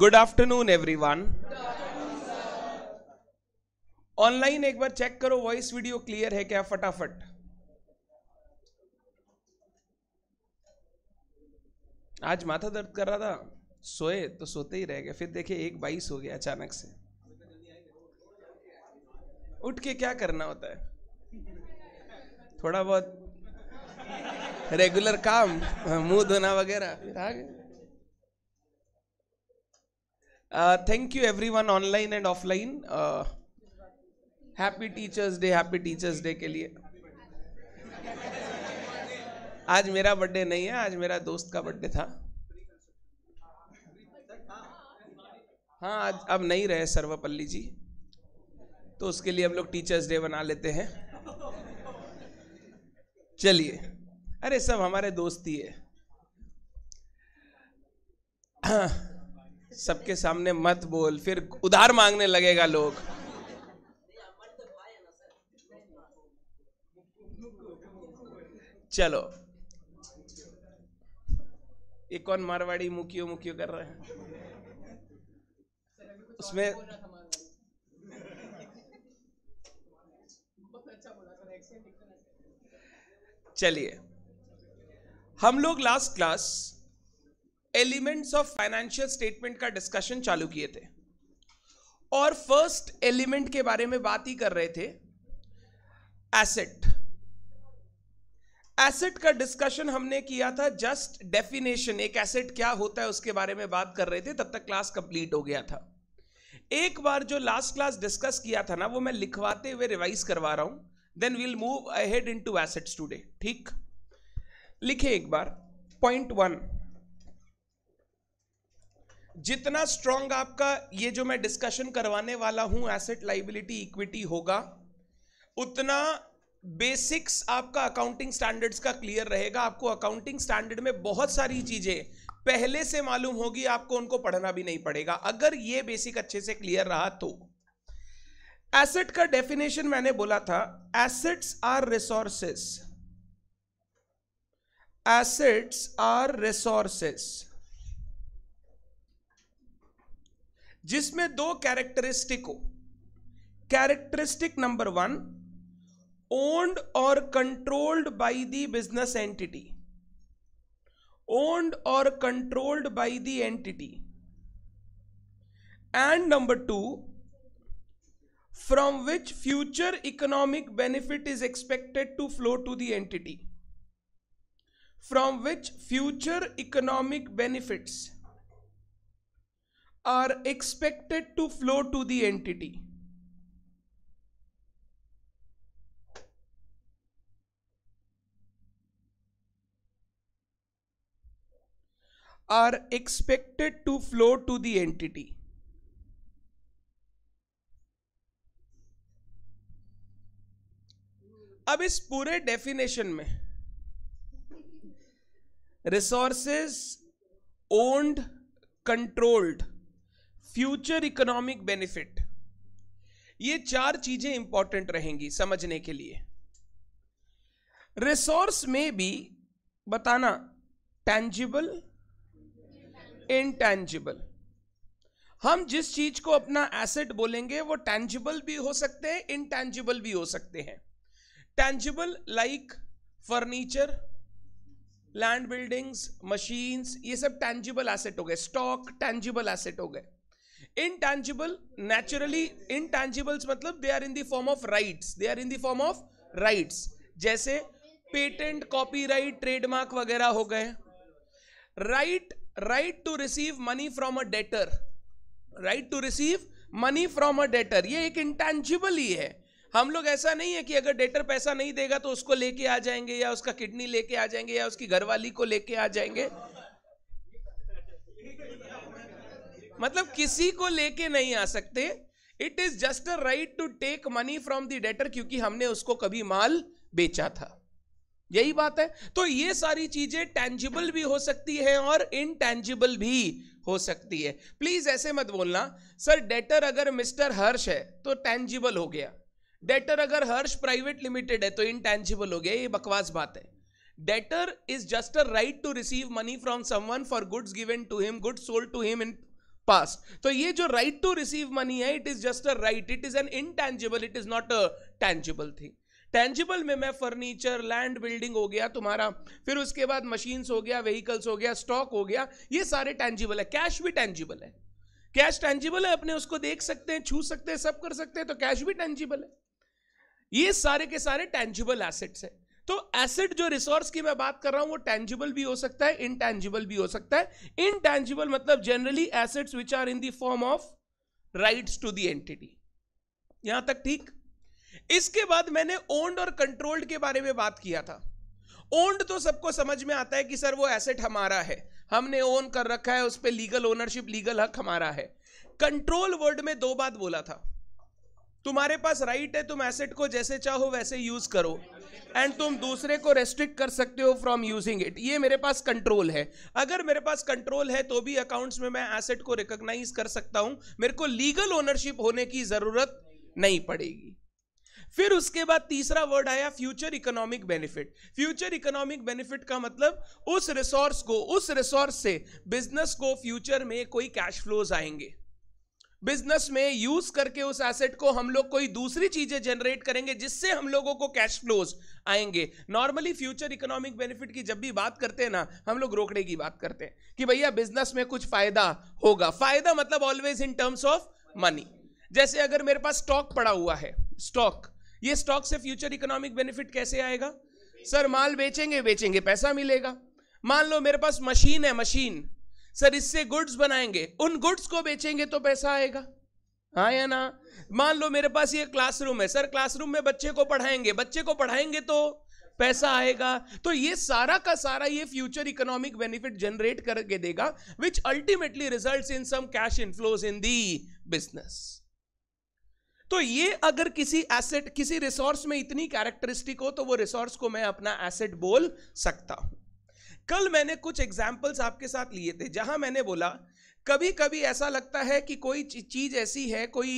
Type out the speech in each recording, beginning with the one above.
Good afternoon everyone online एक बार check करो वॉइस वीडियो क्लियर है क्या फटाफट आज माथा दर्द कर रहा था सोए तो सोते ही रह गए फिर देखे एक बाईस हो गया अचानक से उठ के क्या करना होता है थोड़ा बहुत रेगुलर काम हाँ, मुंह धोना वगैरह फिर आ गए thank you everyone online and offline happy teachers day happy teachers day के लिए आज मेरा बर्थडे नहीं है आज मेरा दोस्त का बर्थडे था हाँ आज अब नहीं रहे सर्वपल्ली जी तो उसके लिए हम लोग टीचर्स डे बना लेते हैं चलिए अरे सब हमारे दोस्त ही है सबके सामने मत बोल फिर उधार मांगने लगेगा लोग चलो ये कौन मारवाड़ी मुखियो मुखियो कर रहे हैं उसमें चलिए हम लोग last class elements of financial statement का डिस्कशन चालू किए थे और फर्स्ट एलिमेंट के बारे में बात ही कर रहे थे एसेट एसेट का डिस्कशन हमने किया था जस्ट डेफिनेशन एक एसेट क्या होता है उसके बारे में बात कर रहे थे तब तक क्लास कंप्लीट हो गया था एक बार जो लास्ट क्लास डिस्कस किया था ना वो मैं लिखवाते हुए रिवाइज करवा रहा हूं then we'll move ahead into assets today ठीक लिखे एक बार पॉइंट वन जितना स्ट्रांग आपका ये जो मैं डिस्कशन करवाने वाला हूं एसेट लाइबिलिटी इक्विटी होगा उतना बेसिक्स आपका अकाउंटिंग स्टैंडर्ड्स का क्लियर रहेगा आपको अकाउंटिंग स्टैंडर्ड में बहुत सारी चीजें पहले से मालूम होगी आपको उनको पढ़ना भी नहीं पड़ेगा अगर ये बेसिक अच्छे से क्लियर रहा तो एसेट का डेफिनेशन मैंने बोला था assets are resources assets are resources जिसमें दो कैरेक्टरिस्टिक हो कैरेक्टरिस्टिक नंबर वन ओन्ड और controlled by the business entity owned और controlled by the entity and number two from which future economic benefit is expected to flow to the entity from which future economic benefits are expected to flow to the entity. are expected to flow to the entity. अब इस पूरे definition में resources owned controlled future economic benefit ये चार चीजें important रहेंगी समझने के लिए रिसोर्स में भी बताना टैंजिबल इनटैंजिबल हम जिस चीज को अपना एसेट बोलेंगे वो टैंजिबल भी हो सकते हैं इनटैंजिबल भी हो सकते हैं tangible like furniture land buildings machines ये सब टैंजिबल एसेट हो गए स्टॉक टैंजिबल एसेट हो गए इनटैंजिबल नेचुरली इनटैंजिबल्स मतलब they are in the form of rights they are in the form of rights जैसे पेटेंट कॉपीराइट ट्रेडमार्क वगैरह हो गए right right to receive money from a debtor right to receive money from a debtor ये एक intangible ही है हम लोग ऐसा नहीं है कि अगर डेटर पैसा नहीं देगा तो उसको लेके आ जाएंगे या उसका किडनी लेके आ जाएंगे या उसकी घरवाली को लेके आ जाएंगे मतलब किसी को लेके नहीं आ सकते it is just a right to take money from the debtor क्योंकि हमने उसको कभी माल बेचा था यही बात है तो ये सारी चीजें टेंजिबल भी हो सकती है और इनटैंजिबल भी हो सकती है प्लीज ऐसे मत बोलना सर डेटर अगर मिस्टर हर्ष है तो टेंजिबल हो गया डेटर अगर हर्ष प्राइवेट लिमिटेड है तो इनटैंजिबल हो गया ये बकवास बात है debtor is just a right to receive money from someone for goods given to him goods sold to him इन पास तो ये जो राइट टू रिसीव मनी है it is just a right it is an intangible it is not a tangible thing tangible में मैं furniture land building हो गया तुम्हारा फिर उसके बाद मशीन्स हो गया व्हीकल्स हो गया स्टॉक हो गया ये सारे टैंजिबल है कैश भी टैंजिबल है कैश टैंजिबल है अपने उसको देख सकते हैं छू सकते हैं सब कर सकते हैं तो कैश भी टैंजिबल है ये सारे के सारे टैंजिबल एसेट्स हैं तो एसेट जो रिसोर्स की मैं बात कर रहा हूं वो टेंजिबल भी हो सकता है इनटेंजिबल भी हो सकता है इनटेंजिबल मतलब generally assets which are in the form of rights to the entity यहां तक ठीक इसके बाद मैंने ओन्ड और कंट्रोल्ड के बारे में बात किया था ओन्ड तो सबको समझ में आता है कि सर वो एसेट हमारा है हमने ओन कर रखा है उस पर लीगल ओनरशिप लीगल हक हमारा है कंट्रोल वर्ड में दो बात बोला था तुम्हारे पास राइट है तुम एसेट को जैसे चाहो वैसे यूज करो एंड तुम दूसरे को रेस्ट्रिक्ट कर सकते हो फ्रॉम यूजिंग इट ये मेरे पास कंट्रोल है अगर मेरे पास कंट्रोल है तो भी अकाउंट्स में मैं एसेट को रिकॉग्नाइज कर सकता हूं मेरे को लीगल ओनरशिप होने की जरूरत नहीं पड़ेगी फिर उसके बाद तीसरा वर्ड आया future economic benefit future economic benefit का मतलब उस रिसोर्स को उस रिसोर्स से बिजनेस को फ्यूचर में कोई कैश फ्लोज आएंगे बिजनेस में यूज करके उस एसेट को हम लोग कोई दूसरी चीजें जनरेट करेंगे जिससे हम लोगों को कैश फ्लोज आएंगे नॉर्मली फ्यूचर इकोनॉमिक बेनिफिट की जब भी बात करते हैं ना हम लोग रोकड़े की बात करते हैं कि भैया बिजनेस में कुछ फायदा होगा फायदा मतलब always in terms of money जैसे अगर मेरे पास स्टॉक पड़ा हुआ है स्टॉक ये स्टॉक से फ्यूचर इकोनॉमिक बेनिफिट कैसे आएगा सर माल बेचेंगे बेचेंगे पैसा मिलेगा मान लो मेरे पास मशीन है मशीन सर इससे गुड्स बनाएंगे उन गुड्स को बेचेंगे तो पैसा आएगा हाँ या ना मान लो मेरे पास ये क्लासरूम है सर क्लासरूम में बच्चे को पढ़ाएंगे बच्चे को पढ़ाएंगे तो पैसा आएगा तो ये सारा का सारा ये फ्यूचर इकोनॉमिक बेनिफिट जनरेट करके देगा which ultimately result in some cash inflows in the business तो ये अगर किसी एसेट किसी रिसोर्स में इतनी कैरेक्टरिस्टिक हो तो वो रिसोर्स को मैं अपना एसेट बोल सकता हूं कल मैंने कुछ एग्जाम्पल्स आपके साथ लिए थे जहां मैंने बोला कभी कभी ऐसा लगता है कि कोई चीज़ ऐसी है कोई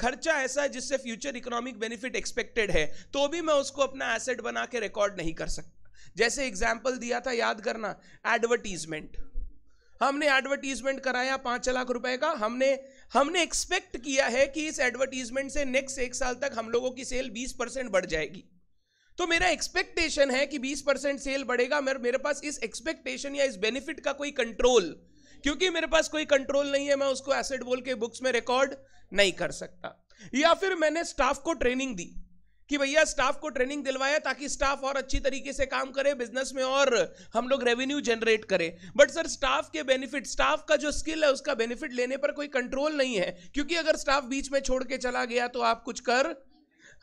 खर्चा ऐसा है जिससे फ्यूचर इकोनॉमिक बेनिफिट एक्सपेक्टेड है तो भी मैं उसको अपना एसेट बना के रिकॉर्ड नहीं कर सकता जैसे एग्जाम्पल दिया था याद करना एडवर्टीजमेंट हमने एडवर्टीजमेंट कराया पांच लाख रुपए का हमने हमने एक्सपेक्ट किया है कि इस एडवर्टीजमेंट से नेक्स्ट एक साल तक हम लोगों की सेल बीस परसेंट बढ़ जाएगी तो मेरा एक्सपेक्टेशन है कि 20 परसेंट सेल बढ़ेगा मेरे मेरे पास इस एक्सपेक्टेशन या इस बेनिफिट का कोई कंट्रोल क्योंकि मेरे पास कोई कंट्रोल नहीं है मैं उसको एसेट बोल के बुक्स में रिकॉर्ड नहीं कर सकता या फिर मैंने स्टाफ को ट्रेनिंग दी कि भैया स्टाफ को ट्रेनिंग दिलवाया ताकि स्टाफ और अच्छी तरीके से काम करे बिजनेस में और हम लोग रेवेन्यू जनरेट करें बट सर स्टाफ के बेनिफिट स्टाफ का जो स्किल है उसका बेनिफिट लेने पर कोई कंट्रोल नहीं है क्योंकि अगर स्टाफ बीच में छोड़ के चला गया तो आप कुछ कर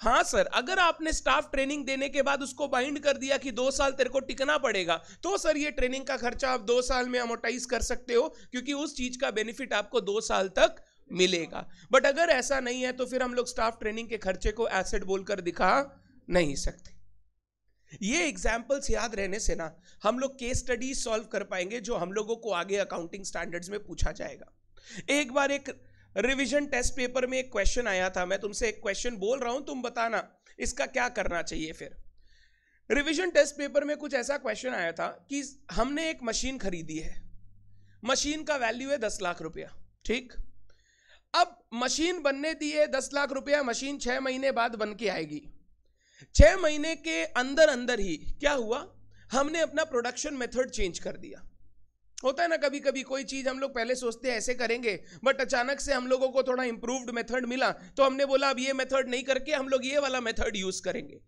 हाँ सर अगर आपने स्टाफ ट्रेनिंग देने के बाद उसको बाइंड कर दिया कि दो साल तेरे को टिकना पड़ेगा तो सर ये ट्रेनिंग का खर्चा आप दो साल में अमोटाइज कर सकते हो क्योंकि उस चीज का बेनिफिट आपको दो साल तक मिलेगा बट अगर ऐसा नहीं है तो फिर हम लोग स्टाफ ट्रेनिंग के खर्चे को एसेट बोलकर दिखा नहीं सकते ये एग्जाम्पल्स याद रहने से ना हम लोग केस स्टडी सॉल्व कर पाएंगे जो हम लोगों को आगे अकाउंटिंग स्टैंडर्ड्स में पूछा जाएगा एक बार एक रिवीजन टेस्ट पेपर में एक क्वेश्चन आया था मैं तुमसे एक क्वेश्चन बोल रहा हूं तुम बताना इसका क्या करना चाहिए फिर रिवीजन टेस्ट पेपर में कुछ ऐसा क्वेश्चन आया था कि हमने एक मशीन खरीदी है मशीन का वैल्यू है दस लाख रुपया ठीक अब मशीन बनने दी है दस लाख रुपया मशीन छह महीने बाद बन के आएगी छह महीने के अंदर अंदर ही क्या हुआ हमने अपना प्रोडक्शन मेथड चेंज कर दिया होता है ना कभी कभी कोई चीज़ हम लोग पहले सोचते हैं ऐसे करेंगे बट अचानक से हम लोगों को थोड़ा इंप्रूव्ड मेथड मिला तो हमने बोला अब ये मेथड नहीं करके हम लोग ये वाला मेथड यूज़ करेंगे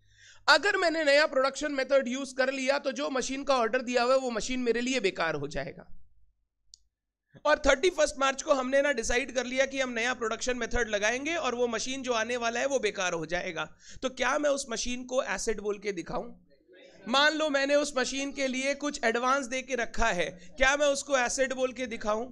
अगर मैंने नया प्रोडक्शन मेथड यूज़ कर लिया तो जो मशीन का ऑर्डर दिया हुआ है वो मशीन मेरे लिए बेकार हो जाएगा और थर्टी फर्स्ट मार्च को हमने ना डिसाइड कर लिया कि हम नया प्रोडक्शन मेथड लगाएंगे और वो मशीन जो आने वाला है वो बेकार हो जाएगा तो क्या मैं उस मशीन को एसेट बोल के दिखाऊं मान लो मैंने उस मशीन के लिए कुछ एडवांस दे के रखा है क्या मैं उसको एसेट बोल के दिखाऊं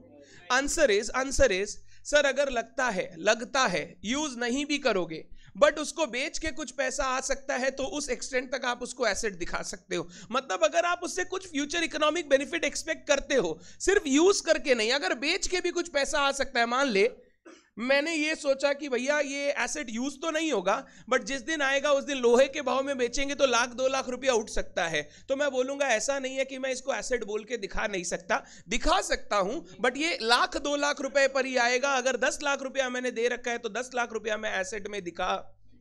answer is answer is sir अगर लगता है लगता है यूज नहीं भी करोगे बट उसको बेच के कुछ पैसा आ सकता है तो उस एक्सटेंट तक आप उसको एसेट दिखा सकते हो मतलब अगर आप उससे कुछ फ्यूचर इकोनॉमिक बेनिफिट एक्सपेक्ट करते हो सिर्फ यूज करके नहीं अगर बेच के भी कुछ पैसा आ सकता है मान ले मैंने ये सोचा कि भैया ये एसेट यूज तो नहीं होगा बट जिस दिन आएगा उस दिन लोहे के भाव में बेचेंगे तो लाख दो लाख रुपया उठ सकता है तो मैं बोलूंगा ऐसा नहीं है कि मैं इसको एसेट बोल के दिखा नहीं सकता दिखा सकता हूं बट ये लाख दो लाख रुपए पर ही आएगा अगर दस लाख रुपया मैंने दे रखा है तो दस लाख रुपया मैं एसेट में दिखा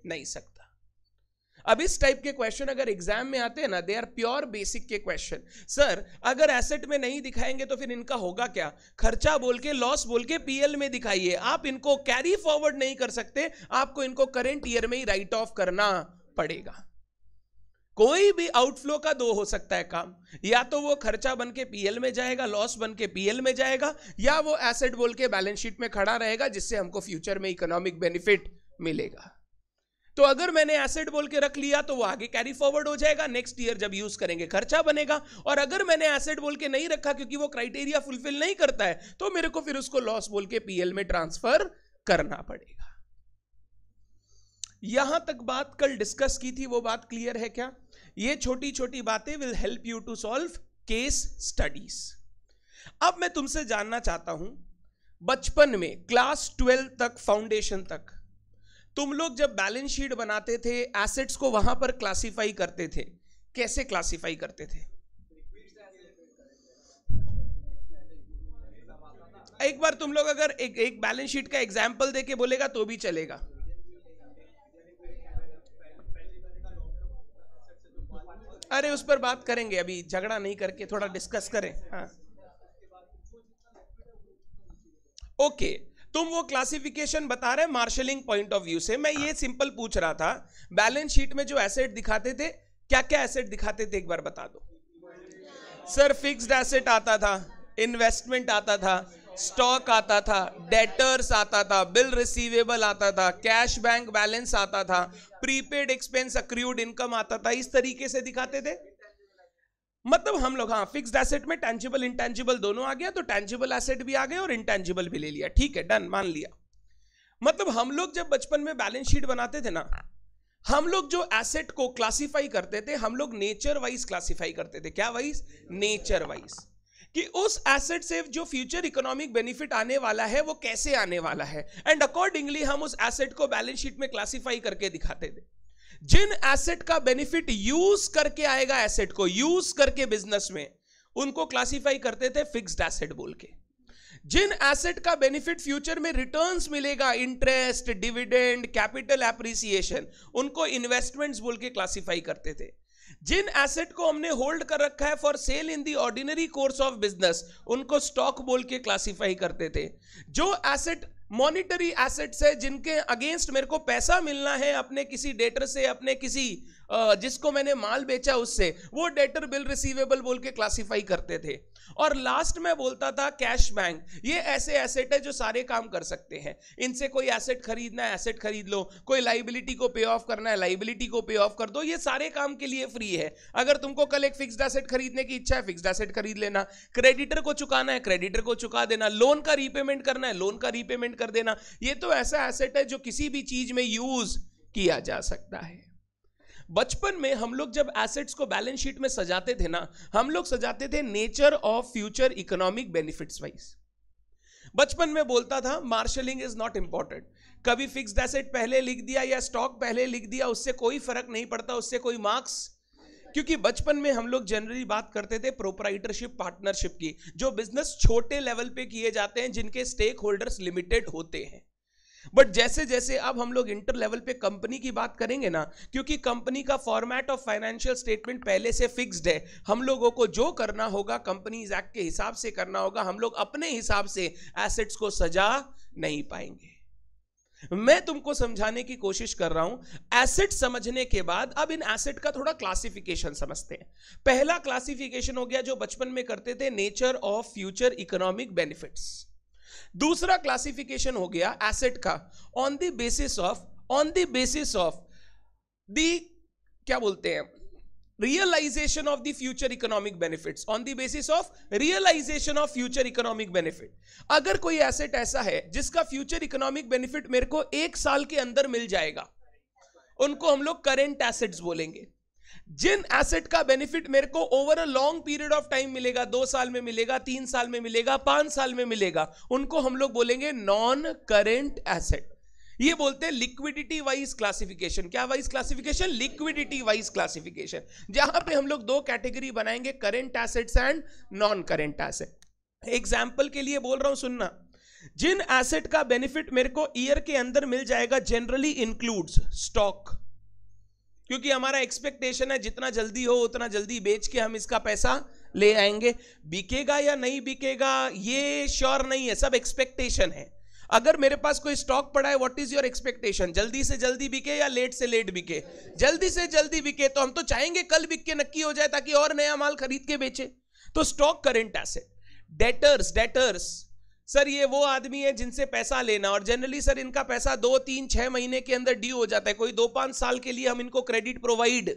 नहीं सकता अब इस टाइप के क्वेश्चन अगर एग्जाम में आते हैं ना दे आर प्योर बेसिक के क्वेश्चन सर अगर एसेट में नहीं दिखाएंगे तो फिर इनका होगा क्या खर्चा बोल के लॉस बोल के पीएल में दिखाइए आप इनको कैरी फॉरवर्ड नहीं कर सकते आपको इनको करेंट ईयर में ही राइट ऑफ करना पड़ेगा कोई भी आउटफ्लो का दो हो सकता है काम या तो वो खर्चा बन के पीएल में जाएगा लॉस बन के पीएल में जाएगा या वो एसेट बोल के बैलेंस शीट में खड़ा रहेगा जिससे हमको फ्यूचर में इकोनॉमिक बेनिफिट मिलेगा तो अगर मैंने एसेट बोल के रख लिया तो वो आगे कैरी फॉरवर्ड हो जाएगा नेक्स्ट ईयर जब यूज करेंगे खर्चा बनेगा और अगर मैंने एसेट बोल के नहीं रखा क्योंकि वो क्राइटेरिया फुलफिल नहीं करता है तो मेरे को फिर उसको लॉस बोल के पीएल में ट्रांसफर करना पड़ेगा यहां तक बात कल डिस्कस की थी वो बात क्लियर है क्या ये छोटी छोटी बातें will help you to solve case studies अब मैं तुमसे जानना चाहता हूं बचपन में क्लास ट्वेल्व तक फाउंडेशन तक तुम लोग जब बैलेंस शीट बनाते थे एसेट्स को वहां पर क्लासिफाई करते थे कैसे क्लासिफाई करते थे एक बार तुम लोग अगर एक एक बैलेंस शीट का एग्जाम्पल देके बोलेगा तो भी चलेगा अरे उस पर बात करेंगे अभी झगड़ा नहीं करके थोड़ा डिस्कस करें हाँ ओके okay. तुम वो क्लासिफिकेशन बता रहे मार्शलिंग पॉइंट ऑफ व्यू से मैं ये सिंपल पूछ रहा था बैलेंस शीट में जो एसेट दिखाते थे क्या क्या एसेट दिखाते थे एक बार बता दो सर फिक्स्ड एसेट आता था इन्वेस्टमेंट आता था स्टॉक आता था डेटर्स आता था बिल रिसीवेबल आता था कैश बैंक बैलेंस आता था प्रीपेड एक्सपेंस अक्रूड इनकम आता था इस तरीके से दिखाते थे मतलब हम लोग हाँ फिक्स एसेट में टेंजिबल इंटेंजिबल दोनों आ गया तो टेंजिबल एसेट भी आ गए और इंटेंजिबल भी ले लिया ठीक है डन मान लिया मतलब हम लोग जब बचपन में बैलेंस शीट बनाते थे ना हम लोग जो एसेट को क्लासिफाई करते थे हम लोग नेचर वाइज क्लासिफाई करते थे क्या वाइज नेचर वाइज कि उस एसेट से जो फ्यूचर इकोनॉमिक बेनिफिट आने वाला है वो कैसे आने वाला है एंड अकॉर्डिंगली हम उस एसेट को बैलेंस शीट में क्लासिफाई करके दिखाते थे जिन एसेट का बेनिफिट यूज करके आएगा एसेट को यूज करके बिजनेस में उनको क्लासिफाई करते थे फिक्स्ड एसेट बोल के जिन एसेट का बेनिफिट फ्यूचर में रिटर्न्स मिलेगा इंटरेस्ट डिविडेंड कैपिटल एप्रिसिएशन उनको इन्वेस्टमेंट्स बोल के क्लासिफाई करते थे जिन एसेट को हमने होल्ड कर रखा है for sale in the ordinary course of business उनको स्टॉक बोल के क्लासिफाई करते थे जो एसेट मॉनिटरी एसेट्स है जिनके अगेंस्ट मेरे को पैसा मिलना है अपने किसी डेटर से अपने किसी जिसको मैंने माल बेचा उससे वो डेटर बिल रिसीवेबल बोल के क्लासीफाई करते थे और लास्ट में बोलता था कैश बैंक ये ऐसे एसेट है जो सारे काम कर सकते हैं इनसे कोई एसेट खरीदना है एसेट खरीद लो कोई लाइबिलिटी को पे ऑफ करना है लाइबिलिटी को पे ऑफ कर दो ये सारे काम के लिए फ्री है अगर तुमको कल एक फिक्स्ड एसेट खरीदने की इच्छा है फिक्स्ड एसेट खरीद लेना क्रेडिटर को चुकाना है क्रेडिटर को चुका देना लोन का रीपेमेंट करना है लोन का रीपेमेंट कर देना ये तो ऐसा एसेट है जो किसी भी चीज में यूज किया जा सकता है बचपन में हम लोग जब एसेट्स को बैलेंस शीट में सजाते थे ना हम लोग सजाते थे nature of future economic benefits wise बचपन में बोलता था मार्शलिंग इज नॉट इंपॉर्टेंट कभी फिक्स्ड एसेट पहले लिख दिया या स्टॉक पहले लिख दिया उससे कोई फर्क नहीं पड़ता उससे कोई मार्क्स क्योंकि बचपन में हम लोग जनरली बात करते थे प्रोपराइटरशिप पार्टनरशिप की जो बिजनेस छोटे लेवल पे किए जाते हैं जिनके स्टेक होल्डर्स लिमिटेड होते हैं बट जैसे जैसे अब हम लोग इंटर लेवल पे कंपनी की बात करेंगे ना क्योंकि कंपनी का फॉर्मेट ऑफ फाइनेंशियल स्टेटमेंट पहले से फिक्स्ड है हम लोगों को जो करना होगा कंपनी एक्ट के हिसाब से करना होगा हम लोग अपने हिसाब से एसेट्स को सजा नहीं पाएंगे मैं तुमको समझाने की कोशिश कर रहा हूं एसेट समझने के बाद अब इन एसेट का थोड़ा क्लासिफिकेशन समझते हैं पहला क्लासिफिकेशन हो गया जो बचपन में करते थे nature of future economic benefits दूसरा क्लासिफिकेशन हो गया एसेट का on the basis of on the basis of the क्या बोलते हैं realisation of the future economic benefits on the basis of realisation of future economic benefit अगर कोई asset ऐसा है जिसका फ्यूचर इकोनॉमिक बेनिफिट मेरे को एक साल के अंदर मिल जाएगा उनको हम लोग करेंट एसेट्स बोलेंगे जिन एसेट का बेनिफिट मेरे को over a long period of time मिलेगा दो साल में मिलेगा तीन साल में मिलेगा पांच साल में मिलेगा उनको हम लोग बोलेंगे नॉन करेंट एसेट ये बोलते हैं लिक्विडिटी वाइज क्लासिफिकेशन क्या wise classification liquidity wise classification जहां पे हम लोग दो कैटेगरी बनाएंगे current assets and non current asset example के लिए बोल रहा हूं सुनना जिन एसेट का बेनिफिट मेरे को ईयर के अंदर मिल जाएगा जनरली इंक्लूड्स स्टॉक क्योंकि हमारा एक्सपेक्टेशन है जितना जल्दी हो उतना जल्दी बेच के हम इसका पैसा ले आएंगे बिकेगा या नहीं बिकेगा ये श्योर नहीं है सब एक्सपेक्टेशन है अगर मेरे पास कोई स्टॉक पड़ा है व्हाट इज योर एक्सपेक्टेशन जल्दी से जल्दी बिके या लेट से लेट बिके जल्दी से जल्दी बिके तो हम तो चाहेंगे कल बिक के नक्की हो जाए ताकि और नया माल खरीद के बेचे तो stock current asset debtors debtors sir ये वो आदमी है जिनसे पैसा लेना और जनरली सर इनका पैसा दो तीन छह महीने के अंदर ड्यू हो जाता है कोई दो पांच साल के लिए हम इनको क्रेडिट प्रोवाइड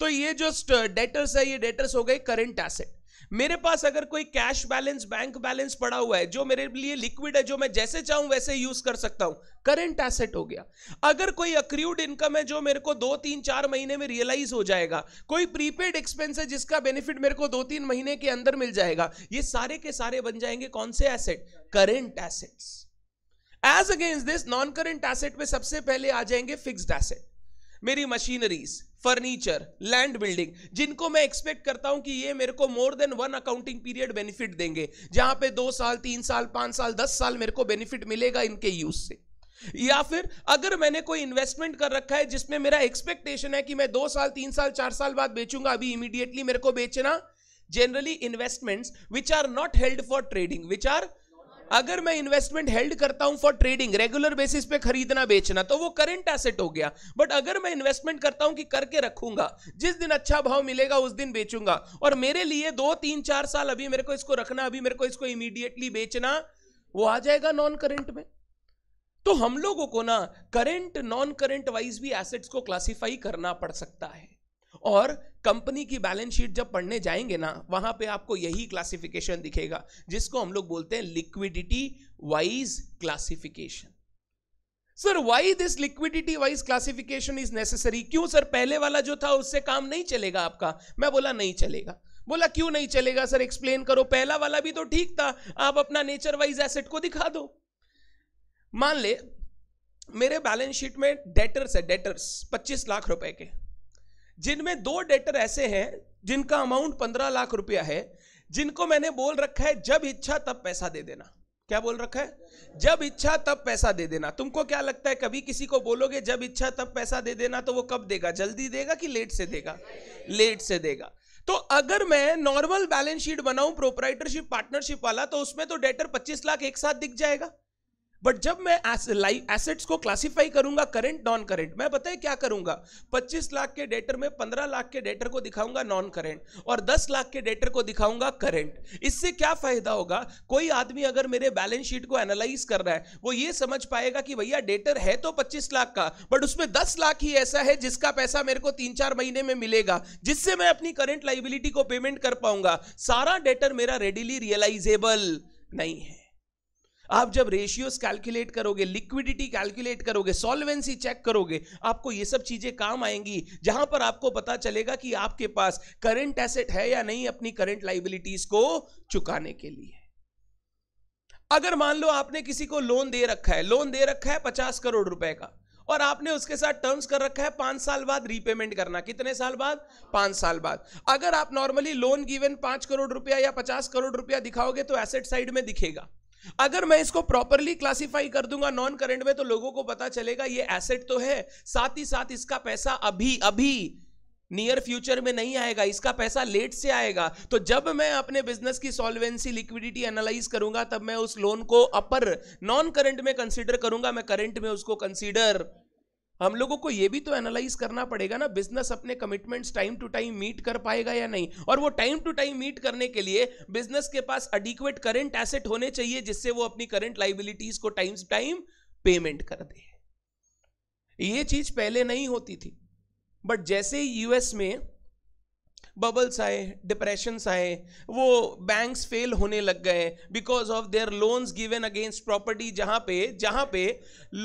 तो ये जो डेटर्स है ये डेटर्स हो गए करंट एसेट मेरे पास अगर कोई कैश बैलेंस बैंक बैलेंस पड़ा हुआ है जो मेरे लिए लिक्विड है जो मैं जैसे चाहूं वैसे यूज कर सकता हूं करंट एसेट हो गया अगर कोई अक्रूड इनकम है जो मेरे को दो तीन चार महीने में रियलाइज हो जाएगा कोई प्रीपेड एक्सपेंस है जिसका बेनिफिट मेरे को दो तीन महीने के अंदर मिल जाएगा ये सारे के सारे बन जाएंगे कौन से asset current assets as against this non current asset में सबसे पहले आ जाएंगे फिक्सड एसेट मेरी मशीनरीज फर्नीचर लैंड बिल्डिंग जिनको मैं एक्सपेक्ट करता हूं कि ये मेरे को more than one accounting period benefit देंगे जहां पे दो साल तीन साल पांच साल दस साल मेरे को बेनिफिट मिलेगा इनके यूज से या फिर अगर मैंने कोई इन्वेस्टमेंट कर रखा है जिसमें मेरा एक्सपेक्टेशन है कि मैं दो साल तीन साल चार साल बाद बेचूंगा अभी इमीडिएटली मेरे को बेचना generally investments which are not held for trading which are अगर मैं इन्वेस्टमेंट हेल्ड करता हूं फॉर ट्रेडिंग रेगुलर बेसिस पे खरीदना बेचना तो वो करंट एसेट हो गया बट अगर मैं इन्वेस्टमेंट करता हूं कि करके रखूंगा जिस दिन अच्छा भाव मिलेगा उस दिन बेचूंगा और मेरे लिए दो तीन चार साल अभी मेरे को इसको रखना अभी मेरे को इसको इमीडिएटली बेचना वो आ जाएगा नॉन करेंट में तो हम लोगों को ना करेंट नॉन करेंट वाइज भी एसेट्स को क्लासीफाई करना पड़ सकता है और कंपनी की बैलेंस शीट जब पढ़ने जाएंगे ना वहां पे आपको यही क्लासिफिकेशन दिखेगा जिसको हम लोग बोलते हैं liquidity wise classification sir why this liquidity wise classification is necessary क्यों सर पहले वाला जो था उससे काम नहीं चलेगा आपका मैं बोला नहीं चलेगा बोला क्यों नहीं चलेगा सर एक्सप्लेन करो पहला वाला भी तो ठीक था आप अपना नेचर वाइज एसेट को दिखा दो मान ले मेरे बैलेंस शीट में डेटर्स है डेटर्स 25 लाख रुपए के जिनमें दो डेटर ऐसे हैं जिनका अमाउंट पंद्रह लाख रुपया है जिनको मैंने बोल रखा है जब इच्छा तब पैसा दे देना क्या बोल रखा है जब इच्छा तब पैसा दे देना तुमको क्या लगता है कभी किसी को बोलोगे जब इच्छा तब पैसा दे देना तो वो कब देगा जल्दी देगा कि लेट से देगा लेट से देगा तो अगर मैं नॉर्मल बैलेंस शीट बनाऊं प्रोपराइटरशिप पार्टनरशिप वाला तो उसमें तो डेटर 25 लाख एक साथ दिख जाएगा बट जब मैं एसेट्स को क्लासिफाई करूंगा करेंट नॉन करेंट मैं बताए क्या करूंगा 25 लाख के डेटर में 15 लाख के डेटर को दिखाऊंगा नॉन करेंट और 10 लाख के डेटर को दिखाऊंगा करेंट इससे क्या फायदा होगा कोई आदमी अगर मेरे बैलेंस शीट को एनालाइज कर रहा है वो ये समझ पाएगा कि भैया डेटर है तो पच्चीस लाख का बट उसमें दस लाख ही ऐसा है जिसका पैसा मेरे को तीन चार महीने में मिलेगा जिससे मैं अपनी करंट लाइबिलिटी को पेमेंट कर पाऊंगा सारा डेटर मेरा रेडिली रियलाइजेबल नहीं है आप जब रेशियोस कैलकुलेट करोगे लिक्विडिटी कैलकुलेट करोगे सॉल्वेंसी चेक करोगे आपको ये सब चीजें काम आएंगी जहां पर आपको पता चलेगा कि आपके पास करंट एसेट है या नहीं अपनी करंट लाइबिलिटीज को चुकाने के लिए अगर मान लो आपने किसी को लोन दे रखा है लोन दे रखा है पचास करोड़ रुपए का और आपने उसके साथ टर्म्स कर रखा है पांच साल बाद रीपेमेंट करना कितने साल बाद पांच साल बाद अगर आप नॉर्मली लोन गिवन पांच करोड़ रुपया या पचास करोड़ रुपया दिखाओगे तो एसेट साइड में दिखेगा अगर मैं इसको प्रॉपरली क्लासिफाई कर दूंगा नॉन करेंट में तो लोगों को पता चलेगा ये एसेट तो है साथ ही साथ इसका पैसा अभी अभी नियर फ्यूचर में नहीं आएगा इसका पैसा लेट से आएगा तो जब मैं अपने बिजनेस की सॉल्वेंसी लिक्विडिटी एनालाइज करूंगा तब मैं उस लोन को अपर नॉन करंट में कंसीडर करूंगा मैं करंट में उसको कंसीडर हम लोगों को ये भी तो एनालाइज करना पड़ेगा ना बिजनेस अपने commitments time to time meet कर पाएगा या नहीं और वो टाइम टू टाइम मीट करने के लिए बिजनेस के पास अडिक्वेट करेंट एसेट होने चाहिए जिससे वो अपनी करेंट लाइबिलिटीज को टाइम टाइम पेमेंट कर दे ये चीज पहले नहीं होती थी बट जैसे यूएस में बबल्स आए डिप्रेशंस आए वो बैंक्स फेल होने लग गए because of their loans given against property जहाँ पे जहाँ पे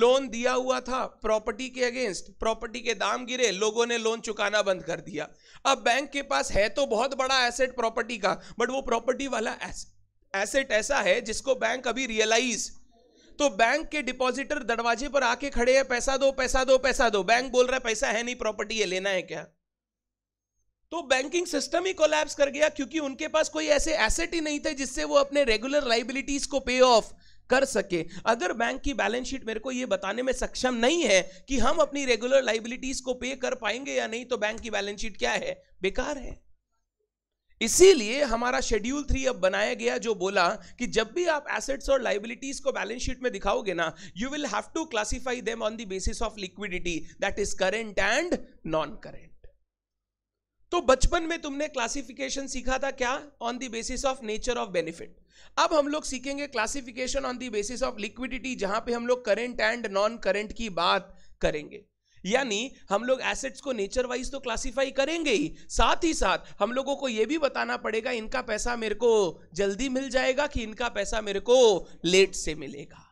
लोन दिया हुआ था प्रॉपर्टी के अगेंस्ट प्रॉपर्टी के दाम गिरे लोगों ने लोन चुकाना बंद कर दिया अब बैंक के पास है तो बहुत बड़ा एसेट प्रॉपर्टी का बट वो प्रॉपर्टी वाला एसेट ऐसा है जिसको बैंक अभी रियलाइज़ तो बैंक के डिपॉजिटर दरवाजे पर आके खड़े हैं पैसा दो पैसा दो पैसा दो बैंक बोल रहा है पैसा है नहीं प्रॉपर्टी है लेना है क्या तो बैंकिंग सिस्टम ही कोलैप्स कर गया क्योंकि उनके पास कोई ऐसे एसेट ही नहीं थे जिससे वो अपने रेगुलर लाइबिलिटीज को पे ऑफ कर सके अगर बैंक की बैलेंस शीट मेरे को यह बताने में सक्षम नहीं है कि हम अपनी रेगुलर लाइबिलिटीज को पे कर पाएंगे या नहीं तो बैंक की बैलेंस शीट क्या है बेकार है इसीलिए हमारा शेड्यूल थ्री अब बनाया गया जो बोला कि जब भी आप एसेट्स और लाइबिलिटीज को बैलेंस शीट में दिखाओगे ना you will have to classify them on the basis of liquidity that is current and non current तो बचपन में तुमने क्लासिफिकेशन सीखा था क्या on the basis of nature of benefit अब हम लोग सीखेंगे classification on the basis of liquidity जहां पे हम लोग करेंट एंड नॉन करेंट की बात करेंगे यानी हम लोग एसेट्स को नेचर वाइज तो क्लासिफाई करेंगे ही साथ ही साथ हम लोगों को यह भी बताना पड़ेगा इनका पैसा मेरे को जल्दी मिल जाएगा कि इनका पैसा मेरे को लेट से मिलेगा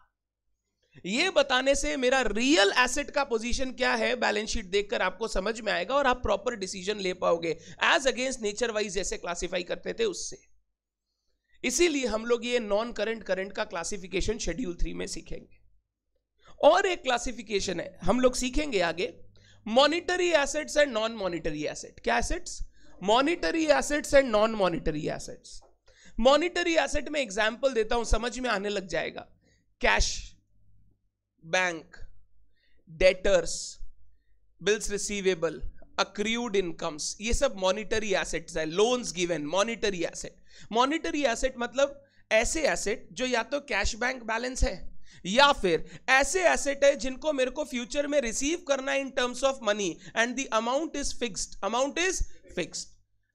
ये बताने से मेरा रियल एसेट का पोजीशन क्या है बैलेंस शीट देखकर आपको समझ में आएगा और आप प्रॉपर डिसीजन ले पाओगे एज अगेंस्ट नेचर वाइज जैसे क्लासिफाई करते थे उससे इसीलिए हम लोग ये नॉन करंट करंट का क्लासिफिकेशन शेड्यूल थ्री में सीखेंगे और एक क्लासिफिकेशन है हम लोग सीखेंगे आगे monetary assets and non monetary asset क्या assets monetary assets and non monetary assets monetary asset में एग्जाम्पल देता हूं समझ में आने लग जाएगा cash bank debtors bills receivable accrued incomes ये सब मॉनिटरी एसेट्स है loans given monetary asset monetary asset मतलब ऐसे एसेट जो या तो कैश बैंक बैलेंस है या फिर ऐसे एसेट है जिनको मेरे को फ्यूचर में रिसीव करना in terms of money and the amount is fixed amount is fixed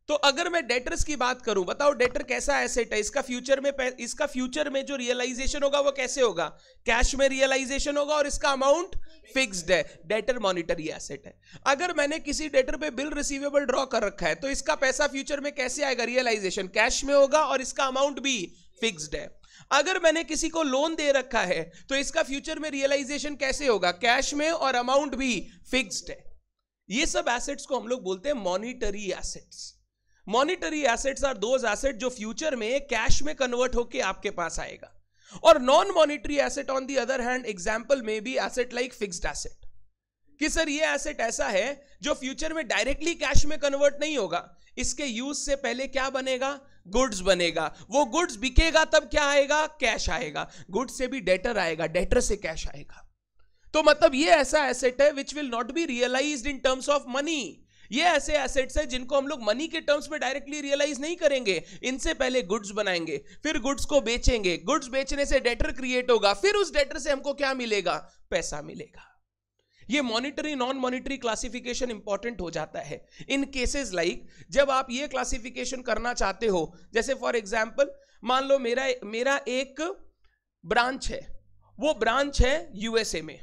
तो अगर मैं डेटर्स की बात करूं बताओ डेटर कैसा एसेट है इसका फ्यूचर में इसका फ्यूचर में जो रियलाइजेशन होगा वो कैसे होगा कैश में रियलाइजेशन होगा और इसका अमाउंट फिक्स्ड है डेटर मॉनिटरी एसेट है अगर मैंने किसी डेटर पे बिल रिसीवेबल ड्रॉ कर रखा है तो इसका पैसा फ्यूचर में कैसे आएगा रियलाइजेशन कैश में होगा और इसका अमाउंट भी फिक्स्ड है अगर मैंने किसी को लोन दे रखा है तो इसका फ्यूचर में रियलाइजेशन कैसे होगा कैश में और अमाउंट भी फिक्स्ड है ये सब एसेट्स को हम लोग बोलते हैं monetary assets monetary assets are those asset जो फ्यूचर में कैश में कन्वर्ट होकर आपके पास आएगा और non monetary asset on the other hand example में भी एसेट लाइक फिक्सड एसेट कि सर ये एसेट ऐसा है जो फ्यूचर में डायरेक्टली कैश में कन्वर्ट नहीं होगा इसके यूज से पहले क्या बनेगा गुड्स बनेगा वो गुड्स बिकेगा तब क्या आएगा कैश आएगा गुड्स से भी डेटर आएगा डेटर से कैश आएगा तो मतलब ये ऐसा एसेट है which will not be realise in terms of money ये ऐसे एसेट्स हैं जिनको हम लोग मनी के टर्म्स में डायरेक्टली रियलाइज नहीं करेंगे इनसे पहले गुड्स बनाएंगे फिर गुड्स को बेचेंगे गुड्स बेचने से डेटर क्रिएट होगा फिर उस डेटर से हमको क्या मिलेगा पैसा मिलेगा ये monetary non monetary classification important हो जाता है इन केसेस लाइक जब आप ये क्लासिफिकेशन करना चाहते हो जैसे फॉर एग्जाम्पल मान लो मेरा मेरा एक ब्रांच है वो ब्रांच है यूएसए में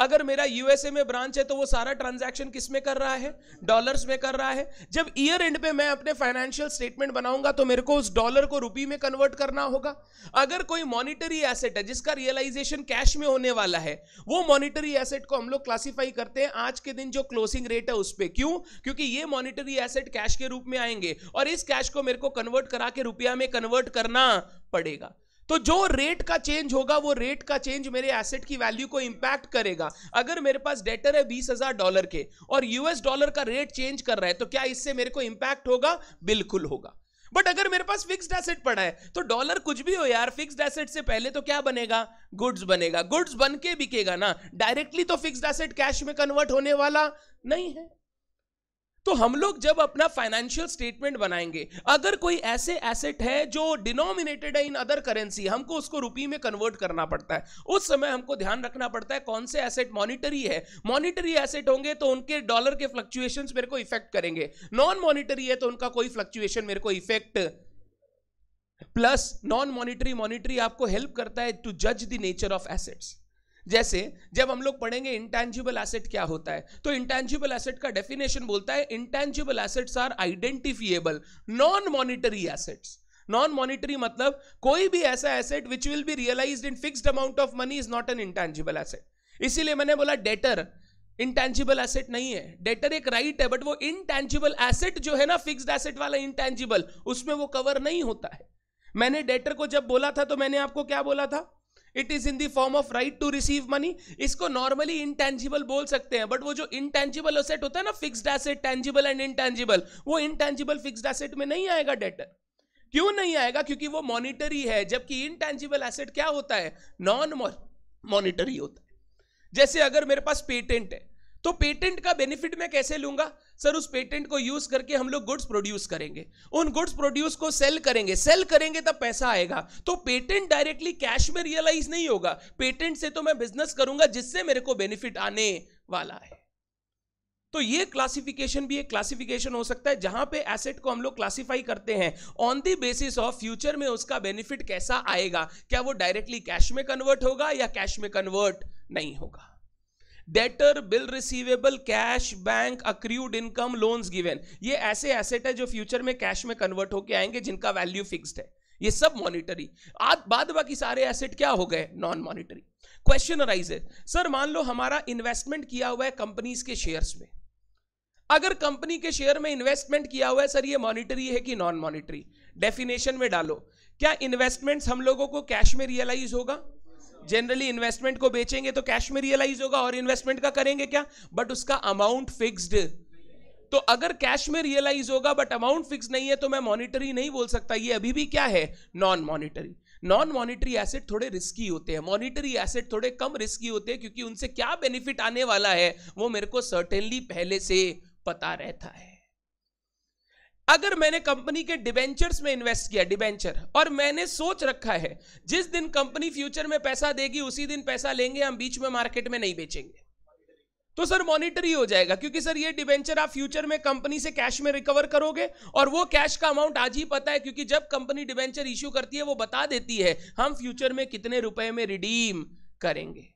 अगर मेरा यूएसए में ब्रांच है तो वो सारा ट्रांजैक्शन किस में कर रहा है डॉलर्स में कर रहा है जब ईयर एंड पे मैं अपने फाइनेंशियल स्टेटमेंट बनाऊंगा तो मेरे को उस डॉलर को रुपी में कन्वर्ट करना होगा अगर कोई मॉनिटरी एसेट है जिसका रियलाइजेशन कैश में होने वाला है वो मॉनिटरी एसेट को हम लोग क्लासीफाई करते हैं आज के दिन जो क्लोजिंग रेट है उस पर क्यों क्योंकि ये मॉनिटरी एसेट कैश के रूप में आएंगे और इस कैश को मेरे को कन्वर्ट करा के रुपया में कन्वर्ट करना पड़ेगा तो जो रेट का चेंज होगा वो रेट का चेंज मेरे एसेट की वैल्यू को इंपैक्ट करेगा अगर मेरे पास डेटर है बीस हजार डॉलर के और यूएस डॉलर का रेट चेंज कर रहा है तो क्या इससे मेरे को इंपैक्ट होगा बिल्कुल होगा बट अगर मेरे पास फिक्स्ड एसेट पड़ा है तो डॉलर कुछ भी हो यार फिक्स्ड एसेट से पहले तो क्या बनेगा गुड्स बनेगा गुड्स बन के बिकेगा ना डायरेक्टली तो फिक्स्ड एसेट कैश में कन्वर्ट होने वाला नहीं है तो हम लोग जब अपना फाइनेंशियल स्टेटमेंट बनाएंगे अगर कोई ऐसे एसेट है जो डिनोमिनेटेड है इन अदर करेंसी हमको उसको रुपी में कन्वर्ट करना पड़ता है उस समय हमको ध्यान रखना पड़ता है कौन से एसेट मॉनिटरी है मॉनिटरी एसेट होंगे तो उनके डॉलर के फ्लक्चुएशन मेरे को इफेक्ट करेंगे नॉन मॉनिटरी है तो उनका कोई फ्लक्चुएशन मेरे को effect plus non monetary monetary आपको हेल्प करता है टू जज द नेचर ऑफ एसेट्स जैसे जब हम लोग पढ़ेंगे इंटेंजिबल एसेट क्या होता है तो इंटेंजिबल एसेट का डेफिनेशन बोलता है intangible assets are identifiable non monetary assets non monetary मतलब कोई भी ऐसा asset which will be realise in fixed amount of money is not an intangible asset इसीलिए मैंने बोला डेटर इंटेंजिबल एसेट नहीं है डेटर एक राइट right है बट वो इंटेंजिबल एसेट जो है ना फिक्स्ड एसेट वाला इंटेंजिबल उसमें वो कवर नहीं होता है मैंने डेटर को जब बोला था तो मैंने आपको क्या बोला था it is in the form of right to receive money इसको नॉर्मली इनटेंजिबल बोल सकते हैं बट वो जो इनटैंजिबल असेट होता है ना fix asset tangible and intangible वो इनटैंजिबल फिक्स्ड एसेट में नहीं आएगा डेटर क्यों नहीं आएगा क्योंकि वो मॉनिटरी है जबकि टेंजिबल एसेट क्या होता है नॉन मॉनिटरी होता है जैसे अगर मेरे पास पेटेंट है तो पेटेंट का बेनिफिट मैं कैसे लूंगा सर उस पेटेंट को यूज करके हम लोग गुड्स प्रोड्यूस करेंगे उन गुड्स प्रोड्यूस को सेल करेंगे सेल करेंगे तब पैसा आएगा तो पेटेंट डायरेक्टली कैश में रियलाइज नहीं होगा पेटेंट से तो मैं बिजनेस करूंगा जिससे मेरे को बेनिफिट आने वाला है तो ये क्लासिफिकेशन भी एक क्लासिफिकेशन हो सकता है जहां पे एसेट को हम लोग क्लासिफाई करते हैं on the basis of future में उसका बेनिफिट कैसा आएगा क्या वो डायरेक्टली कैश में कन्वर्ट होगा या कैश में कन्वर्ट नहीं होगा debtor bill receivable cash bank accrued income loans given ये ऐसे एसेट है जो फ्यूचर में कैश में कन्वर्ट होकर आएंगे जिनका वैल्यू फिक्स्ड है ये सब मॉनिटरी आज बाद बाकी सारे एसेट क्या हो गए non monetary question arises sir मान लो हमारा इन्वेस्टमेंट किया हुआ है कंपनीज के शेयर्स में अगर कंपनी के शेयर में इन्वेस्टमेंट किया हुआ है सर ये मॉनिटरी है कि नॉन मॉनिटरी डेफिनेशन में डालो क्या इन्वेस्टमेंट्स हम लोगों को कैश में रियलाइज होगा जनरली इन्वेस्टमेंट को बेचेंगे तो कैश में रियलाइज होगा और इन्वेस्टमेंट का करेंगे क्या बट उसका अमाउंट फिक्स्ड तो अगर कैश में रियलाइज होगा बट अमाउंट फिक्स नहीं है तो मैं मॉनिटरी नहीं बोल सकता ये अभी भी क्या है non monetary non monetary asset थोड़े रिस्की होते हैं मॉनिटरी एसेट थोड़े कम रिस्की होते हैं क्योंकि उनसे क्या बेनिफिट आने वाला है वो मेरे को सर्टेनली पहले से पता रहता है अगर मैंने कंपनी के डिबेंचर्स में इन्वेस्ट किया डिबेंचर और मैंने सोच रखा है जिस दिन कंपनी फ्यूचर में पैसा देगी उसी दिन पैसा लेंगे हम बीच में मार्केट में नहीं बेचेंगे तो सर मॉनिटरी हो जाएगा क्योंकि सर ये डिबेंचर आप फ्यूचर में कंपनी से कैश में रिकवर करोगे और वो कैश का अमाउंट आज ही पता है क्योंकि जब कंपनी डिबेंचर इश्यू करती है वो बता देती है हम फ्यूचर में कितने रुपए में रिडीम करेंगे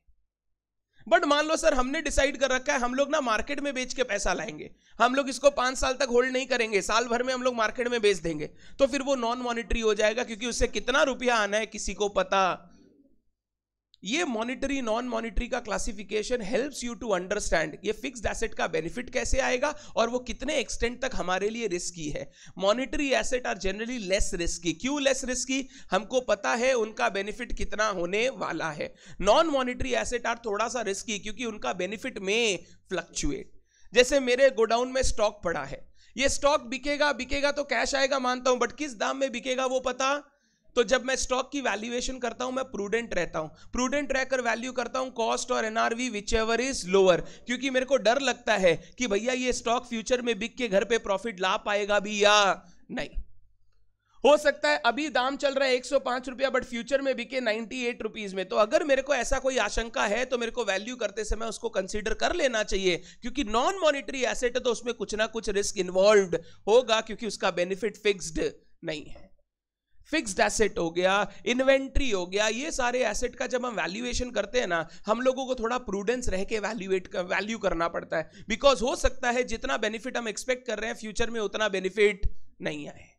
बट मान लो सर हमने डिसाइड कर रखा है हम लोग ना मार्केट में बेच के पैसा लाएंगे हम लोग इसको पांच साल तक होल्ड नहीं करेंगे साल भर में हम लोग मार्केट में बेच देंगे तो फिर वो नॉन मॉनिटरी हो जाएगा क्योंकि उससे कितना रुपया आना है किसी को पता ये मॉनिटरी नॉन मॉनिटरी का classification helps you to understand ये फिक्स्ड एसेट का बेनिफिट कैसे आएगा और वो कितने एक्सटेंट तक हमारे लिए रिस्की है monetary asset are generally less risky क्यों लेस रिस्की हमको पता है उनका बेनिफिट कितना होने वाला है नॉन मॉनिटरी एसेट आर थोड़ा सा रिस्की क्योंकि उनका बेनिफिट में फ्लक्चुएट जैसे मेरे गोडाउन में स्टॉक पड़ा है ये स्टॉक बिकेगा बिकेगा तो कैश आएगा मानता हूं बट किस दाम में बिकेगा वो पता तो जब मैं स्टॉक की वैल्यूएशन करता हूं मैं प्रूडेंट रहता हूं प्रूडेंट रहकर वैल्यू करता हूं कॉस्ट और NRV whichever is lower क्योंकि मेरे को डर लगता है कि भैया ये स्टॉक फ्यूचर में बिक के घर पे प्रॉफिट ला पाएगा भी या नहीं हो सकता है अभी दाम चल रहा है एक सौ पांच रुपया बट फ्यूचर में बिके नाइनटी एट रुपीज में तो अगर मेरे को ऐसा कोई आशंका है तो मेरे को वैल्यू करते समय उसको कंसिडर कर लेना चाहिए क्योंकि नॉन मॉनिटरी एसेट है तो उसमें कुछ ना कुछ रिस्क इन्वॉल्व होगा क्योंकि उसका बेनिफिट फिक्स्ड नहीं है फिक्स्ड एसेट हो गया इन्वेंट्री हो गया ये सारे एसेट का जब हम वैल्यूएशन करते हैं ना हम लोगों को थोड़ा प्रूडेंस रह के वैल्यूएट कर, वैल्यू करना पड़ता है बिकॉज हो सकता है जितना बेनिफिट हम एक्सपेक्ट कर रहे हैं फ्यूचर में उतना बेनिफिट नहीं आए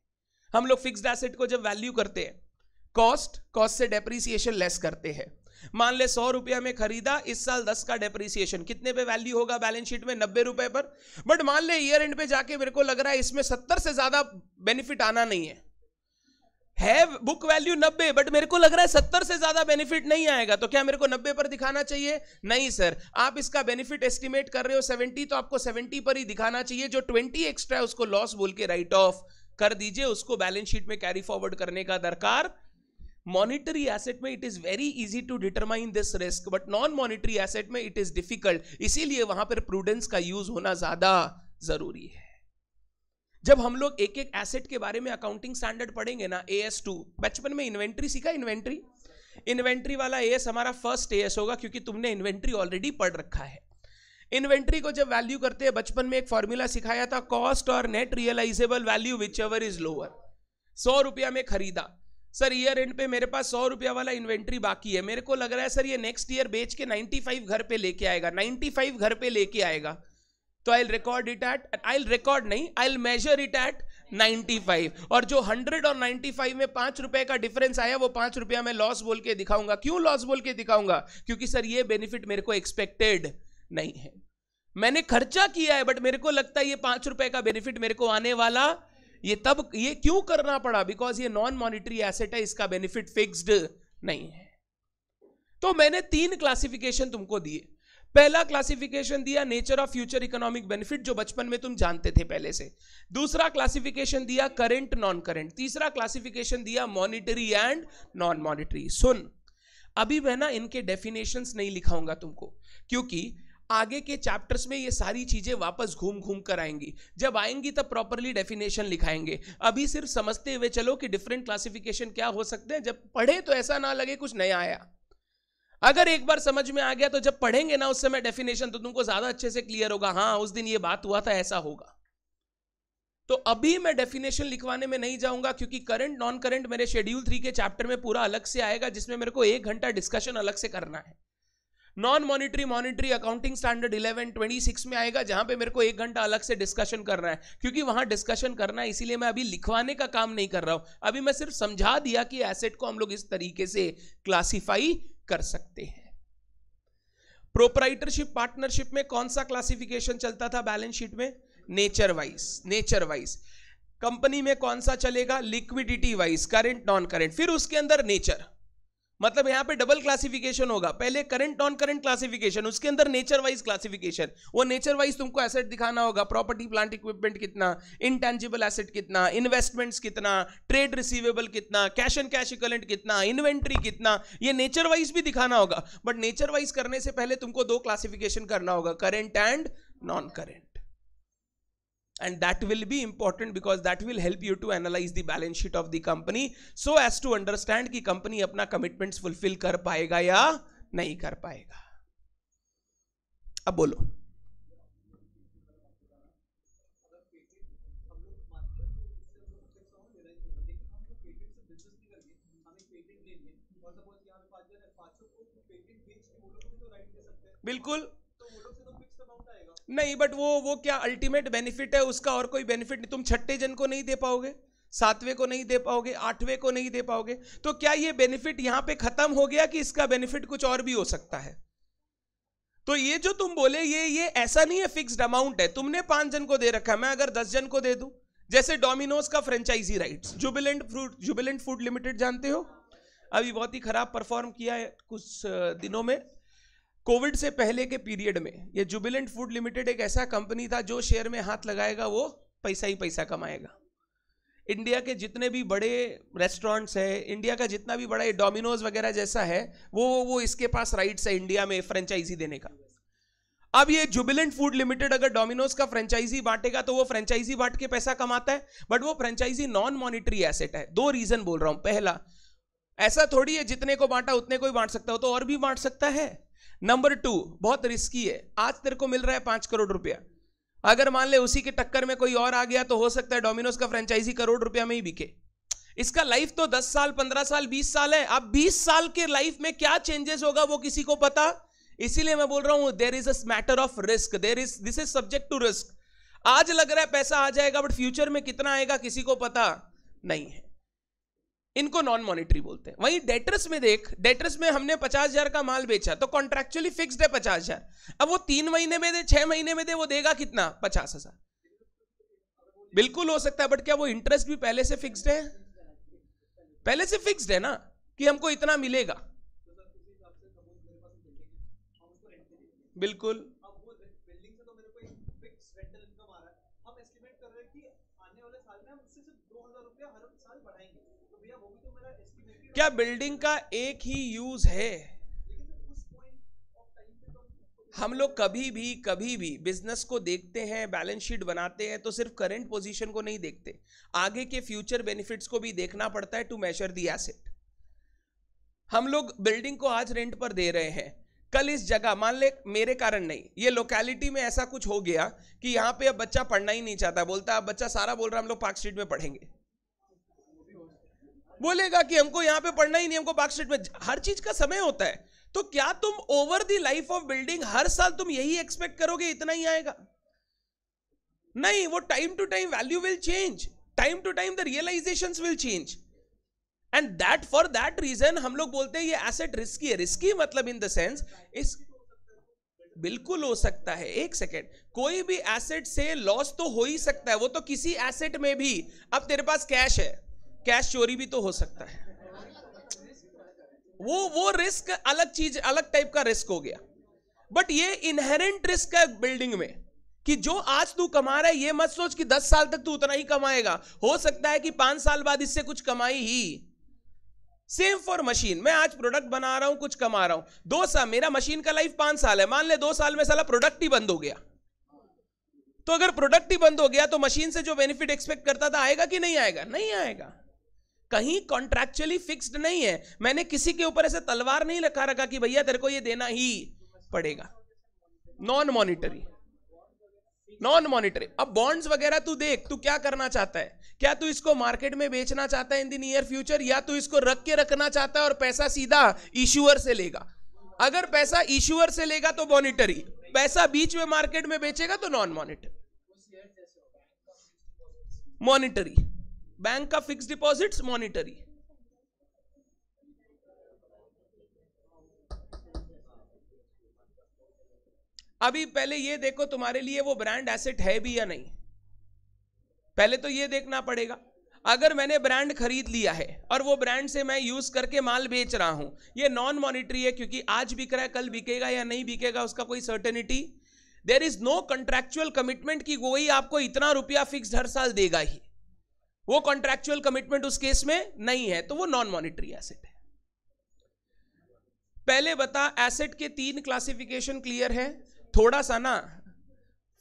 हम लोग फिक्स्ड एसेट को जब वैल्यू करते हैं कॉस्ट कॉस्ट से डेप्रिसिएशन लेस करते हैं मान ले सौ रुपया में खरीदा इस साल दस का डेप्रिसिएशन कितने पे वैल्यू होगा बैलेंस शीट में नब्बे रुपए पर बट मान ले ईयर एंड पे जाके मेरे को लग रहा है इसमें सत्तर से ज्यादा बेनिफिट आना नहीं है है बुक वैल्यू नब्बे बट मेरे को लग रहा है सत्तर से ज्यादा बेनिफिट नहीं आएगा तो क्या मेरे को नब्बे पर दिखाना चाहिए नहीं सर आप इसका बेनिफिट एस्टिमेट कर रहे हो सेवेंटी तो आपको सेवेंटी पर ही दिखाना चाहिए जो ट्वेंटी एक्स्ट्रा है उसको लॉस बोल के राइट ऑफ कर दीजिए उसको बैलेंस शीट में कैरी फॉरवर्ड करने का दरकार मॉनिटरी एसेट में it is very easy to determine this risk but non monetary asset में इट इज डिफिकल्ट इसीलिए वहां पर प्रूडेंस का यूज होना ज्यादा जरूरी है जब हम लोग एक एक एसेट के बारे में अकाउंटिंग स्टैंडर्ड पढ़ेंगे ना ए एस टू बचपन में इन्वेंट्री सीखा इन्वेंट्री इन्वेंट्री वाला ए एस हमारा फर्स्ट ए एस होगा क्योंकि तुमने इन्वेंट्री ऑलरेडी पढ़ रखा है इन्वेंट्री को जब वैल्यू करते हैं बचपन में एक फॉर्मूला सिखाया था कॉस्ट और net realisable value whichever is lower सौ रुपया में खरीदा सर ईयर एंड पे मेरे पास सौ रुपया वाला इन्वेंट्री बाकी है मेरे को लग रहा है सर ये नेक्स्ट ईयर बेच के फाइव घर पे लेके आएगा फाइव घर पे लेके आएगा तो I record it at I record नहीं आई मेजर इट एट 95 और जो 100 और 95 में पांच रुपए का डिफरेंस आया वो पांच रुपया मैं लॉस बोल के दिखाऊंगा क्यों लॉस बोल के दिखाऊंगा क्योंकि सर ये बेनिफिट मेरे को एक्सपेक्टेड नहीं है मैंने खर्चा किया है बट मेरे को लगता है ये पांच रुपए का बेनिफिट मेरे को आने वाला ये तब ये क्यों करना पड़ा बिकॉज ये नॉन मॉनिटरी एसेट है इसका बेनिफिट फिक्सड नहीं है तो मैंने तीन क्लासिफिकेशन तुमको दिए पहला क्लासिफिकेशन दिया nature of future economic benefit जो बचपन में तुम जानते थे पहले से दूसरा क्लासिफिकेशन दिया करेंट नॉन करेंट तीसरा क्लासिफिकेशन दिया मॉनिटरी एंड नॉन मॉनिटरी सुन अभी मैं ना इनके डेफिनेशन नहीं लिखाऊंगा तुमको क्योंकि आगे के चैप्टर्स में ये सारी चीज़ें वापस घूम घूम कर आएंगी जब आएंगी तब प्रॉपरली डेफिनेशन लिखाएंगे अभी सिर्फ समझते हुए चलो कि डिफरेंट क्लासिफिकेशन क्या हो सकते हैं जब पढ़े तो ऐसा ना लगे कुछ नया आया अगर एक बार समझ में आ गया तो जब पढ़ेंगे ना उस समय डेफिनेशन तो तुमको ज्यादा अच्छे से क्लियर होगा हाँ उस दिन ये बात हुआ था ऐसा होगा तो अभी मैं डेफिनेशन लिखवाने में नहीं जाऊंगा क्योंकि करंट नॉन करंट मेरे शेड्यूल थ्री के चैप्टर में पूरा अलग से आएगा जिसमें मेरे को एक घंटा डिस्कशन अलग से करना है non monetary monetary accounting standard eleven twenty six में आएगा जहां पे मेरे को एक घंटा अलग से डिस्कशन करना है क्योंकि वहां डिस्कशन करना है इसीलिए मैं अभी लिखवाने का काम नहीं कर रहा हूं अभी मैं सिर्फ समझा दिया कि एसेट को हम लोग इस तरीके से क्लासीफाई कर सकते हैं प्रोपराइटरशिप पार्टनरशिप में कौन सा क्लासिफिकेशन चलता था बैलेंस शीट में nature wise nature wise company में कौन सा चलेगा liquidity wise current non current फिर उसके अंदर नेचर मतलब यहां पे डबल क्लासिफिकेशन होगा पहले करंट नॉन करंट क्लासिफिकेशन उसके अंदर नेचर वाइज क्लासिफिकेशन वो नेचर वाइज तुमको एसेट दिखाना होगा प्रॉपर्टी प्लांट इक्विपमेंट कितना इनटेंजिबल एसेट कितना इन्वेस्टमेंट्स कितना ट्रेड रिसीवेबल कितना कैश एंड कैश इक्वलेंट कितना इन्वेंट्री कितना ये नेचर वाइज भी दिखाना होगा बट नेचर वाइज करने से पहले तुमको दो क्लासिफिकेशन करना होगा current and non current and that will be important because that will help you to analyze the balance sheet of the company so as to understand ki company apna commitments fulfill kar payega ya nahi kar payega ab bolo बिल्कुल नहीं but वो वो क्या ultimate benefit है उसका और कोई benefit नहीं तुम छठे जन को नहीं दे पाओगे सातवें को नहीं दे पाओगे आठवें को नहीं दे पाओगे तो क्या ये बेनिफिट यहां पे खत्म हो गया कि इसका बेनिफिट कुछ और भी हो सकता है तो ये जो तुम बोले ये ये ऐसा नहीं है फिक्स्ड अमाउंट है तुमने पांच जन को दे रखा है मैं अगर दस जन को दे दू जैसे डोमिनोज का franchise rights Jubilant fruit Jubilant food limited जानते हो अभी बहुत ही खराब परफॉर्म किया है कुछ दिनों में कोविड से पहले के पीरियड में ये जुबिलेंट फूड लिमिटेड एक ऐसा कंपनी था जो शेयर में हाथ लगाएगा वो पैसा ही पैसा कमाएगा इंडिया के जितने भी बड़े रेस्टोरेंट्स है इंडिया का जितना भी बड़ा डोमिनोज वगैरह जैसा है वो वो इसके पास राइट्स है इंडिया में फ्रेंचाइजी देने का अब ये जुबिलेंट फूड लिमिटेड अगर डोमिनोज का फ्रेंचाइजी बांटेगा तो वो फ्रेंचाइजी बांट के पैसा कमाता है बट वो फ्रेंचाइजी नॉन मॉनिटरी एसेट है दो रीजन बोल रहा हूं पहला ऐसा थोड़ी है जितने को बांटा उतने को ही बांट सकता हो तो और भी बांट सकता है नंबर टू बहुत रिस्की है आज तेरे को मिल रहा है पांच करोड़ रुपया अगर मान ले उसी के टक्कर में कोई और आ गया तो हो सकता है डोमिनोज का फ्रेंचाइजी करोड़ रुपया में ही बिके इसका लाइफ तो 10 साल 15 साल 20 साल है अब 20 साल के लाइफ में क्या चेंजेस होगा वो किसी को पता इसीलिए मैं बोल रहा हूं there is a matter of risk there is this is subject to risk आज लग रहा है पैसा आ जाएगा बट फ्यूचर में कितना आएगा किसी को पता नहीं है इनको नॉन मॉनिटरी बोलते हैं वहीं डेटर्स में देख डेटर्स में हमने पचास हजार का माल बेचा तो कॉन्ट्रेक्चुअली फिक्स है पचास हजार अब वो तीन महीने में दे छह महीने में दे वो देगा कितना पचास हजार बिल्कुल हो सकता है बट क्या वो इंटरेस्ट भी पहले से फिक्स है पहले से फिक्स है ना कि हमको इतना मिलेगा बिल्कुल क्या बिल्डिंग का एक ही यूज है हम लोग कभी भी कभी भी बिजनेस को देखते हैं बैलेंस शीट बनाते हैं तो सिर्फ करंट पोजीशन को नहीं देखते आगे के फ्यूचर बेनिफिट्स को भी देखना पड़ता है टू मेजर दी एसेट हम लोग बिल्डिंग को आज रेंट पर दे रहे हैं कल इस जगह मान ले मेरे कारण नहीं ये लोकेलिटी में ऐसा कुछ हो गया कि यहाँ पे अब बच्चा पढ़ना ही नहीं चाहता बोलता अब बच्चा सारा बोल रहा हम लोग पार्क स्ट्रीट में पढ़ेंगे बोलेगा कि हमको यहाँ पे पढ़ना ही नहीं हमको पार्क स्ट्रीट में हर चीज का समय होता है तो क्या तुम over the life of building हर साल तुम यही एक्सपेक्ट करोगे इतना ही आएगा नहीं वो time to time value will change time to time the realization will change and that for that reason हम लोग बोलते हैं ये एसेट रिस्की है रिस्की मतलब इन द सेंस इस बिल्कुल हो सकता है एक सेकेंड कोई भी एसेट से लॉस तो हो ही सकता है वो तो किसी एसेट में भी अब तेरे पास कैश है कैश चोरी भी तो हो सकता है वो वो रिस्क अलग चीज अलग टाइप का रिस्क हो गया बट ये इनहेरेंट रिस्क है बिल्डिंग में कि जो आज तू कमा रहा है ये मत सोच कि दस साल तक तू उतना ही कमाएगा हो सकता है कि पांच साल बाद इससे कुछ कमाई ही सेम फॉर मशीन मैं आज प्रोडक्ट बना रहा हूं कुछ कमा रहा हूं दो साल मेरा मशीन का लाइफ पांच साल है मान ले दो साल में साला प्रोडक्ट ही बंद हो गया तो अगर प्रोडक्ट ही बंद हो गया तो मशीन से जो बेनिफिट एक्सपेक्ट करता था आएगा कि नहीं आएगा नहीं आएगा कहीं कॉन्ट्रेक्चुअली फिक्स्ड नहीं है मैंने किसी के ऊपर ऐसे तलवार नहीं रखा रखा कि भैया तेरे को ये देना ही पड़ेगा नॉन मॉनिटरी नॉन मॉनिटरी अब बॉन्ड्स वगैरह तू देख तू क्या करना चाहता है क्या तू इसको मार्केट में बेचना चाहता है इन द नियर फ्यूचर या तू इसको रख के रखना चाहता है और पैसा सीधा इश्यूअर से लेगा अगर पैसा इश्यूअर से लेगा तो मॉनिटरी पैसा बीच में मार्केट में बेचेगा तो नॉन मॉनिटरी मॉनिटरी बैंक का फिक्स डिपॉजिट्स मॉनिटरी अभी पहले ये देखो तुम्हारे लिए वो ब्रांड एसेट है भी या नहीं पहले तो ये देखना पड़ेगा अगर मैंने ब्रांड खरीद लिया है और वो ब्रांड से मैं यूज करके माल बेच रहा हूं ये नॉन मॉनिटरी है क्योंकि आज बिक रहा है कल बिकेगा या नहीं बिकेगा उसका कोई certainty there is no contractual commitment की कोई आपको इतना रुपया फिक्स हर साल देगा ही वो कॉन्ट्रेक्चुअल कमिटमेंट उस केस में नहीं है तो वो नॉन मॉनिटरी एसेट है पहले बता एसेट के तीन क्लासिफिकेशन क्लियर है थोड़ा सा ना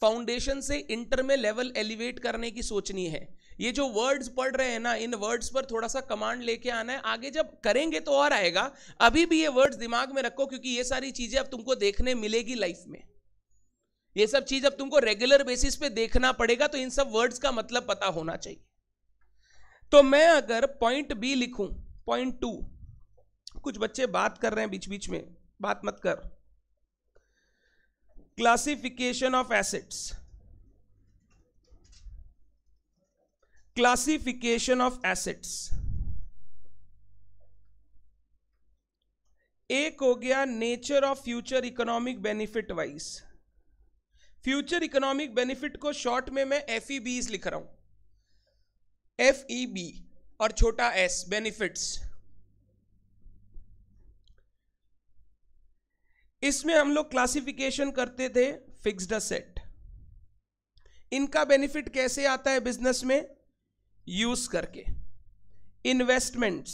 फाउंडेशन से इंटर में लेवल एलिवेट करने की सोचनी है ये जो वर्ड्स पढ़ रहे हैं ना इन वर्ड्स पर थोड़ा सा कमांड लेके आना है आगे जब करेंगे तो और आएगा अभी भी ये वर्ड्स दिमाग में रखो क्योंकि ये सारी चीजें अब तुमको देखने मिलेगी लाइफ में ये सब चीज अब तुमको रेगुलर बेसिस पे देखना पड़ेगा तो इन सब वर्ड्स का मतलब पता होना चाहिए तो मैं अगर पॉइंट बी लिखूं पॉइंट टू कुछ बच्चे बात कर रहे हैं बीच बीच में बात मत कर classification of assets classification of assets एक हो गया nature of future economic benefit wise future economic benefit को शॉर्ट में मैं एफ ई बीज लिख रहा हूं एफ ई बी और छोटा एस बेनिफिट्स इसमें हम लोग क्लासिफिकेशन करते थे फिक्स्ड असेट इनका बेनिफिट कैसे आता है बिजनेस में यूज करके इन्वेस्टमेंट्स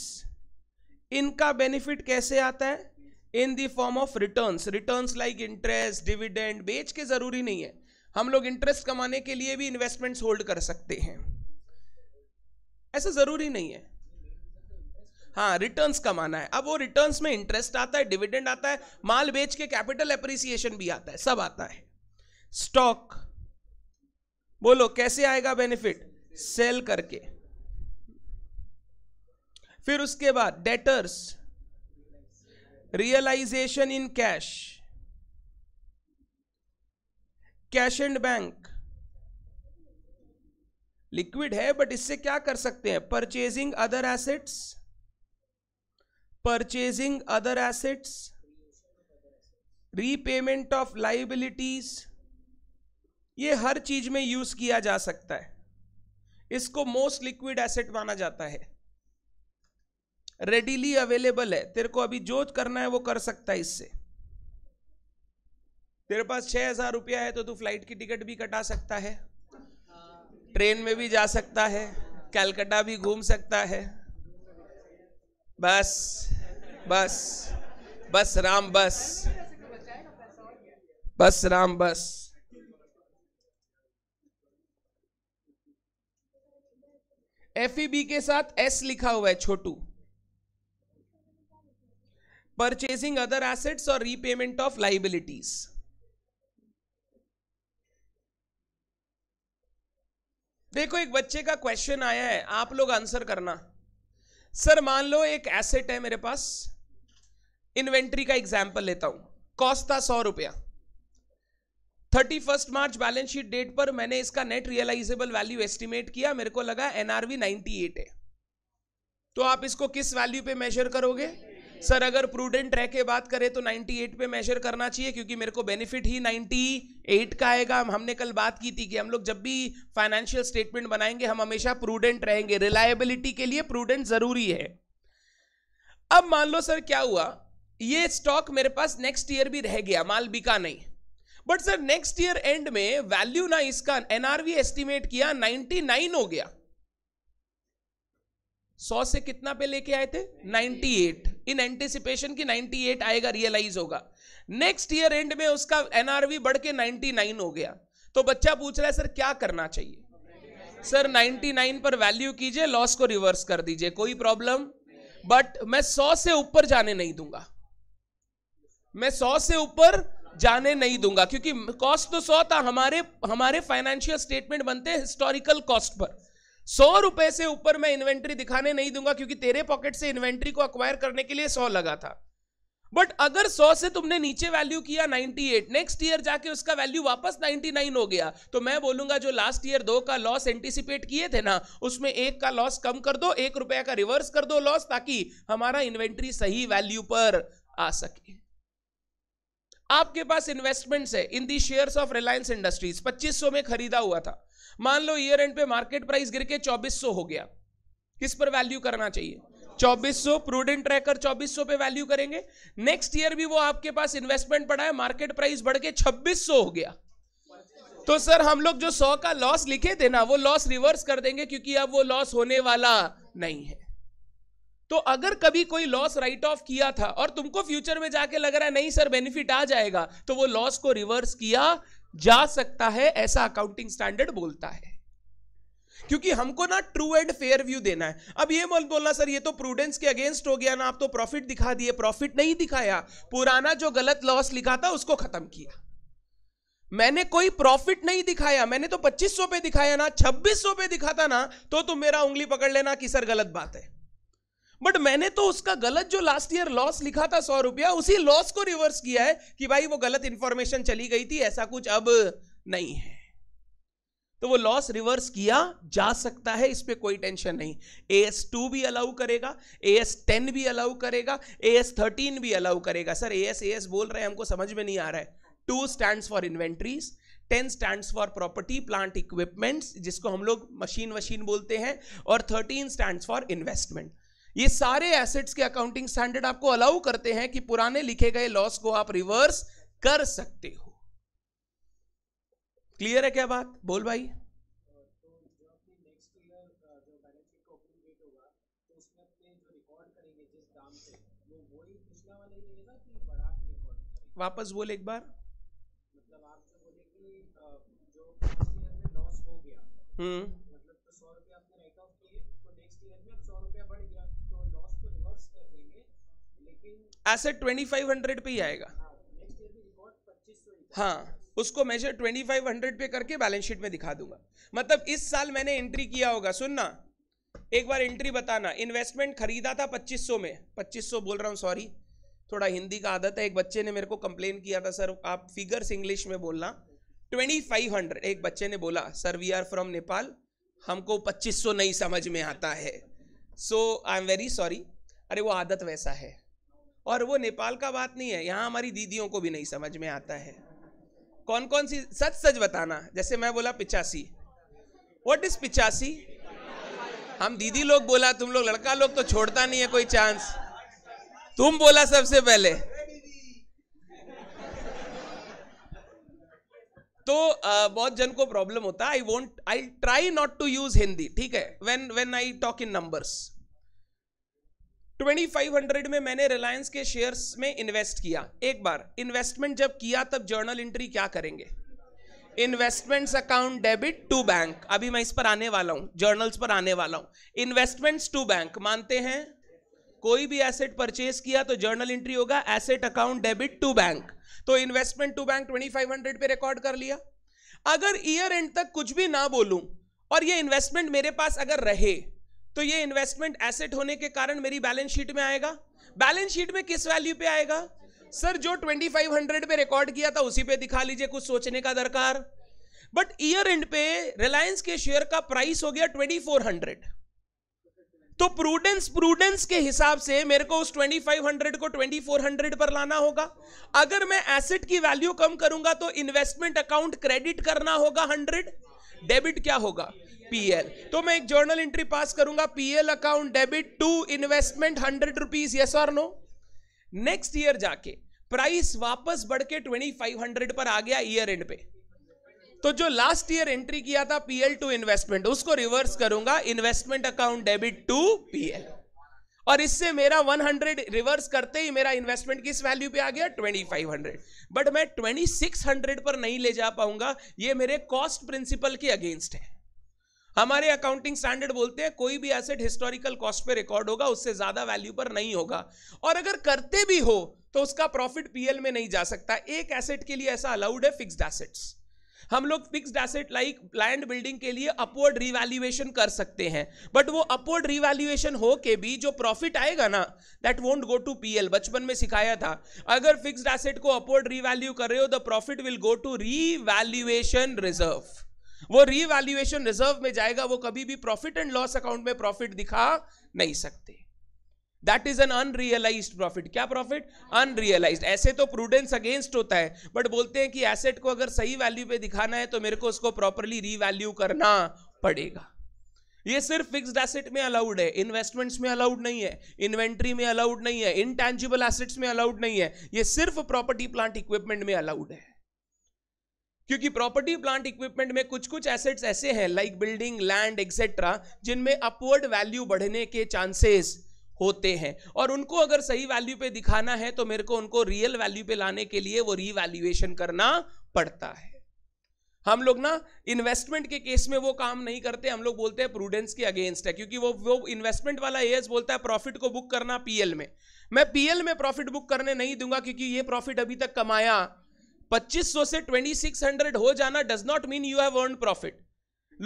इनका बेनिफिट कैसे आता है in the form of returns returns like interest dividend बेच के जरूरी नहीं है हम लोग इंटरेस्ट कमाने के लिए भी इन्वेस्टमेंट्स होल्ड कर सकते हैं ऐसा ज़रूरी नहीं है हाँ रिटर्न्स कमाना है अब वो रिटर्न्स में इंटरेस्ट आता है डिविडेंड आता है माल बेच के कैपिटल एप्रिसिएशन भी आता है सब आता है स्टॉक बोलो कैसे आएगा बेनिफिट सेल करके फिर उसके बाद debtors realization in cash cash and bank liquid है बट इससे क्या कर सकते हैं purchasing other assets purchasing other assets repayment of liabilities ये हर चीज में यूज किया जा सकता है इसको मोस्ट लिक्विड एसेट माना जाता है रेडीली अवेलेबल है तेरे को अभी जो करना है वो कर सकता है इससे तेरे पास छह हजार रुपया है तो तू फ्लाइट की टिकट भी कटा सकता है ट्रेन में भी जा सकता है कैलकाटा भी घूम सकता है बस बस बस राम बस बस राम बस एफ बी e के साथ एस लिखा हुआ है छोटू परचेजिंग अदर एसेट्स और रीपेमेंट ऑफ लाइबिलिटीज़ देखो एक बच्चे का क्वेश्चन आया है आप लोग आंसर करना सर मान लो एक एसेट है मेरे पास इन्वेंट्री का एग्जाम्पल लेता हूं कॉस्ट था सौ रुपया thirty first March balance sheet date पर मैंने इसका नेट रियलाइजेबल वैल्यू एस्टिमेट किया मेरे को लगा एनआरवी एट है तो आप इसको किस वैल्यू पे मेजर करोगे सर अगर प्रूडेंट रह के बात करें तो 98 पे मेजर करना चाहिए क्योंकि मेरे को बेनिफिट ही 98 का आएगा हमने कल बात की थी कि हम लोग जब भी फाइनेंशियल स्टेटमेंट बनाएंगे हम हमेशा प्रूडेंट रहेंगे रिलायबिलिटी के लिए प्रूडेंट जरूरी है अब मान लो सर क्या हुआ ये स्टॉक मेरे पास नेक्स्ट ईयर भी रह गया माल बिका नहीं but sir next year end में वैल्यू ना इसका एनआरवी एस्टिमेट किया 99 हो गया 100 से कितना पे लेके आए थे 98 इन एंटिसिपेशन की 98 आएगा रियलाइज होगा नेक्स्ट ईयर एंड में उसका एनआरवी बढ़ के नाइनटी हो गया तो बच्चा पूछ रहा है सर क्या करना चाहिए सर 99 पर वैल्यू कीजिए लॉस को रिवर्स कर दीजिए कोई प्रॉब्लम बट मैं 100 से ऊपर जाने नहीं दूंगा मैं 100 से ऊपर जाने नहीं दूंगा क्योंकि कॉस्ट तो 100 था हमारे हमारे फाइनेंशियल स्टेटमेंट बनते हैं हिस्टोरिकल कॉस्ट पर सौ रुपए से ऊपर मैं इन्वेंट्री दिखाने नहीं दूंगा क्योंकि तेरे पॉकेट से इन्वेंट्री को अक्वायर करने के लिए सौ लगा था बट अगर सौ से तुमने नीचे वैल्यू किया 98 नेक्स्ट ईयर जाके उसका वैल्यू वापस 99 हो गया तो मैं बोलूंगा जो लास्ट ईयर दो का लॉस एंटिसिपेट किए थे ना उसमें एक का लॉस कम कर दो एक रुपया का रिवर्स कर दो लॉस ताकि हमारा इन्वेंट्री सही वैल्यू पर आ सके आपके पास इन्वेस्टमेंट्स है in the shares of Reliance Industries 2500 में खरीदा हुआ था मान लो ईयर एंड पे मार्केट प्राइस गिर के 2400 हो गया किस पर वैल्यू करना चाहिए 2400 प्रूडेंट चौबीस 2400 पे वैल्यू करेंगे नेक्स्ट ईयर भी वो आपके पास इन्वेस्टमेंट पड़ा है मार्केट प्राइस बढ़ के 2600 हो गया तो सर हम लोग जो 100 का लॉस लिखे थे ना वो लॉस रिवर्स कर देंगे क्योंकि अब वो लॉस होने वाला नहीं है तो अगर कभी कोई लॉस राइट ऑफ किया था और तुमको फ्यूचर में जाके लग रहा है नहीं सर बेनिफिट आ जाएगा तो वो लॉस को रिवर्स किया जा सकता है ऐसा अकाउंटिंग स्टैंडर्ड बोलता है क्योंकि हमको ना ट्रू एंड फेयर व्यू देना है अब ये मत बोलना सर ये तो प्रूडेंस के अगेंस्ट हो गया ना आप तो प्रॉफिट दिखा दिए प्रॉफिट नहीं दिखाया पुराना जो गलत लॉस लिखा था उसको खत्म किया मैंने कोई प्रॉफिट नहीं दिखाया मैंने तो पच्चीस सौ पे दिखाया ना छब्बीस सौ पे दिखाता ना तो तुम मेरा उंगली पकड़ लेना कि सर गलत बात है बट मैंने तो उसका गलत जो लास्ट ईयर लॉस लिखा था सौ रुपया उसी लॉस को रिवर्स किया है कि भाई वो गलत इंफॉर्मेशन चली गई थी ऐसा कुछ अब नहीं है तो वो लॉस रिवर्स किया जा सकता है इस पर कोई टेंशन नहीं ए एस टू भी अलाउ करेगा ए एस टेन भी अलाउ करेगा ए एस थर्टीन भी अलाउ करेगा sir A S A S बोल रहे हैं हमको समझ में नहीं आ रहा है two stand for inventories ten stand for property plant equipments जिसको हम लोग मशीन वशीन बोलते हैं और थर्टीन स्टैंड फॉर इन्वेस्टमेंट ये सारे एसेट्स के अकाउंटिंग स्टैंडर्ड आपको अलाउ करते हैं कि पुराने लिखे गए लॉस को आप रिवर्स कर सकते हो क्लियर है क्या बात बोल भाई वापस बोल एक बार मतलब आप जो कि जो लॉस हो गया hmm asset twenty five hundred पे ही आएगा हाँ उसको मेजर ट्वेंटी फाइव हंड्रेड पे करके बैलेंस शीट में दिखा दूंगा मतलब इस साल मैंने एंट्री किया होगा सुनना एक बार एंट्री बताना इन्वेस्टमेंट खरीदा था पच्चीस सौ में पच्चीस सौ बोल रहा हूँ सॉरी थोड़ा हिंदी का आदत है एक बच्चे ने मेरे को कंप्लेन किया था सर आप फिगर्स इंग्लिश में बोलना ट्वेंटी फाइव हंड्रेड एक बच्चे ने बोला sir we are from Nepal हमको पच्चीस सौ नहीं समझ में आता है so I am very sorry अरे वो आदत वैसा है और वो नेपाल का बात नहीं है यहाँ हमारी दीदियों को भी नहीं समझ में आता है कौन कौन सी सच सच बताना जैसे मैं बोला पिचासी वट इज पिचासी हम दीदी लोग बोला तुम लोग लड़का लोग तो छोड़ता नहीं है कोई चांस तुम बोला सबसे पहले तो बहुत जन को प्रॉब्लम होता I want I try not to use Hindi ठीक है when when I talk in numbers 2500 में मैंने रिलायंस के शेयर्स में इन्वेस्ट किया एक बार इन्वेस्टमेंट जब किया तब जर्नल एंट्री क्या करेंगे investments account debit to bank अभी मैं इस पर आने वाला हूं जर्नल्स पर आने वाला हूं इन्वेस्टमेंट्स टू बैंक मानते हैं कोई भी एसेट परचेज किया तो जर्नल एंट्री होगा asset account debit to bank तो इन्वेस्टमेंट टू बैंक 2500 पे रिकॉर्ड कर लिया अगर ईयर एंड तक कुछ भी ना बोलूं और ये इन्वेस्टमेंट मेरे पास अगर रहे तो ये इन्वेस्टमेंट एसेट होने के कारण मेरी बैलेंस शीट में आएगा बैलेंस शीट में किस वैल्यू पे आएगा सर जो 2500 पे रिकॉर्ड किया था उसी पे दिखा लीजिए कुछ सोचने का दरकार बट ईयर एंड पे रिलायंस के शेयर का प्राइस हो गया 2400 तो प्रूडेंस प्रूडेंस के हिसाब से मेरे को उस 2500 को 2400 पर लाना होगा अगर मैं एसेट की वैल्यू कम करूंगा तो इन्वेस्टमेंट अकाउंट क्रेडिट करना होगा 100 डेबिट क्या होगा पीएल तो मैं एक जर्नल एंट्री पास करूंगा PL account debit to investment hundred rupees yes और नो नेक्स्ट ईयर जाके प्राइस वापस बढ़ के ट्वेंटी फाइव हंड्रेड पर आ गया ईयर एंड पे तो जो लास्ट ईयर एंट्री किया था पीएल टू इन्वेस्टमेंट उसको रिवर्स करूंगा investment account debit to PL और इससे मेरा 100 रिवर्स करते ही मेरा इन्वेस्टमेंट किस वैल्यू पे आ गया 2500 बट मैं 2600 पर नहीं ले जा पाऊंगा ये मेरे कॉस्ट प्रिंसिपल के अगेंस्ट है हमारे अकाउंटिंग स्टैंडर्ड बोलते हैं कोई भी एसेट हिस्टोरिकल कॉस्ट पे रिकॉर्ड होगा उससे ज्यादा वैल्यू पर नहीं होगा और अगर करते भी हो तो उसका प्रॉफिट पीएल में नहीं जा सकता एक एसेट के लिए ऐसा अलाउड है फिक्स्ड एसेट्स हम लोग fixed asset like land building के लिए अपवर्ड रिवैल्यूएशन कर सकते हैं बट वो अपवर्ड रिवैल्यूएशन हो के भी जो प्रॉफिट आएगा ना that won't go to PL बचपन में सिखाया था अगर फिक्स्ड एसेट को अपवर्ड रिवैल्यू कर रहे हो the profit will go to revaluation reserve वो रीवैल्यूएशन रिजर्व में जाएगा वो कभी भी प्रॉफिट एंड लॉस अकाउंट में प्रॉफिट दिखा नहीं सकते that is an unrealised profit क्या प्रॉफिट अनरियलाइज ऐसे तो प्रूडेंस अगेंस्ट होता है बट बोलते हैं कि एसेट को अगर सही वैल्यू पे दिखाना है तो मेरे को उसको प्रॉपरली रीवैल्यू करना पड़ेगा ये सिर्फ फिक्स्ड एसेट में अलाउड है इन्वेस्टमेंट्स में अलाउड नहीं है इन्वेंट्री में अलाउड नहीं है इनटैंजिबल एसेट्स में अलाउड नहीं है ये सिर्फ प्रॉपर्टी प्लांट इक्विपमेंट में अलाउड है क्योंकि प्रॉपर्टी प्लांट इक्विपमेंट में कुछ कुछ एसेट्स ऐसे हैं लाइक बिल्डिंग लैंड एक्सेट्रा जिनमें अपवर्ड वैल्यू बढ़ने के चांसेस होते हैं और उनको अगर सही वैल्यू पे दिखाना है तो मेरे को उनको रियल वैल्यू पे लाने के लिए वो रीवैल्यूएशन करना पड़ता है हम लोग ना इन्वेस्टमेंट के केस में वो काम नहीं करते हम लोग बोलते हैं प्रूडेंस के अगेंस्ट है क्योंकि वो वो इन्वेस्टमेंट वाला एएस बोलता है प्रॉफिट को बुक करना पीएल में मैं पीएल में प्रॉफिट बुक करने नहीं दूंगा क्योंकि ये प्रॉफिट अभी तक कमाया 2500 से 2600 हो जाना does not mean you have earn profit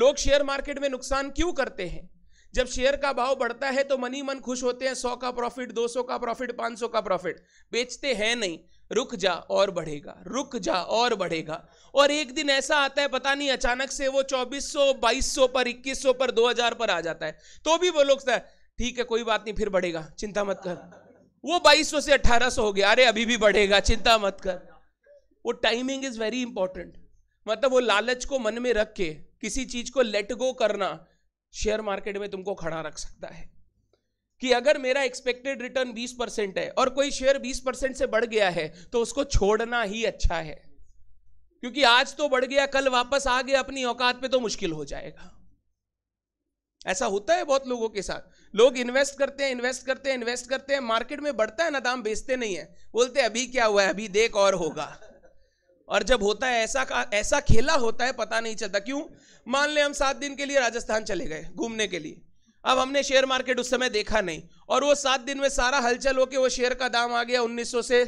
लोग शेयर मार्केट में नुकसान क्यों करते हैं जब शेयर का भाव बढ़ता है तो मनी मन खुश होते हैं सौ का प्रॉफिट दो सौ का प्रॉफिट पांच सौ का प्रॉफिट बेचते हैं नहीं रुक जा और बढ़ेगा रुक जा और बढ़ेगा और एक दिन ऐसा आता है पता नहीं अचानक से वो चौबीस सौ बाईस सौ पर इक्कीस सौ पर दो हजार पर आ जाता है तो भी वो लोग ठीक है कोई बात नहीं फिर बढ़ेगा चिंता मत कर वो सौ से 1800 हो गया अरे अभी भी बढ़ेगा चिंता मत कर वो टाइमिंग इज़ वेरी इंपॉर्टेंट मतलब वो लालच को मन में रख के किसी चीज़ को लेट गो करना शेयर मार्केट में तुमको खड़ा रख सकता है कि अगर मेरा एक्सपेक्टेड रिटर्न 20 परसेंट है और कोई शेयर 20 परसेंट से बढ़ गया है तो उसको छोड़ना ही अच्छा है क्योंकि आज तो बढ़ गया कल वापस आ गया अपनी औकात पे तो मुश्किल हो जाएगा ऐसा होता है बहुत लोगों के साथ लोग इन्वेस्ट करते हैं इन्वेस्ट करते हैं इन्वेस्ट करते हैं मार्केट में बढ़ता है ना दाम बेचते नहीं है बोलते अभी क्या हुआ है अभी देख और होगा और जब होता है ऐसा का ऐसा खेला होता है पता नहीं चलता क्यों मान लें हम सात दिन के लिए राजस्थान चले गए घूमने के लिए अब हमने शेयर मार्केट उस समय देखा नहीं और वो सात दिन में सारा हलचल होके वो शेयर का दाम आ गया 1900 से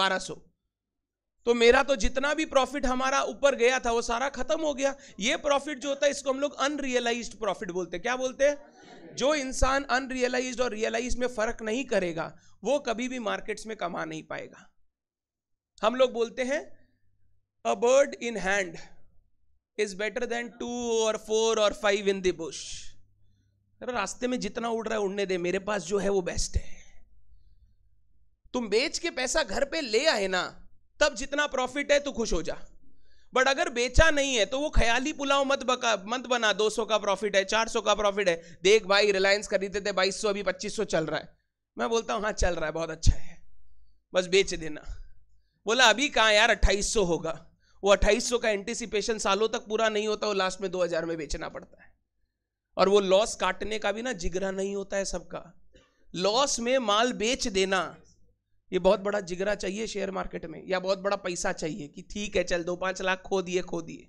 1200 तो मेरा तो जितना भी प्रॉफिट हमारा ऊपर गया था वो सारा खत्म हो गया ये प्रॉफिट जो होता है इसको हम लोग अनरियलाइज प्रॉफिट बोलते क्या बोलते हैं जो इंसान अनरियलाइज और रियलाइज में फर्क नहीं करेगा वो कभी भी मार्केट्स में कमा नहीं पाएगा हम लोग बोलते हैं a bird in hand is better than two or four or five in the bush रास्ते में जितना उड़ रहा है उड़ने दे मेरे पास जो है वो बेस्ट है तुम बेच के पैसा घर पे ले आए ना तब जितना प्रॉफिट है तो खुश हो जा बट अगर बेचा नहीं है तो वो ख्याली पुलाव मत बका मत बना 200 का प्रॉफिट है 400 का प्रॉफिट है देख भाई रिलायंस खरीदते थे 2200 अभी 2500 चल रहा है मैं बोलता हूँ हाँ चल रहा है बहुत अच्छा है बस बेच देना बोला अभी कहाँ यार 2800 होगा वो 2800 का एंटिसिपेशन सालों तक पूरा नहीं होता वो लास्ट में 2000 में बेचना पड़ता है और वो लॉस काटने का भी ना जिगरा नहीं होता है सबका लॉस में माल बेच देना ये बहुत बड़ा जिगरा चाहिए शेयर मार्केट में या बहुत बड़ा पैसा चाहिए कि ठीक है चल दो पांच लाख खो दिए खो दिए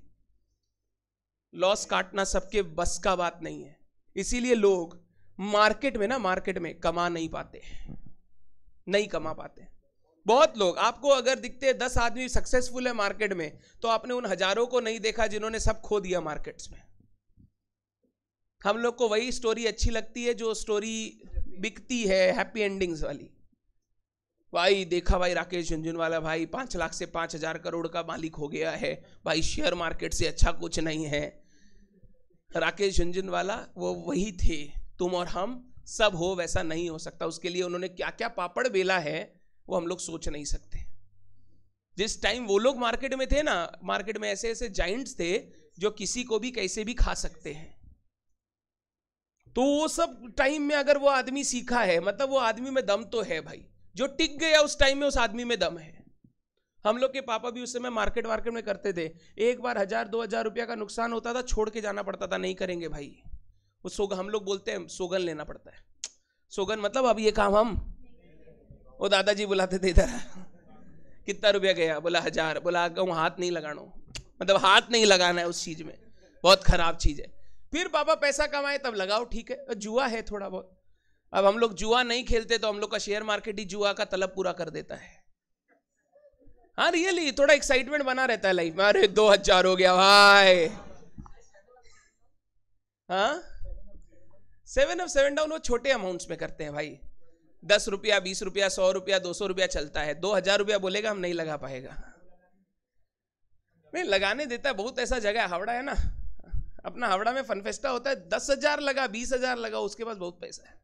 लॉस काटना सबके बस का बात नहीं है इसीलिए लोग मार्केट में ना मार्केट में कमा नहीं पाते नहीं कमा पाते बहुत लोग आपको अगर दिखते दस आदमी सक्सेसफुल है मार्केट में तो आपने उन हजारों को नहीं देखा जिन्होंने सब खो दिया मार्केट्स में हम लोग को वही स्टोरी अच्छी लगती है जो स्टोरी बिकती है हैप्पी एंडिंग्स वाली भाई देखा भाई राकेश झुंझुनवाला भाई पांच लाख से पांच हजार करोड़ का मालिक हो गया है भाई शेयर मार्केट से अच्छा कुछ नहीं है राकेश झुंझुनवाला वो वही थे तुम और हम सब हो वैसा नहीं हो सकता उसके लिए उन्होंने क्या क्या पापड़ बेला है वो हम लोग सोच नहीं सकते जिस टाइम वो लोग मार्केट में थे ना मार्केट में ऐसे ऐसे जाइंट्स थे जो किसी को भी कैसे भी खा सकते हैं तो वो सब टाइम में अगर वो आदमी सीखा है मतलब वो आदमी में दम तो है भाई जो टिक गया उस टाइम में उस आदमी में दम है हम लोग के पापा भी उस समय मार्केट वार्केट में करते थे एक बार हजार दो हजार रुपया का नुकसान होता था छोड़ के जाना पड़ता था नहीं करेंगे भाई वो सोगन हम लोग बोलते हैं सोगन लेना पड़ता है सोगन मतलब अब ये काम हम वो दादाजी बुलाते थे इधर कितना रुपया गया बोला हजार बोला आगे हाथ नहीं लगाना मतलब हाथ नहीं लगाना है उस चीज में बहुत खराब चीज है फिर पापा पैसा कमाए तब लगाओ ठीक है जुआ है थोड़ा बहुत अब हम लोग जुआ नहीं खेलते तो हम लोग का शेयर मार्केट ही जुआ का तलब पूरा कर देता है हाँ रियली थोड़ा एक्साइटमेंट बना रहता है लाइफ में अरे दो हजार हो गया भाई हाँ सेवन ऑफ सेवन डाउन वो छोटे अमाउंट्स में करते हैं भाई दस रुपया बीस रुपया सौ रुपया दो सौ रुपया चलता है दो हजार रुपया बोलेगा हम नहीं लगा पाएगा नहीं लगाने देता बहुत ऐसा जगह है हावड़ा है ना अपना हावड़ा में फनफेस्टा होता है दस हजार लगा बीस हजार लगा उसके पास बहुत पैसा है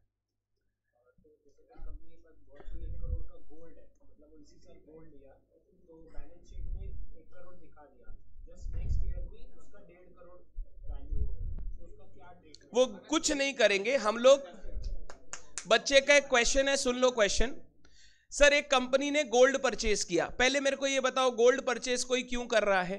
वो कुछ नहीं करेंगे हम लोग बच्चे का एक क्वेश्चन है सुन लो क्वेश्चन सर एक कंपनी ने गोल्ड परचेस किया पहले मेरे को ये बताओ गोल्ड परचेज कोई क्यों कर रहा है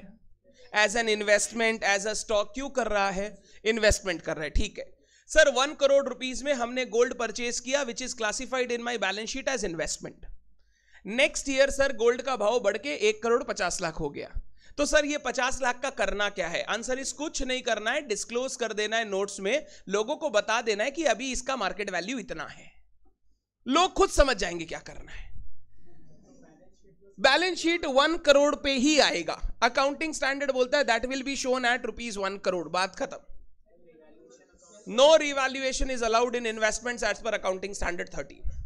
as an investment as a stock क्यों कर रहा है इन्वेस्टमेंट कर रहा है ठीक है सर वन करोड़ रुपीज में हमने गोल्ड परचेस किया which is classified in my balance sheet as investment next year sir gold का भाव बढ़ के एक करोड़ पचास लाख हो गया तो सर ये पचास लाख का करना क्या है आंसर इस कुछ नहीं करना है डिस्क्लोज कर देना है नोट्स में लोगों को बता देना है कि अभी इसका मार्केट वैल्यू इतना है लोग खुद समझ जाएंगे क्या करना है बैलेंस शीट वन करोड़ पे ही आएगा अकाउंटिंग स्टैंडर्ड बोलता है that will be shown at rupees one crore बात खत्म no revaluation is allowed in investment as per accounting standard thirteen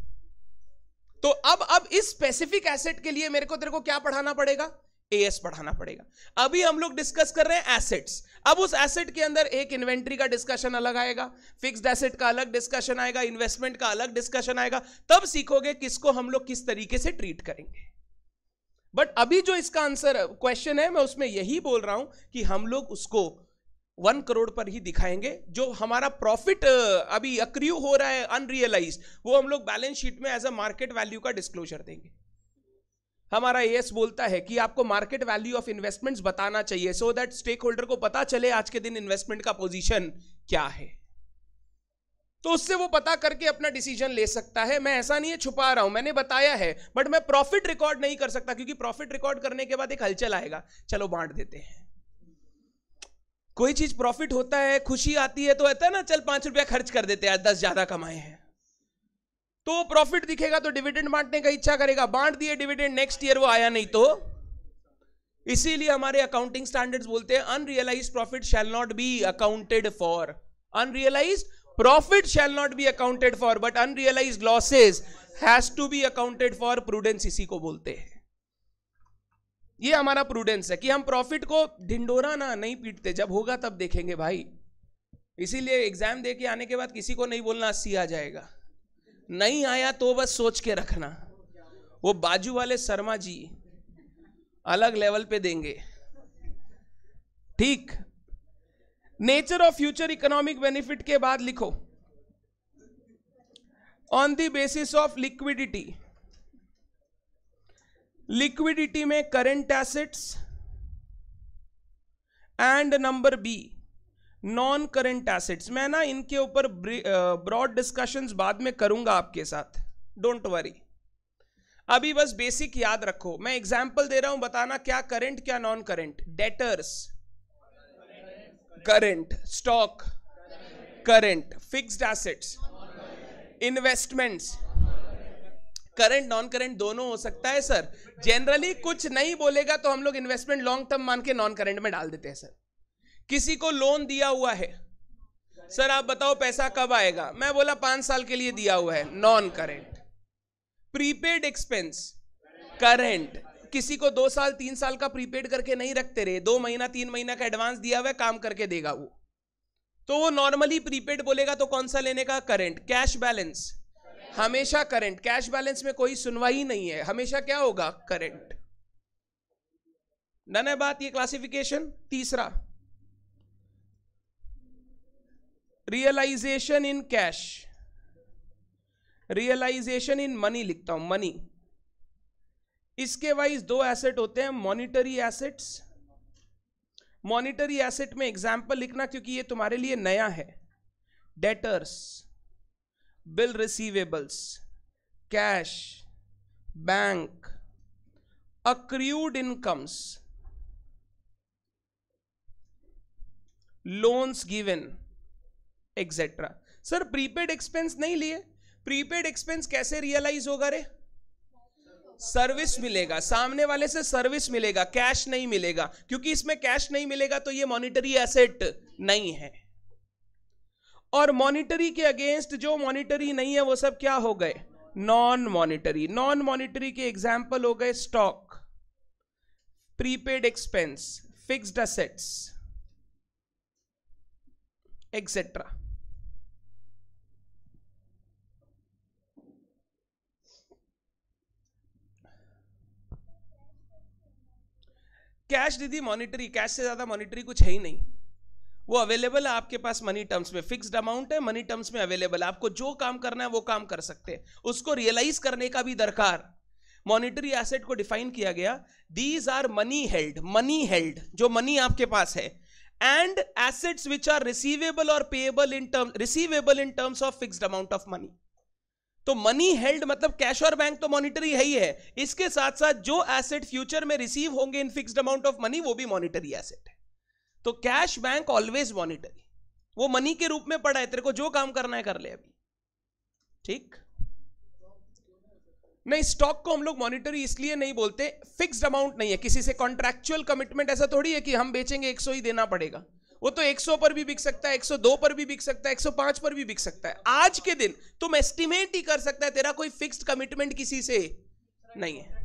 तो अब अब इस स्पेसिफिक एसेट के लिए मेरे को तेरे को क्या पढ़ाना पड़ेगा एएस पढ़ाना पड़ेगा अभी हम लोग डिस्कस कर रहे हैं एसेट्स अब उस एसेट के अंदर एक इन्वेंट्री का डिस्कशन अलग आएगा फिक्स्ड एसेट का अलग डिस्कशन आएगा इन्वेस्टमेंट का अलग डिस्कशन आएगा तब सीखोगे किसको हम लोग किस तरीके से ट्रीट करेंगे बट अभी जो इसका आंसर क्वेश्चन है मैं उसमें यही बोल रहा हूं कि हम लोग उसको वन करोड़ पर ही दिखाएंगे जो हमारा प्रॉफिट अभी अक्रिय हो रहा है अनरियलाइज वो हम लोग बैलेंस शीट में एज अ मार्केट वैल्यू का डिस्क्लोजर देंगे हमारा एस बोलता है कि आपको मार्केट वैल्यू ऑफ इन्वेस्टमेंट्स बताना चाहिए सो दैट स्टेक होल्डर को पता चले आज के दिन इन्वेस्टमेंट का पोजीशन क्या है तो उससे वो पता करके अपना डिसीजन ले सकता है मैं ऐसा नहीं है छुपा रहा हूं मैंने बताया है बट मैं प्रॉफिट रिकॉर्ड नहीं कर सकता क्योंकि प्रॉफिट रिकॉर्ड करने के बाद एक हलचल आएगा चलो बांट देते हैं कोई चीज प्रॉफिट होता है खुशी आती है तो रहता है ना चल पांच रुपया खर्च कर देते हैं दस ज्यादा कमाए हैं तो प्रॉफिट दिखेगा तो डिविडेंड बांटने का इच्छा करेगा बांट दिए डिविडेंड नेक्स्ट ईयर वो आया नहीं तो इसीलिए हमारे अकाउंटिंग स्टैंडर्ड्स बोलते हैं unrealised profit shall not be accounted for unrealised profit shall not be accounted for but unrealised losses has to be accounted for prudence इसी को बोलते हैं ये हमारा प्रूडेंस है कि हम प्रॉफिट को ढिंडोरा ना नहीं पीटते जब होगा तब देखेंगे भाई इसीलिए एग्जाम दे के आने के बाद किसी को नहीं बोलना अस्सी आ जाएगा नहीं आया तो बस सोच के रखना वो बाजू वाले शर्मा जी अलग लेवल पे देंगे ठीक nature of future economic benefit के बाद लिखो on the basis of liquidity liquidity में current assets and number B non current assets मैं ना इनके ऊपर ब्रॉड डिस्कशंस बाद में करूंगा आपके साथ डोंट वरी अभी बस बेसिक याद रखो मैं एग्जांपल दे रहा हूं बताना क्या करंट क्या non current debtors current stock current fixed assets investments current non current दोनों हो सकता है सर जनरली कुछ नहीं बोलेगा तो हम लोग इन्वेस्टमेंट लॉन्ग टर्म मान के नॉन करंट में डाल देते हैं सर किसी को लोन दिया हुआ है सर आप बताओ पैसा कब आएगा मैं बोला पांच साल के लिए दिया हुआ है non current prepaid expense current किसी को दो साल तीन साल का प्रीपेड करके नहीं रखते रहे दो महीना तीन महीना का एडवांस दिया हुआ है काम करके देगा वो तो वो नॉर्मली प्रीपेड बोलेगा तो कौन सा लेने का करंट कैश बैलेंस हमेशा करंट कैश बैलेंस में कोई सुनवाई नहीं है हमेशा क्या होगा करंट डन है बात ये क्लासिफिकेशन तीसरा realization in cash realization in money लिखता हूं मनी इसके वाइज दो एसेट होते हैं मॉनिटरी एसेट्स मॉनिटरी एसेट में एग्जाम्पल लिखना क्योंकि ये तुम्हारे लिए नया है debtors bill receivables cash bank accrued incomes loans given etcetera sir prepaid expense नहीं लिए प्रीपेड एक्सपेंस कैसे रियलाइज होगा रे सर्विस मिलेगा सामने वाले से सर्विस मिलेगा कैश नहीं मिलेगा क्योंकि इसमें कैश नहीं मिलेगा तो ये मॉनिटरी एसेट नहीं है और मॉनिटरी के अगेंस्ट जो मॉनिटरी नहीं है वो सब क्या हो गए नॉन मॉनिटरी नॉन मॉनिटरी के एग्जाम्पल हो गए stock prepaid expense fixed assets etcetera cash दीदी मॉनिटरी कैश से ज़्यादा मॉनिटरी कुछ है ही नहीं वो अवेलेबल है आपके पास मनी टर्म्स में फिक्स्ड अमाउंट है मनी टर्म्स में अवेलेबल है आपको जो काम करना है वो काम कर सकते हैं उसको रियलाइज करने का भी दरकार मॉनिटरी एसेट को डिफाइन किया गया these are money held money held जो मनी आपके पास है and assets which are receivable और payable in term receivable in terms of fixed amount of money तो मनी हेल्ड मतलब कैश और बैंक तो मॉनिटरी है ही है इसके साथ साथ जो एसेट फ्यूचर में रिसीव होंगे in fixed amount of money वो भी मॉनिटरी एसेट है तो कैश बैंक ऑलवेज मॉनिटरी वो मनी के रूप में पड़ा है तेरे को जो काम करना है कर ले अभी ठीक नहीं स्टॉक को हम लोग मॉनिटरी इसलिए नहीं बोलते फिक्स्ड अमाउंट नहीं है किसी से कॉन्ट्रेक्चुअल कमिटमेंट ऐसा थोड़ी है कि हम बेचेंगे 100 ही देना पड़ेगा वो तो 100 पर भी बिक सकता है 102 पर भी बिक सकता है 105 पर भी बिक सकता है आज के दिन तुम एस्टिमेट ही कर सकता है तेरा कोई फिक्स्ड कमिटमेंट किसी से नहीं है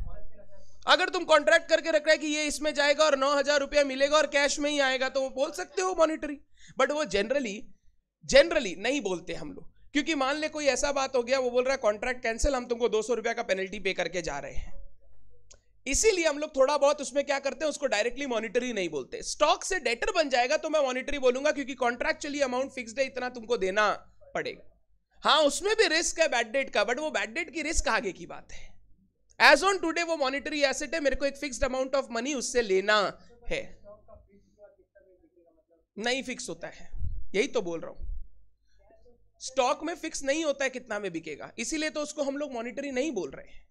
अगर तुम कॉन्ट्रैक्ट करके रख रहे कि ये इसमें जाएगा और नौ हजार रुपया मिलेगा और कैश में ही आएगा तो वो बोल सकते हो मॉनिटरी बट वो जनरली जनरली नहीं बोलते हम लोग क्योंकि मान ले कोई ऐसा बात हो गया वो बोल रहा है कॉन्ट्रैक्ट कैंसिल हम तुमको दो सौ रुपया का पेनल्टी पे करके जा रहे हैं इसीलिए हम लोग थोड़ा बहुत उसमें क्या करते हैं उसको डायरेक्टली मॉनिटरी नहीं बोलते स्टॉक से डेटर बन जाएगा तो मैं मॉनिटरी बोलूंगा क्योंकि कॉन्ट्रैक्चुअली अमाउंट फिक्स है इतना तुमको देना पड़ेगा हाँ उसमें भी रिस्क है बैड डेट का बट वो बैड डेट की रिस्क आगे की बात है एज ऑन टूडे वो मॉनिटरी एसेट है मेरे को एक फिक्स्ड अमाउंट ऑफ मनी उससे लेना है नहीं फिक्स होता है यही तो बोल रहा हूं स्टॉक में फिक्स नहीं होता है कितना में बिकेगा इसीलिए तो उसको हम लोग मॉनिटरी नहीं बोल रहे हैं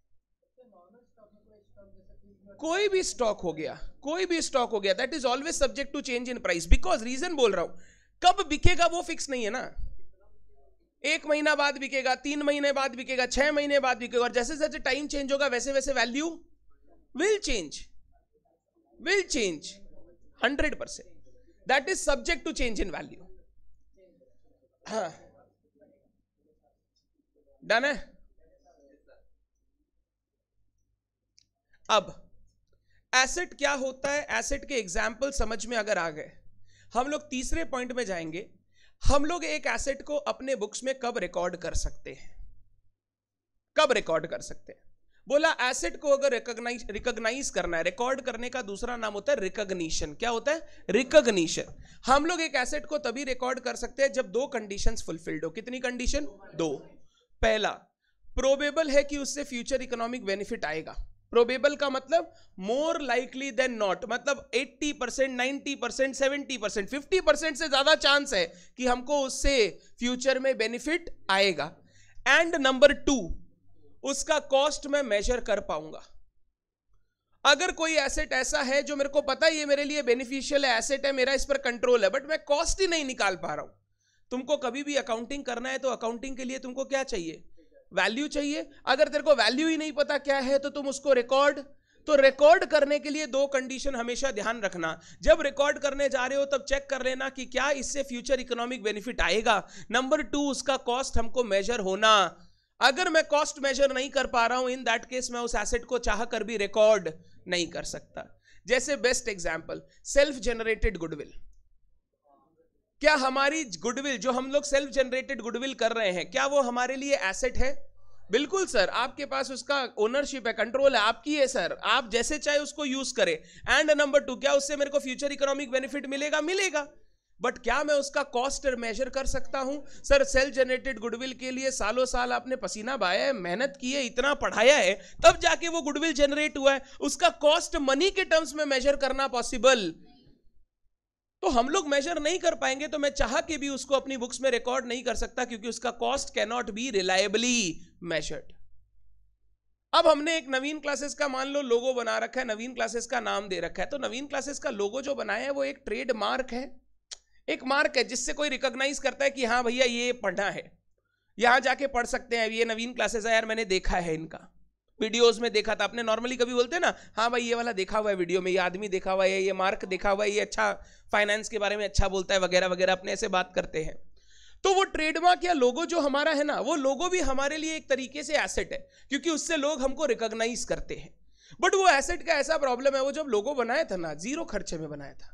कोई भी स्टॉक हो गया कोई भी स्टॉक हो गया that is always subject to change in price because reason बोल रहा हूं कब बिकेगा वो फिक्स नहीं है ना एक महीना बाद बिकेगा तीन महीने बाद बिकेगा छह महीने बाद बिकेगा और जैसे जैसे टाइम चेंज होगा वैसे वैसे value will change will change hundred percent that is subject to change in value हाँ डन है अब एसेट क्या होता है एसेट के एग्जाम्पल समझ में अगर आ गए हम लोग तीसरे पॉइंट में जाएंगे हम लोग एक एसेट को अपने बुक्स में कब रिकॉर्ड कर सकते हैं कब रिकॉर्ड कर सकते हैं बोला एसेट को अगर रिकॉग्नाइज रिकॉग्नाइज करना है रिकॉर्ड करने का दूसरा नाम होता है रिकॉग्निशन क्या होता है रिकॉग्निशन हम लोग एक एसेट को तभी रिकॉर्ड कर सकते हैं जब दो कंडीशंस फुलफिल्ड हो कितनी कंडीशन दो पहला प्रोबेबल है कि उससे फ्यूचर इकोनॉमिक बेनिफिट आएगा प्रोबेबल का मतलब मोर लाइकली देन नॉट मतलब 80 percent ninety percent seventy percent fifty percent से ज्यादा चांस है कि हमको उससे फ्यूचर में बेनिफिट आएगा एंड नंबर टू उसका कॉस्ट मैं मेजर कर पाऊंगा अगर कोई एसेट ऐसा है जो मेरे को पता है ये मेरे लिए बेनिफिशियल है एसेट है मेरा इस पर कंट्रोल है बट मैं कॉस्ट ही नहीं निकाल पा रहा हूं तुमको कभी भी अकाउंटिंग करना है तो अकाउंटिंग के लिए तुमको क्या चाहिए वैल्यू चाहिए अगर तेरे को वैल्यू ही नहीं पता क्या है तो तुम उसको रिकॉर्ड तो रिकॉर्ड करने के लिए दो कंडीशन हमेशा ध्यान रखना जब रिकॉर्ड करने जा रहे हो तब चेक कर लेना कि क्या इससे फ्यूचर इकोनॉमिक बेनिफिट आएगा नंबर टू उसका कॉस्ट हमको मेजर होना अगर मैं कॉस्ट मेजर नहीं कर पा रहा हूं इन दैट केस मैं उस एसेट को चाह कर भी रिकॉर्ड नहीं कर सकता जैसे best example self generated goodwill क्या हमारी गुडविल जो हम लोग सेल्फ जनरेटेड गुडविल कर रहे हैं क्या वो हमारे लिए एसेट है बिल्कुल सर आपके पास उसका ओनरशिप है कंट्रोल है आपकी है सर आप जैसे चाहे उसको यूज करें एंड नंबर टू क्या उससे मेरे को फ्यूचर इकोनॉमिक बेनिफिट मिलेगा मिलेगा बट क्या मैं उसका कॉस्ट मेजर कर सकता हूं सर सेल्फ जनरेटेड गुडविल के लिए सालों साल आपने पसीना बहाया है मेहनत की है इतना पढ़ाया है तब जाके वो गुडविल जनरेट हुआ है उसका कॉस्ट मनी के टर्म्स में मेजर करना पॉसिबल तो हम लोग मेजर नहीं कर पाएंगे तो मैं चाह के भी उसको अपनी बुक्स में रिकॉर्ड नहीं कर सकता क्योंकि उसका cost cannot be reliably measured अब हमने एक नवीन क्लासेस का मान लो लोगो बना रखा है नवीन क्लासेस का नाम दे रखा है तो नवीन क्लासेस का लोगो जो बनाया है वो एक ट्रेड मार्क है एक मार्क है जिससे कोई रिकॉग्नाइज करता है कि हाँ भैया ये पढ़ना है यहां जाके पढ़ सकते हैं ये नवीन क्लासेस है यार मैंने देखा है इनका वीडियोस में देखा था आपने नॉर्मली कभी बोलते हैं ना हाँ भाई ये वाला देखा हुआ है वीडियो में ये आदमी देखा हुआ है ये मार्क देखा हुआ है ये अच्छा फाइनेंस के बारे में अच्छा बोलता है वगैरह वगैरह अपने ऐसे बात करते हैं तो वो ट्रेडमार्क या लोगो जो हमारा है ना वो लोगो भी हमारे लिए एक तरीके से एसेट है क्योंकि उससे लोग हमको रिकोगनाइज करते हैं बट वो एसेट का ऐसा प्रॉब्लम है वो जब लोगो बनाया था ना जीरो खर्चे में बनाया था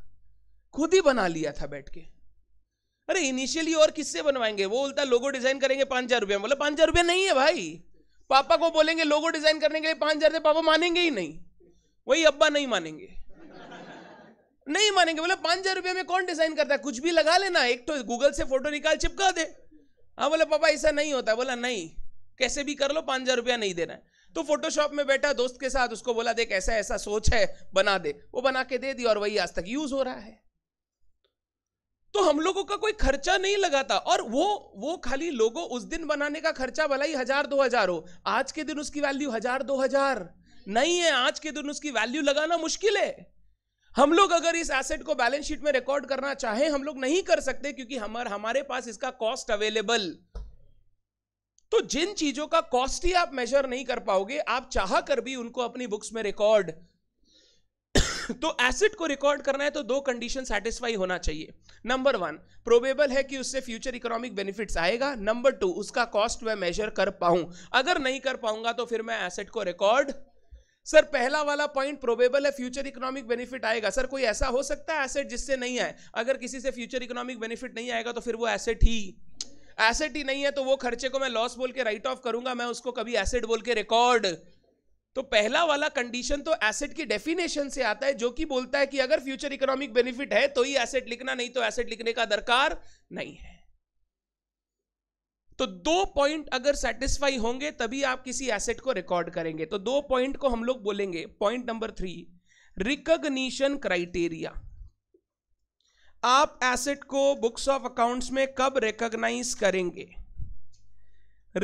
खुद ही बना लिया था बैठ के अरे इनिशियली और किससे बनवाएंगे वो बोलता लोगो डिजाइन करेंगे पांच हजार रुपया बोला पांच हजार रुपया नहीं है भाई पापा को बोलेंगे लोगो डिजाइन करने के लिए पांच हजार पापा मानेंगे ही नहीं वही अब्बा नहीं मानेंगे नहीं मानेंगे बोले पांच हजार रुपये में कौन डिजाइन करता है कुछ भी लगा लेना एक तो गूगल से फोटो निकाल चिपका दे हाँ बोला पापा ऐसा नहीं होता बोला नहीं कैसे भी कर लो पांच हजार रुपया नहीं देना है तो फोटोशॉप में बैठा दोस्त के साथ उसको बोला देख ऐसा ऐसा सोच है बना दे वो बना के दे दी और वही आज तक यूज हो रहा है तो हम लोगों का कोई खर्चा नहीं लगा था और वो वो खाली लोगों उस दिन बनाने का खर्चा भला ही हजार दो हजार हो आज के दिन उसकी वैल्यू हजार दो हजार नहीं है आज के दिन उसकी वैल्यू लगाना मुश्किल है हम लोग अगर इस एसेट को बैलेंस शीट में रिकॉर्ड करना चाहें हम लोग नहीं कर सकते क्योंकि हमारे हमारे पास इसका कॉस्ट अवेलेबल तो जिन चीजों का कॉस्ट ही आप मेजर नहीं कर पाओगे आप चाह कर भी उनको अपनी बुक्स में रिकॉर्ड तो एसेट को रिकॉर्ड करना है तो दो कंडीशन सेटिस्फाई होना चाहिए नंबर वन प्रोबेबल है कि उससे फ्यूचर इकोनॉमिक बेनिफिट्स आएगा नंबर टू उसका कॉस्ट मैं मेजर कर पाऊं अगर नहीं कर पाऊंगा तो फिर मैं एसेट को रिकॉर्ड सर पहला वाला पॉइंट प्रोबेबल है फ्यूचर इकोनॉमिक बेनिफिट आएगा सर कोई ऐसा हो सकता है एसेट जिससे नहीं आए अगर किसी से फ्यूचर इकोनॉमिक बेनिफिट नहीं आएगा तो फिर वो एसेट ही एसेट ही नहीं है तो वो खर्चे को मैं लॉस बोल के राइट ऑफ करूंगा मैं उसको कभी एसेट बोल के रिकॉर्ड तो पहला वाला कंडीशन तो एसेट की डेफिनेशन से आता है जो कि बोलता है कि अगर फ्यूचर इकोनॉमिक बेनिफिट है तो ही एसेट लिखना नहीं तो एसेट लिखने का दरकार नहीं है तो दो पॉइंट अगर सेटिस्फाई होंगे तभी आप किसी एसेट को रिकॉर्ड करेंगे तो दो पॉइंट को हम लोग बोलेंगे point number three recognition criteria आप एसेट को बुक्स ऑफ अकाउंट्स में कब रिकग्नाइज करेंगे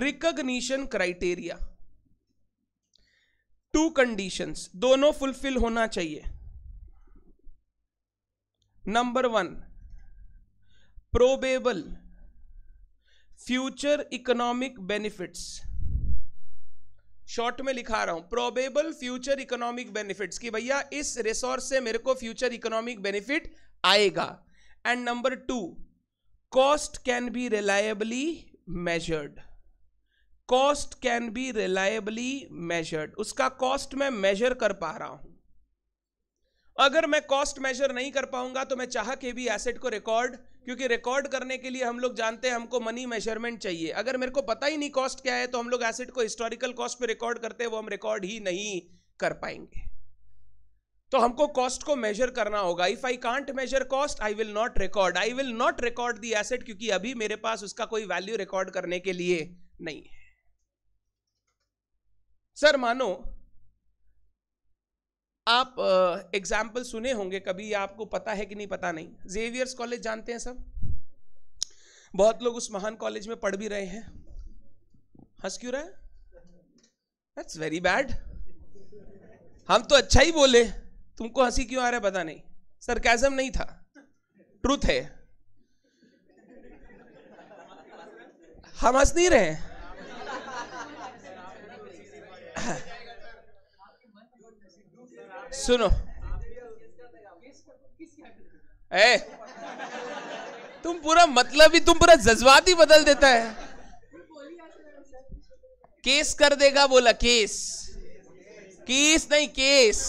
रिकग्निशन क्राइटेरिया टू कंडीशंस दोनों फुलफिल होना चाहिए number one probable future economic benefits short में लिखा रहा हूं प्रोबेबल फ्यूचर इकोनॉमिक बेनिफिट्स कि भैया इस रिसोर्स से मेरे को फ्यूचर इकोनॉमिक बेनिफिट आएगा and number two cost can be reliably measured cost can be reliably measured उसका कॉस्ट मैं मेजर कर पा रहा हूं अगर मैं कॉस्ट मेजर नहीं कर पाऊंगा तो मैं चाह के भी एसेट को रिकॉर्ड क्योंकि रिकॉर्ड करने के लिए हम लोग जानते हैं हमको मनी मेजरमेंट चाहिए अगर मेरे को पता ही नहीं कॉस्ट क्या है तो हम लोग एसेट को हिस्टोरिकल कॉस्ट पे रिकॉर्ड करते हैं वो हम रिकॉर्ड ही नहीं कर पाएंगे तो हमको कॉस्ट को मेजर करना होगा if I can't measure cost I will not record I will not record the asset क्योंकि अभी मेरे पास उसका कोई वैल्यू रिकॉर्ड करने के लिए नहीं है सर मानो आप एग्जाम्पल सुने होंगे कभी आपको पता है कि नहीं पता नहीं जेवियर्स कॉलेज जानते हैं सब बहुत लोग उस महान कॉलेज में पढ़ भी रहे हैं हंस क्यों रहा है दैट्स वेरी बैड हम तो अच्छा ही बोले तुमको हंसी क्यों आ रहा है पता नहीं सर कैजम नहीं था ट्रूथ है हम हंस नहीं रहे हैं सुनो ए, तुम पूरा मतलब ही तुम पूरा जज्बात ही बदल देता है केस कर देगा बोला केस केस नहीं केस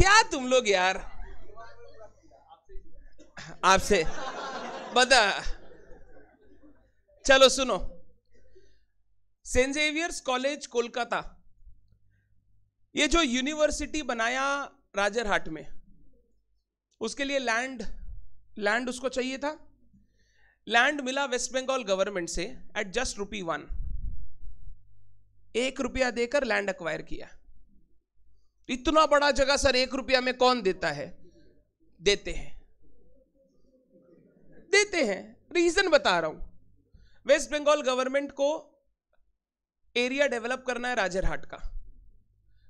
क्या तुम लोग यार आपसे बता चलो सुनो सेंट जेवियर्स कॉलेज कोलकाता ये जो यूनिवर्सिटी बनाया राजरहाट में उसके लिए लैंड लैंड उसको चाहिए था लैंड मिला वेस्ट बंगाल गवर्नमेंट से एट जस्ट रुपी वन एक रुपया देकर लैंड अक्वायर किया इतना बड़ा जगह सर एक रुपया में कौन देता है देते हैं देते हैं रीजन बता रहा हूं वेस्ट बंगाल गवर्नमेंट को एरिया डेवलप करना है राजरहाट का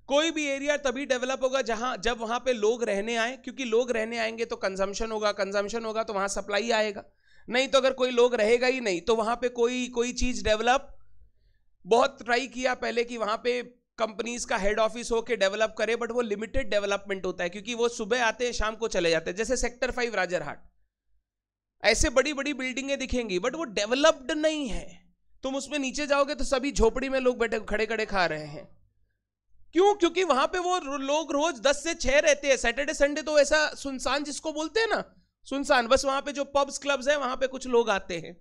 कोई भी एरिया तभी डेवलप होगा जहां जब वहां पे लोग रहने आए क्योंकि लोग रहने आएंगे तो कंजम्पशन होगा कंजम्पशन होगा तो वहां सप्लाई आएगा नहीं तो अगर कोई लोग रहेगा ही नहीं तो वहां पे कोई कोई चीज डेवलप बहुत ट्राई किया पहले कि वहां पे कंपनीज का हेड ऑफिस होके डेवलप करे बट वो लिमिटेड डेवलपमेंट होता है क्योंकि वो सुबह आते हैं शाम को चले जाते हैं जैसे सेक्टर फाइव राजरहाट ऐसे बड़ी बड़ी बिल्डिंगें दिखेंगी बट वो डेवलप्ड नहीं है तुम उसमें नीचे जाओगे तो सभी झोपड़ी में लोग बैठे खड़े खड़े खा रहे हैं क्यों क्योंकि वहां पे वो लोग रोज दस से छह रहते हैं सैटरडे संडे तो ऐसा सुनसान जिसको बोलते हैं ना सुनसान बस वहां पे जो पब्स क्लब्स है वहां पे कुछ लोग आते हैं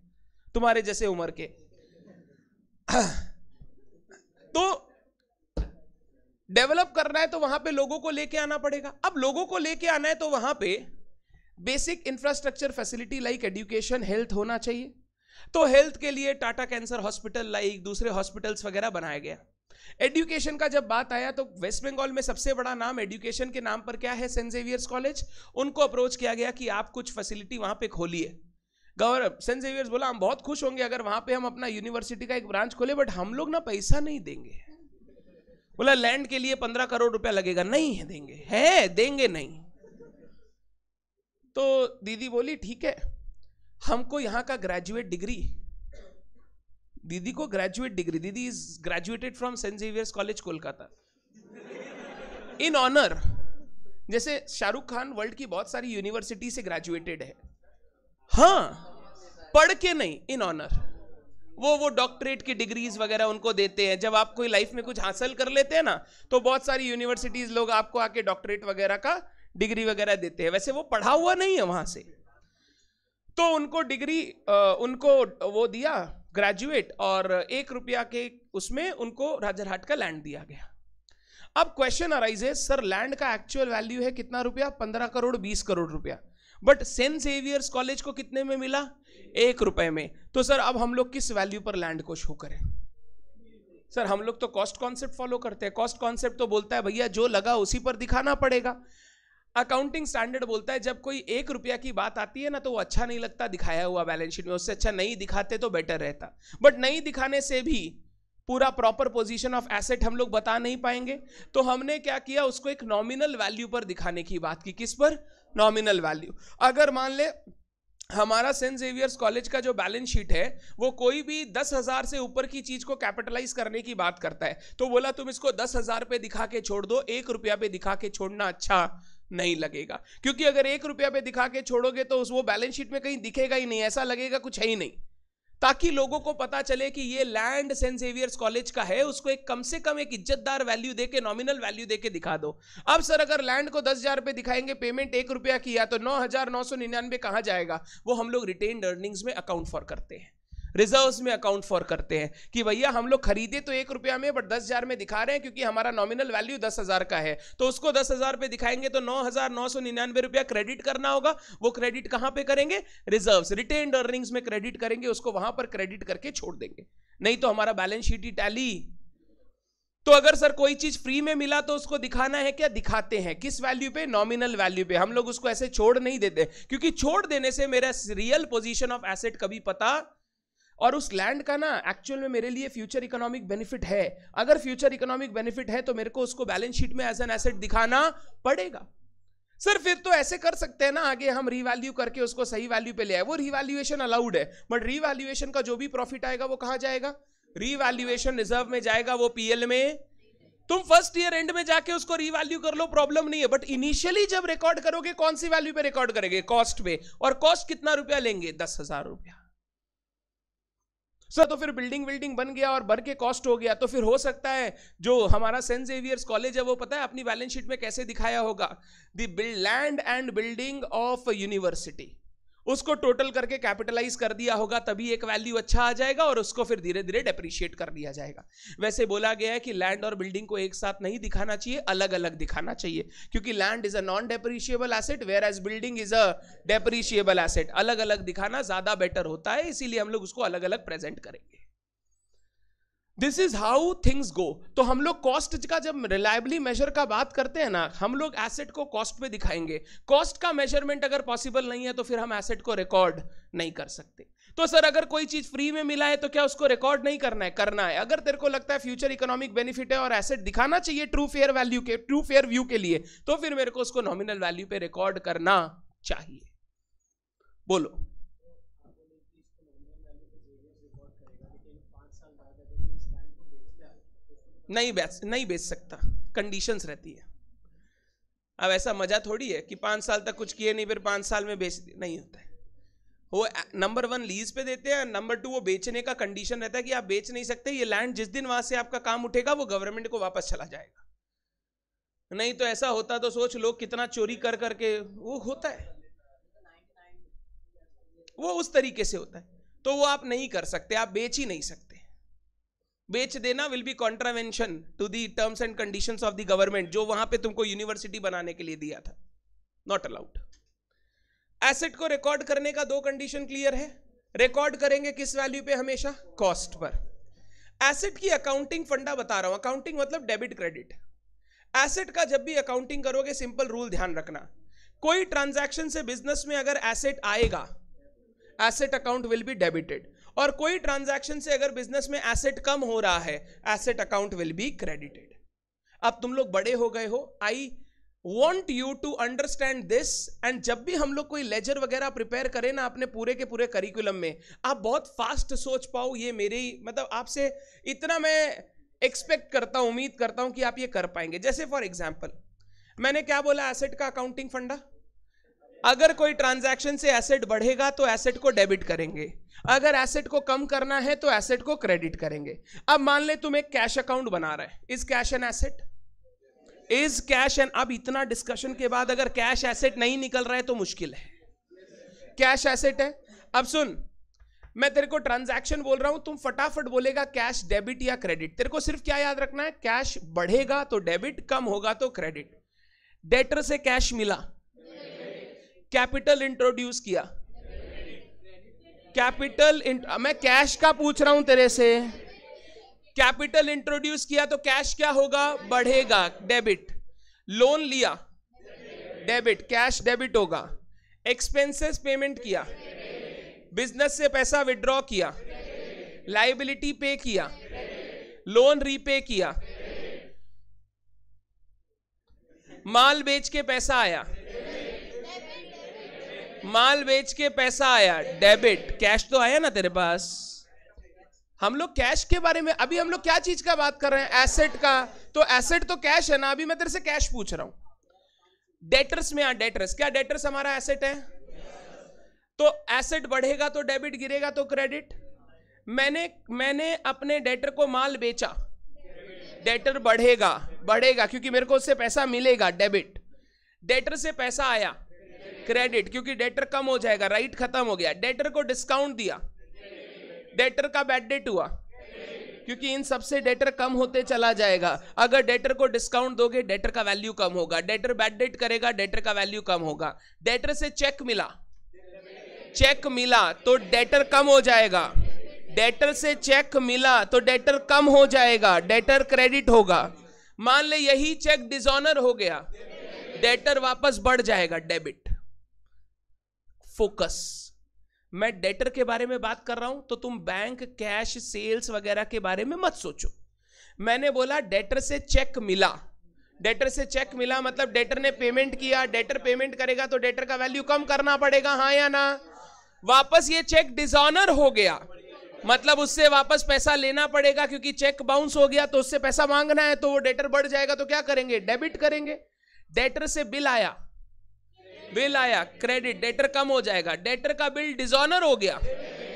तुम्हारे जैसे उम्र के तो डेवलप करना है तो वहां पे लोगों को लेके आना पड़ेगा अब लोगों को लेके आना है तो वहां पे basic infrastructure facility like education health होना चाहिए तो हेल्थ के लिए टाटा कैंसर हॉस्पिटल लाइक दूसरे हॉस्पिटल्स वगैरह बनाया गया एडुकेशन का जब बात आया तो वेस्ट बंगाल में सबसे बड़ा नाम एडुकेशन के नाम पर क्या है सेंट जेवियर्स कॉलेज उनको अप्रोच किया गया कि आप कुछ फैसिलिटी वहां पे खोलिए गौरव सेंट जेवियर्स बोला हम बहुत खुश होंगे अगर वहां पे हम अपना यूनिवर्सिटी का एक ब्रांच खोले बट हम लोग ना पैसा नहीं देंगे बोला लैंड के लिए पंद्रह करोड़ रुपया लगेगा नहीं है देंगे है देंगे नहीं तो दीदी बोली ठीक है हमको यहाँ का ग्रेजुएट डिग्री दीदी को ग्रेजुएट डिग्री दीदी is graduated from saint Xavier's college Kolkata in honour जैसे शाहरुख खान वर्ल्ड की बहुत सारी यूनिवर्सिटी से ग्रेजुएटेड है हाँ पढ़ के नहीं इन ऑनर वो वो डॉक्टरेट की डिग्रीज वगैरह उनको देते हैं जब आप कोई लाइफ में कुछ हासिल कर लेते हैं ना तो बहुत सारी यूनिवर्सिटीज लोग आपको आके डॉक्टरेट वगैरह का डिग्री वगैरह देते हैं वैसे वो पढ़ा हुआ नहीं है वहां से तो उनको डिग्री उनको वो दिया ग्रेजुएट और एक रुपया के उसमें उनको राजरहाट का लैंड दिया गया अब क्वेश्चन अराइजेस सर लैंड का एक्चुअल वैल्यू है कितना रुपया पंद्रह करोड़ बीस करोड़ रुपया बट सेंट जेवियर्स कॉलेज को कितने में मिला एक रुपए में तो सर अब हम लोग किस वैल्यू पर लैंड को शो करें सर हम लोग तो कॉस्ट कॉन्सेप्ट फॉलो करते हैं कॉस्ट कॉन्सेप्ट तो बोलता है भैया जो लगा उसी पर दिखाना पड़ेगा अकाउंटिंग स्टैंडर्ड बोलता है जब कोई एक रुपया की बात आती है ना तो वो अच्छा नहीं लगता दिखाया हुआ बैलेंस शीट में उससे अच्छा नहीं दिखाते तो बेटर रहता बट नहीं दिखाने से भी पूरा प्रॉपर पोजीशन ऑफ एसेट हम लोग बता नहीं पाएंगे तो हमने क्या किया उसको एक नॉमिनल वैल्यू पर दिखाने की बात की किस पर नॉमिनल वैल्यू अगर मान ले हमारा सेंट जेवियर्स कॉलेज का जो बैलेंस शीट है वो कोई भी दस हज़ार से ऊपर की चीज़ को कैपिटलाइज करने की बात करता है तो बोला तुम इसको दस हज़ार पे दिखा के छोड़ दो एक रुपया पे दिखा के छोड़ना अच्छा नहीं लगेगा क्योंकि अगर एक रुपया पे दिखा के छोड़ोगे तो उस वो बैलेंस शीट में कहीं दिखेगा ही नहीं ऐसा लगेगा कुछ है ही नहीं ताकि लोगों को पता चले कि ये लैंड सेंट जेवियर्स कॉलेज का है उसको एक कम से कम एक इज्जतदार वैल्यू देके नॉमिनल वैल्यू देके दिखा दो अब सर अगर लैंड को दस हज़ार रुपये दिखाएंगे पेमेंट एक रुपया किया तो नौ हज़ार नौ सौ निन्यानवे कहाँ जाएगा वो हम लोग रिटेन अर्निंग्स में अकाउंट फॉर करते हैं रिजर्व्स में अकाउंट फॉर करते हैं कि भैया हम लोग खरीदे तो एक रुपया में बट दस हजार में दिखा रहे हैं क्योंकि हमारा नॉमिनल वैल्यू दस हजार का है तो उसको दस हजार पे दिखाएंगे तो नौ हजार नौ सौ निन्यानवे रुपया क्रेडिट करना होगा वो क्रेडिट कहां पे करेंगे रिजर्व रिटेन अर्निंग्स में क्रेडिट करेंगे उसको वहां पर क्रेडिट करके छोड़ देंगे नहीं तो हमारा बैलेंस शीट ही टैली तो अगर सर कोई चीज फ्री में मिला तो उसको दिखाना है क्या दिखाते हैं किस वैल्यू पे नॉमिनल वैल्यू पे हम लोग उसको ऐसे छोड़ नहीं देते क्योंकि छोड़ देने से मेरा रियल पोजीशन ऑफ एसेट कभी पता और उस लैंड का ना एक्चुअल में मेरे लिए फ्यूचर इकोनॉमिक बेनिफिट है अगर फ्यूचर इकोनॉमिक बेनिफिट है तो मेरे को उसको बैलेंस शीट में एज एन एसेट दिखाना पड़ेगा सर फिर तो ऐसे कर सकते हैं ना आगे हम रीवैल्यू करके उसको सही वैल्यू पे ले आए वो रीवैल्यूएशन अलाउड है बट रीवैल्यूएशन का जो भी प्रॉफिट आएगा वो कहाँ जाएगा रीवैल्यूएशन रिजर्व में जाएगा वो पीएल में तुम फर्स्ट ईयर एंड में जाके उसको रीवैल्यू कर लो प्रॉब्लम नहीं है बट इनिशियली जब रिकॉर्ड करोगे कौन सी वैल्यू पे रिकॉर्ड करेंगे कॉस्ट पे और कॉस्ट कितना रुपया लेंगे दस हजार रुपया सर तो फिर बिल्डिंग बिल्डिंग बन गया और भर के कॉस्ट हो गया तो फिर हो सकता है जो हमारा सेंट जेवियर्स कॉलेज है वो पता है अपनी बैलेंस शीट में कैसे दिखाया होगा the land and building of university उसको टोटल करके कैपिटलाइज कर दिया होगा तभी एक वैल्यू अच्छा आ जाएगा और उसको फिर धीरे धीरे डेप्रिशिएट कर दिया जाएगा वैसे बोला गया है कि लैंड और बिल्डिंग को एक साथ नहीं दिखाना चाहिए अलग अलग दिखाना चाहिए क्योंकि land is a non depreciable asset whereas building is a depreciable asset अलग अलग दिखाना ज्यादा बेटर होता है इसीलिए हम लोग उसको अलग अलग प्रेजेंट करेंगे this is how things go तो हम लोग कॉस्ट का जब रिलायबली मेजर का बात करते हैं ना हम लोग एसेट को कॉस्ट पे दिखाएंगे कॉस्ट का मेजरमेंट अगर पॉसिबल नहीं है तो फिर हम एसेट को रिकॉर्ड नहीं कर सकते तो सर अगर कोई चीज फ्री में मिला है तो क्या उसको रिकॉर्ड नहीं करना है करना है अगर तेरे को लगता है फ्यूचर इकोनॉमिक बेनिफिट है और एसेट दिखाना चाहिए ट्रू फेयर वैल्यू के ट्रू फेयर व्यू के लिए तो फिर मेरे को उसको नॉमिनल वैल्यू पे रिकॉर्ड करना चाहिए बोलो नहीं बेच नहीं बेच सकता कंडीशंस रहती है अब ऐसा मज़ा थोड़ी है कि पांच साल तक कुछ किए नहीं फिर पांच साल में बेच नहीं होता है वो नंबर वन लीज पे देते हैं नंबर टू वो बेचने का कंडीशन रहता है कि आप बेच नहीं सकते ये लैंड जिस दिन वहां से आपका काम उठेगा वो गवर्नमेंट को वापस चला जाएगा नहीं तो ऐसा होता तो सोच लोग कितना चोरी कर करके वो होता है वो उस तरीके से होता है तो वो आप नहीं कर सकते आप बेच ही नहीं सकते बेच देना will be contravention to the terms and conditions of the government जो वहां पे तुमको यूनिवर्सिटी बनाने के लिए दिया था नॉट अलाउड एसेट को रिकॉर्ड करने का दो कंडीशन क्लियर है रिकॉर्ड करेंगे किस वैल्यू पे हमेशा कॉस्ट पर एसेट की अकाउंटिंग फंडा बता रहा हूं अकाउंटिंग मतलब डेबिट क्रेडिट एसेट का जब भी अकाउंटिंग करोगे सिंपल रूल ध्यान रखना कोई ट्रांजैक्शन से बिजनेस में अगर एसेट आएगा asset account will be debited और कोई ट्रांजैक्शन से अगर बिजनेस में एसेट कम हो रहा है asset account will be credited अब तुम लोग बड़े हो गए हो I want you to understand this and जब भी हम लोग कोई लेजर वगैरह प्रिपेयर करें ना अपने पूरे के पूरे करिकुलम में आप बहुत फास्ट सोच पाओ ये मेरे ही मतलब आपसे इतना मैं एक्सपेक्ट करता हूं उम्मीद करता हूं कि आप ये कर पाएंगे जैसे फॉर एग्जाम्पल मैंने क्या बोला एसेट का अकाउंटिंग फंडा अगर कोई ट्रांजैक्शन से एसेट बढ़ेगा तो एसेट को डेबिट करेंगे अगर एसेट को कम करना है तो एसेट को क्रेडिट करेंगे अब मान ले तुम एक कैश अकाउंट बना रहे is cash an asset is cash and अब इतना डिस्कशन के बाद अगर कैश एसेट नहीं निकल रहा है तो मुश्किल है कैश एसेट है अब सुन मैं तेरे को ट्रांजैक्शन बोल रहा हूं तुम फटाफट बोलेगा कैश डेबिट या क्रेडिट तेरे को सिर्फ क्या याद रखना है कैश बढ़ेगा तो डेबिट कम होगा तो क्रेडिट डेटर से कैश मिला कैपिटल इंट्रोड्यूस किया कैपिटल मैं कैश का पूछ रहा हूं तेरे से कैपिटल इंट्रोड्यूस किया तो कैश क्या होगा बढ़ेगा डेबिट लोन लिया डेबिट कैश डेबिट होगा एक्सपेंसेस पेमेंट किया बिजनेस से पैसा विड्रॉ किया लाइबिलिटी पे किया लोन रीपे किया माल बेच के पैसा आया माल बेच के पैसा आया डेबिट कैश तो आया ना तेरे पास हम लोग कैश के बारे में अभी हम लोग क्या चीज का बात कर रहे हैं एसेट का तो एसेट तो कैश है ना अभी मैं तेरे से कैश पूछ रहा हूं डेटर्स में डेटर्स हाँ, क्या डेटर्स हमारा एसेट है तो एसेट बढ़ेगा तो डेबिट गिरेगा तो क्रेडिट मैंने मैंने अपने डेटर को माल बेचा डेटर बढ़ेगा बढ़ेगा क्योंकि मेरे को उससे पैसा मिलेगा डेबिट डेटर से पैसा आया क्रेडिट क्योंकि डेटर कम हो जाएगा राइट खत्म हो गया डेटर को डिस्काउंट दिया डेटर का बैड डेट हुआ क्योंकि इन सबसे डेटर कम होते चला जाएगा अगर डेटर को डिस्काउंट दोगे डेटर का वैल्यू कम होगा डेटर बैड डेट करेगा डेटर का वैल्यू कम होगा डेटर से चेक मिला चेक मिला तो डेटर कम हो जाएगा डेटर से चेक मिला तो डेटर कम हो जाएगा डेटर क्रेडिट होगा मान ले यही चेक डिजोनर हो गया डेटर वापस बढ़ जाएगा डेबिट फोकस मैं डेटर के बारे में बात कर रहा हूं तो तुम बैंक कैश सेल्स वगैरह के बारे में मत सोचो मैंने बोला डेटर से चेक मिला डेटर से चेक मिला मतलब डेटर ने पेमेंट किया डेटर पेमेंट करेगा तो डेटर का वैल्यू कम करना पड़ेगा हाँ या ना वापस ये चेक डिजॉनर हो गया मतलब उससे वापस पैसा लेना पड़ेगा क्योंकि चेक बाउंस हो गया तो उससे पैसा मांगना है तो वो डेटर बढ़ जाएगा तो क्या करेंगे डेबिट करेंगे डेटर से बिल आया बिल आया क्रेडिट डेटर कम हो जाएगा डेटर का बिल डिजोनर हो गया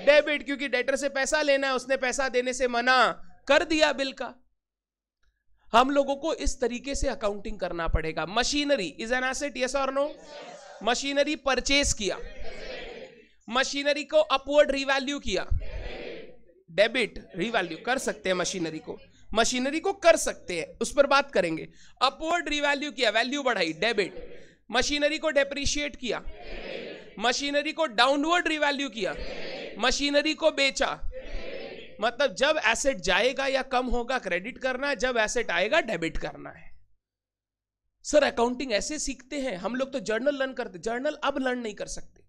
डेबिट क्योंकि डेटर से पैसा लेना है उसने पैसा देने से मना कर दिया बिल का हम लोगों को इस तरीके से अकाउंटिंग करना पड़ेगा machinery is an asset yes और नो मशीनरी परचेस किया मशीनरी को अपवर्ड रिवैल्यू किया डेबिट रिवैल्यू कर सकते हैं मशीनरी को मशीनरी को कर सकते हैं उस पर बात करेंगे अपवर्ड रिवैल्यू किया वैल्यू बढ़ाई डेबिट मशीनरी को डेप्रिशिएट किया मशीनरी को डाउनवर्ड रिवैल्यू किया मशीनरी को बेचा मतलब जब एसेट जाएगा या कम होगा क्रेडिट करना है जब एसेट आएगा डेबिट करना है सर अकाउंटिंग ऐसे सीखते हैं हम लोग तो जर्नल लर्न करते जर्नल अब लर्न नहीं कर सकते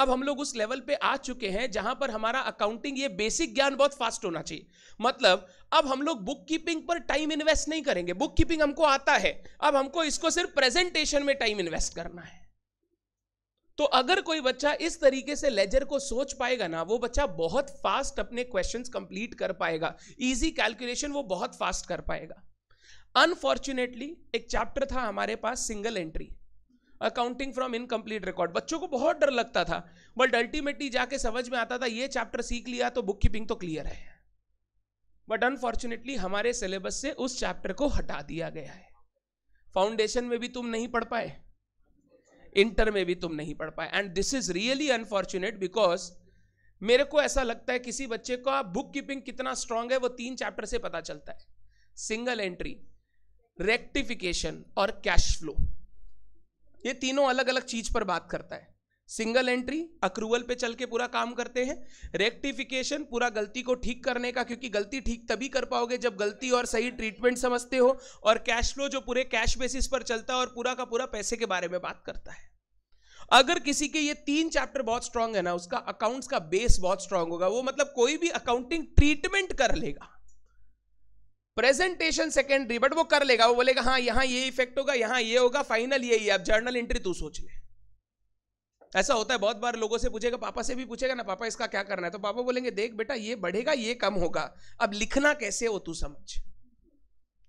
अब हम लोग उस लेवल पे आ चुके हैं जहां पर हमारा अकाउंटिंग ये बेसिक ज्ञान बहुत फास्ट होना चाहिए मतलब अब हम लोग बुक कीपिंग पर टाइम इन्वेस्ट नहीं करेंगे बुक कीपिंग हमको आता है अब हमको इसको सिर्फ प्रेजेंटेशन में टाइम इन्वेस्ट करना है तो अगर कोई बच्चा इस तरीके से लेजर को सोच पाएगा ना वो बच्चा बहुत फास्ट अपने क्वेश्चंस कंप्लीट कर पाएगा इजी कैलकुलेशन वो बहुत फास्ट कर पाएगा अनफॉर्चुनेटली एक चैप्टर था हमारे पास single entry accounting from incomplete record बच्चों को बहुत डर लगता था बट अल्टीमेटली जाके समझ में आता था ये चैप्टर सीख लिया तो बुक कीपिंग तो क्लियर है बट अनफॉर्चुनेटली हमारे सिलेबस से उस चैप्टर को हटा दिया गया है फाउंडेशन में भी तुम नहीं पढ़ पाए इंटर में भी तुम नहीं पढ़ पाए and this is really unfortunate because मेरे को ऐसा लगता है किसी बच्चे का बुक कीपिंग कितना स्ट्रांग है वो तीन चैप्टर से पता चलता है सिंगल एंट्री रेक्टिफिकेशन और कैश फ्लो ये तीनों अलग अलग चीज पर बात करता है सिंगल एंट्री अक्रूवल पे चल के पूरा काम करते हैं रेक्टिफिकेशन पूरा गलती को ठीक करने का क्योंकि गलती ठीक तभी कर पाओगे जब गलती और सही ट्रीटमेंट समझते हो और कैश फ्लो जो पूरे कैश बेसिस पर चलता है और पूरा का पूरा पैसे के बारे में बात करता है अगर किसी के ये तीन चैप्टर बहुत स्ट्रांग है ना उसका अकाउंट्स का बेस बहुत स्ट्रांग होगा वो मतलब कोई भी अकाउंटिंग ट्रीटमेंट कर लेगा प्रेजेंटेशन सेकेंडरी बट वो कर लेगा वो बोलेगा हाँ यहां ये इफेक्ट होगा यहां ये होगा फाइनल यही अब जर्नल एंट्री तू सोच ले ऐसा होता है बहुत बार लोगों से पूछेगा पापा से भी पूछेगा ना पापा इसका क्या करना है तो पापा बोलेंगे देख बेटा ये बढ़ेगा ये कम होगा अब लिखना कैसे हो तू समझ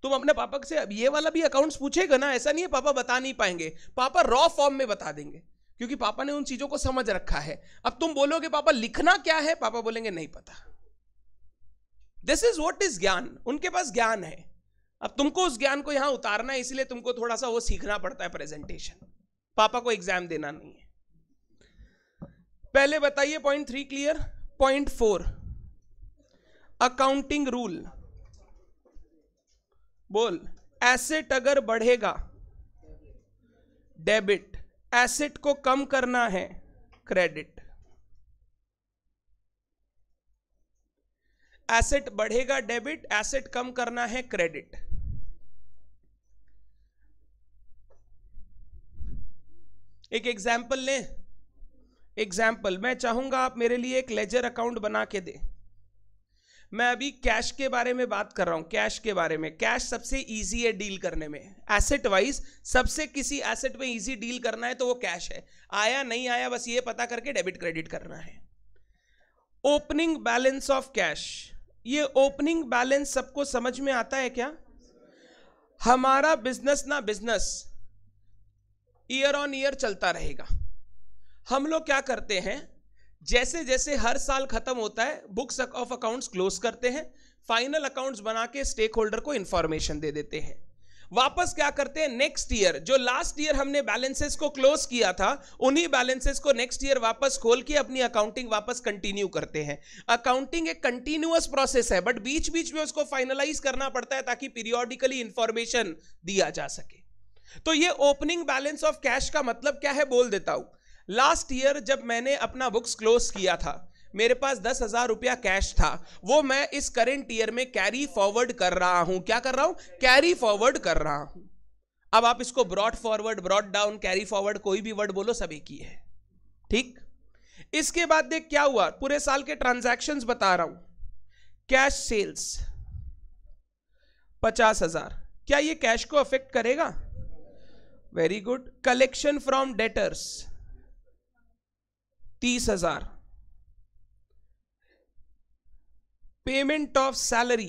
तुम अपने पापा से अब ये वाला भी अकाउंट्स पूछेगा ना ऐसा नहीं है पापा बता नहीं पाएंगे पापा रॉ फॉर्म में बता देंगे क्योंकि पापा ने उन चीज़ों को समझ रखा है अब तुम बोलोगे पापा लिखना क्या है पापा बोलेंगे नहीं पता दिस इज वॉट इज ज्ञान उनके पास ज्ञान है अब तुमको उस ज्ञान को यहां उतारना है इसलिए तुमको थोड़ा सा वो सीखना पड़ता है प्रेजेंटेशन पापा को एग्जाम देना नहीं है पहले बताइए point three clear point four accounting rule बोल एसेट अगर बढ़ेगा डेबिट एसेट को कम करना है क्रेडिट एसेट बढ़ेगा डेबिट एसेट कम करना है क्रेडिट एक एग्जाम्पल लें एग्जाम्पल मैं चाहूंगा आप मेरे लिए एक लेजर अकाउंट बना के दें मैं अभी कैश के बारे में बात कर रहा हूं कैश के बारे में कैश सबसे इजी है डील करने में एसेट वाइज सबसे किसी एसेट में इजी डील करना है तो वो कैश है आया नहीं आया बस ये पता करके डेबिट क्रेडिट करना है ओपनिंग बैलेंस ऑफ कैश ये ओपनिंग बैलेंस सबको समझ में आता है क्या हमारा बिजनेस ना बिजनेस ईयर ऑन ईयर चलता रहेगा हम लोग क्या करते हैं जैसे जैसे हर साल खत्म होता है बुक्स ऑफ अकाउंट्स क्लोज करते हैं फाइनल अकाउंट्स बना के स्टेक होल्डर को इंफॉर्मेशन दे देते हैं वापस क्या करते हैं नेक्स्ट ईयर जो लास्ट ईयर हमने बैलेंसेस को क्लोज किया था उन्हीं बैलेंसेस को नेक्स्ट ईयर वापस खोल के अपनी अकाउंटिंग वापस कंटिन्यू करते हैं अकाउंटिंग एक कंटिन्यूअस प्रोसेस है बट बीच बीच में उसको फाइनलाइज करना पड़ता है ताकि पीरियोडिकली इंफॉर्मेशन दिया जा सके तो ये ओपनिंग बैलेंस ऑफ कैश का मतलब क्या है बोल देता हूं लास्ट ईयर जब मैंने अपना बुक्स क्लोज किया था मेरे पास दस हजार रुपया कैश था वो मैं इस करेंट ईयर में कैरी फॉरवर्ड कर रहा हूं क्या कर रहा हूं कैरी फॉरवर्ड कर रहा हूं अब आप इसको brought forward brought down carry forward कोई भी वर्ड बोलो सब एक ही है ठीक इसके बाद देख क्या हुआ पूरे साल के ट्रांजेक्शन बता रहा हूं कैश सेल्स पचास हजार क्या ये कैश को अफेक्ट करेगा very good collection from debtors तीस हजार पेमेंट ऑफ सैलरी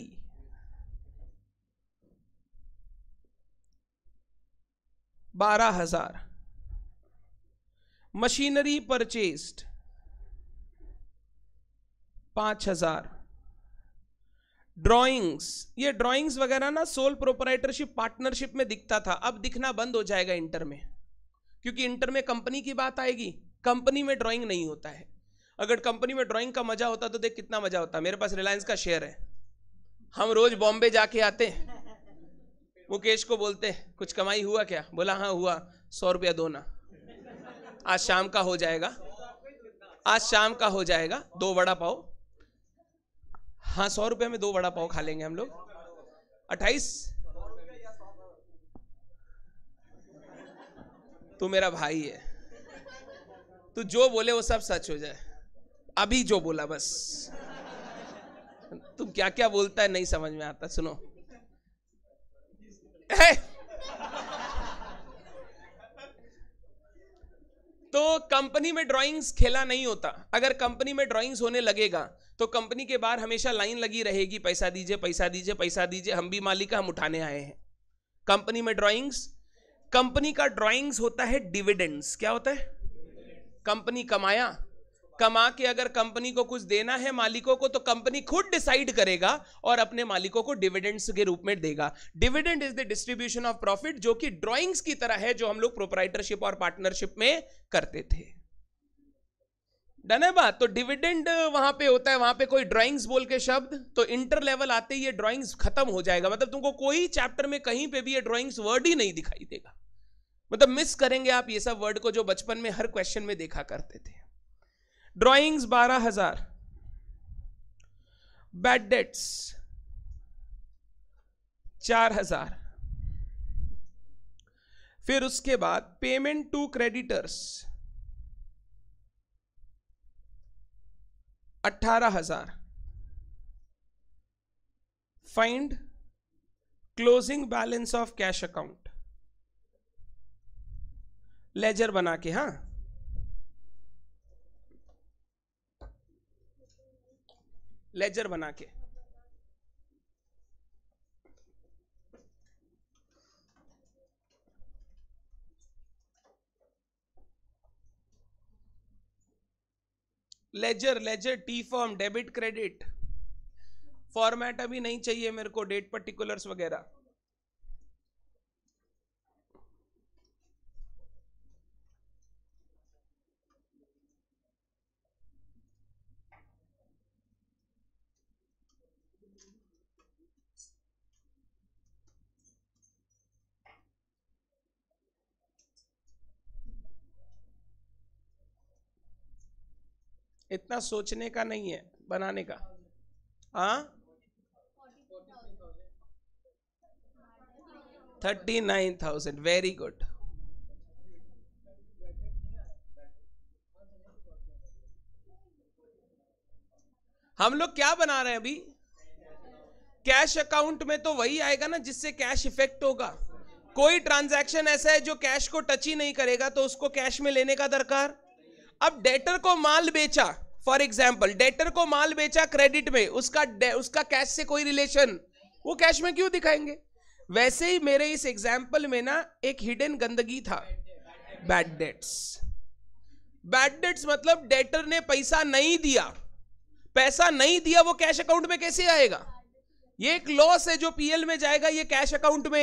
बारह हजार मशीनरी परचेस्ड पांच हजार ड्रॉइंग्स ये ड्रॉइंग्स वगैरह ना सोल प्रोपराइटरशिप पार्टनरशिप में दिखता था अब दिखना बंद हो जाएगा इंटर में क्योंकि इंटर में कंपनी की बात आएगी कंपनी में ड्रॉइंग नहीं होता है अगर कंपनी में ड्राइंग का मजा होता तो देख कितना मजा होता मेरे पास रिलायंस का शेयर है हम रोज बॉम्बे जाके आते मुकेश को बोलते कुछ कमाई हुआ क्या बोला हाँ हुआ सौ रुपया दो ना आज शाम का हो जाएगा आज शाम का हो जाएगा दो वड़ा पाव हाँ सौ रुपये में दो वड़ा पाव खा लेंगे हम लोग अट्ठाईस तू मेरा भाई है तू जो बोले वो सब सच हो जाए अभी जो बोला बस तुम क्या क्या बोलता है नहीं समझ में आता सुनो तो कंपनी में ड्राइंग्स खेला नहीं होता अगर कंपनी में ड्राइंग्स होने लगेगा तो कंपनी के बाहर हमेशा लाइन लगी रहेगी पैसा दीजिए पैसा दीजिए पैसा दीजिए हम भी मालिक हम उठाने आए हैं कंपनी में ड्राइंग्स कंपनी का ड्राइंग्स होता है डिविडेंड्स क्या होता है कंपनी कमाया कमा के अगर कंपनी को कुछ देना है मालिकों को तो कंपनी खुद डिसाइड करेगा और अपने मालिकों को डिविडेंड्स के रूप में देगा dividend is the distribution of profit जो कि ड्राइंग्स की तरह है जो हम लोग प्रोपराइटरशिप और पार्टनरशिप में करते थे डन है बात तो डिविडेंड वहां पे होता है वहां पे कोई ड्राइंग्स बोल के शब्द तो इंटर लेवल आते ही ये ड्राइंग्स खत्म हो जाएगा मतलब तुमको कोई चैप्टर में कहीं पे भी ये ड्राइंग्स वर्ड ही नहीं दिखाई देगा मतलब मिस करेंगे आप ये सब वर्ड को जो बचपन में हर क्वेश्चन में देखा करते थे ड्रॉइंग्स बारह हजार बैड डेट्स चार हजार फिर उसके बाद पेमेंट टू क्रेडिटर्स अट्ठारह हजार find closing balance of cash account ledger बना के हाँ लेजर बना के ledger ledger T form debit credit format अभी नहीं चाहिए मेरे को डेट पर्टिकुलर्स वगैरह इतना सोचने का नहीं है बनाने का हाँ thirty nine thousand very good हम लोग क्या बना रहे हैं अभी कैश अकाउंट में तो वही आएगा ना जिससे कैश इफेक्ट होगा कोई ट्रांजैक्शन ऐसा है जो कैश को टच ही नहीं करेगा तो उसको कैश में लेने का दरकार अब डेटर को माल बेचा फॉर एग्जाम्पल डेटर को माल बेचा क्रेडिट में उसका उसका कैश से कोई रिलेशन वो कैश में क्यों दिखाएंगे वैसे ही मेरे इस एग्जाम्पल में ना एक हिडन गंदगी था बैड डेट्स बैड डेट्स मतलब डेटर ने पैसा नहीं दिया पैसा नहीं दिया वो कैश अकाउंट में कैसे आएगा ये एक लॉस है जो पीएल में जाएगा ये कैश अकाउंट में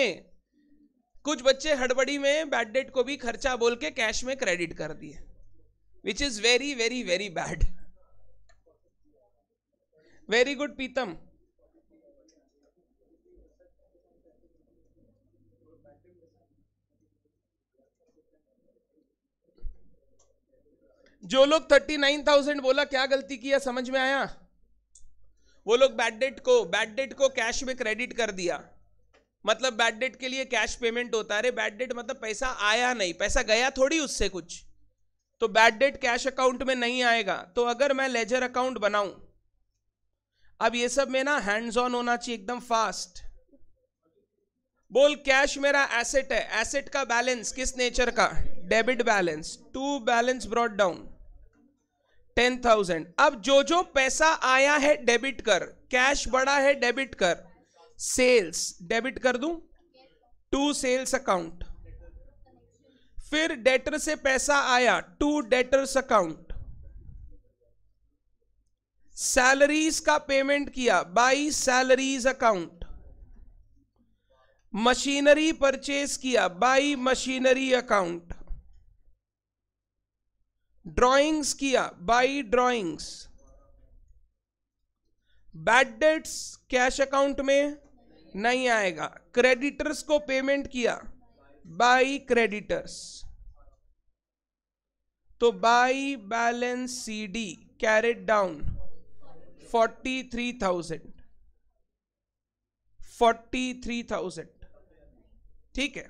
कुछ बच्चे हड़बड़ी में बैड डेट को भी खर्चा बोल के कैश में क्रेडिट कर दिए which is very very very bad very good Pitam जो लोग थर्टी नाइन थाउजेंड बोला क्या गलती किया समझ में आया वो लोग बैड डेट को बैड डेट को कैश में क्रेडिट कर दिया मतलब बैड डेट के लिए कैश पेमेंट होता है अरे बैड डेट मतलब पैसा आया नहीं पैसा गया थोड़ी उससे कुछ तो बैड डेट कैश अकाउंट में नहीं आएगा तो अगर मैं लेजर अकाउंट बनाऊं अब ये सब में ना हैंड्स ऑन होना चाहिए एकदम फास्ट बोल कैश मेरा एसेट है एसेट का बैलेंस किस नेचर का debit balance to balance brought down ten thousand अब जो जो पैसा आया है डेबिट कर कैश बड़ा है डेबिट कर सेल्स डेबिट कर दू टू सेल्स अकाउंट फिर डेटर से पैसा आया टू डेटर्स अकाउंट सैलरीज का पेमेंट किया by salaries account machinery purchase किया बाई मशीनरी अकाउंट ड्राइंग्स किया by drawings bad debts cash account में नहीं आएगा क्रेडिटर्स को पेमेंट किया बाई क्रेडिटर्स तो by balance C D carried down forty three thousand forty three thousand ठीक है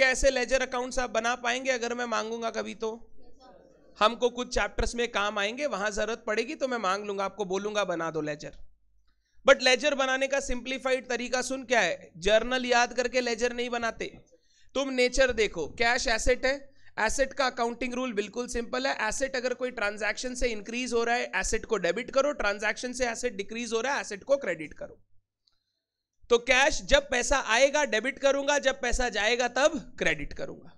कैसे लेजर अकाउंट्स आप बना पाएंगे अगर मैं मांगूंगा कभी तो हमको कुछ चैप्टर्स में काम आएंगे वहां जरूरत पड़ेगी तो मैं मांग लूंगा आपको बोलूंगा बना दो लेजर बट लेजर बनाने का सिंप्लीफाइड तरीका सुन क्या है जर्नल याद करके लेजर नहीं बनाते तुम नेचर देखो कैश एसेट है एसेट का अकाउंटिंग रूल बिल्कुल सिंपल है एसेट अगर कोई ट्रांजैक्शन से इंक्रीज हो रहा है एसेट को डेबिट करो ट्रांजैक्शन से एसेट डिक्रीज हो रहा है एसेट को क्रेडिट करो तो कैश जब पैसा आएगा डेबिट करूंगा जब पैसा जाएगा तब क्रेडिट करूंगा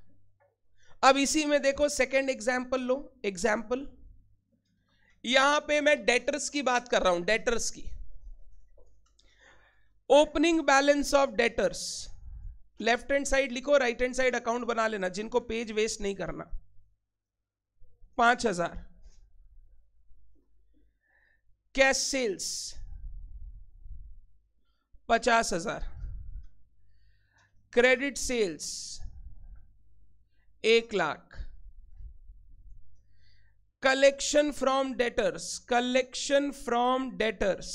अब इसी में देखो सेकेंड एग्जाम्पल लो एग्जाम्पल यहां पे मैं डेटर्स की बात कर रहा हूं डेटर्स की opening balance of debtors left hand side लिखो राइट हैंड साइड अकाउंट बना लेना जिनको पेज वेस्ट नहीं करना पांच हजार कैश सेल्स पचास हजार क्रेडिट सेल्स एक lakh collection from debtors collection from debtors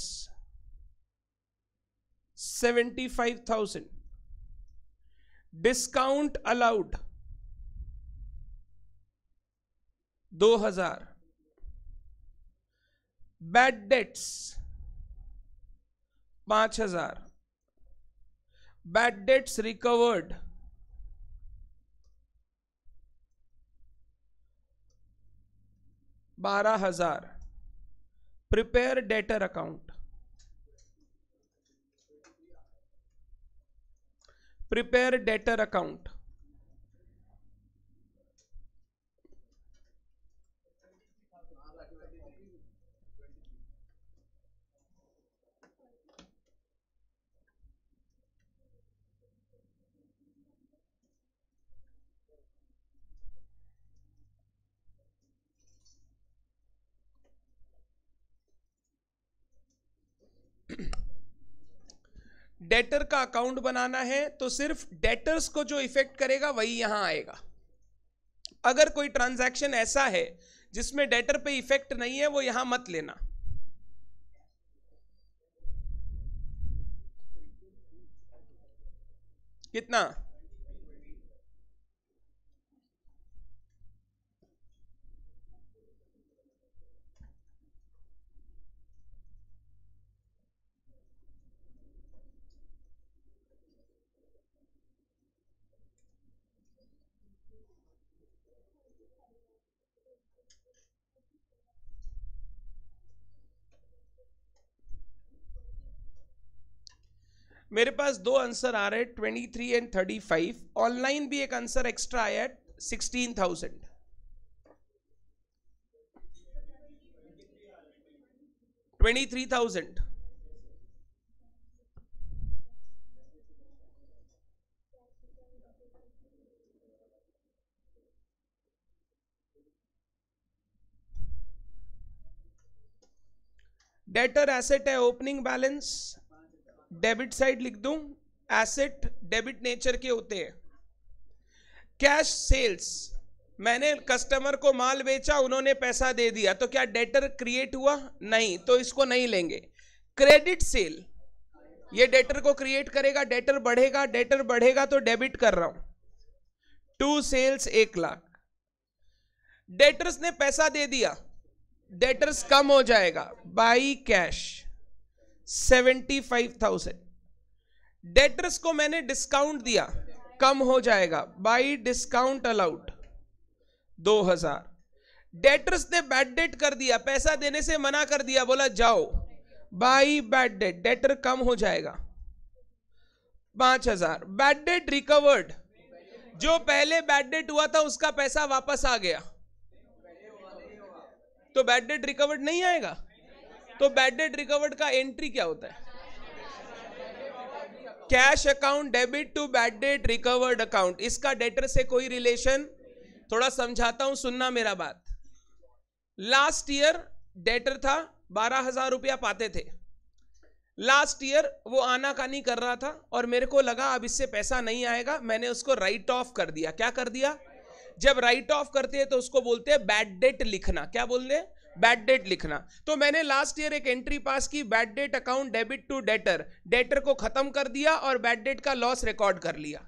seventy five thousand discount allowed दो हजार बैड डेट्स पांच हजार बैड डेट्स रिकवर्ड बारह हजार prepare debtor account prepare debtor account debtor का अकाउंट बनाना है तो सिर्फ डेटर्स को जो इफेक्ट करेगा वही यहां आएगा अगर कोई ट्रांजैक्शन ऐसा है जिसमें डेटर पे इफेक्ट नहीं है वो यहां मत लेना कितना मेरे पास दो आंसर आ रहे हैं twenty three and thirty five online भी एक आंसर एक्स्ट्रा आया है sixteen thousand twenty three thousand debtor asset है ओपनिंग बैलेंस डेबिट साइड लिख दूं एसेट डेबिट नेचर के होते हैं कैश सेल्स मैंने कस्टमर को माल बेचा उन्होंने पैसा दे दिया तो क्या डेटर क्रिएट हुआ नहीं तो इसको नहीं लेंगे क्रेडिट सेल ये डेटर को क्रिएट करेगा डेटर बढ़ेगा डेटर बढ़ेगा तो डेबिट कर रहा हूं टू सेल्स एक लाख डेटर्स ने पैसा दे दिया डेटर्स कम हो जाएगा by cash seventy five thousand debtors को मैंने डिस्काउंट दिया कम हो जाएगा बाई डिस्काउंट अलाउड दो हजार डेटर्स ने बैड डेट कर दिया पैसा देने से मना कर दिया बोला जाओ बाई बैड डेट डेटर कम हो जाएगा पांच हजार बैड डेट रिकवर्ड जो पहले बैड डेट हुआ था उसका पैसा वापस आ गया तो बैड डेट रिकवर्ड नहीं आएगा तो बैड डेट रिकवर्ड का एंट्री क्या होता है cash account debit to bad debt recovered account इसका डेटर से कोई रिलेशन थोड़ा समझाता हूं सुनना मेरा बात लास्ट ईयर डेटर था बारह हजार रुपया पाते थे लास्ट ईयर वो आना कानी कर रहा था और मेरे को लगा अब इससे पैसा नहीं आएगा मैंने उसको राइट ऑफ कर दिया क्या कर दिया जब राइट ऑफ करते हैं तो उसको बोलते हैं बैड डेट लिखना क्या बोलते हैं बैड डेट लिखना तो मैंने लास्ट ईयर एक एंट्री पास की bad debt account debit to debtor debtor को खत्म कर दिया और बैड डेट का लॉस रिकॉर्ड कर लिया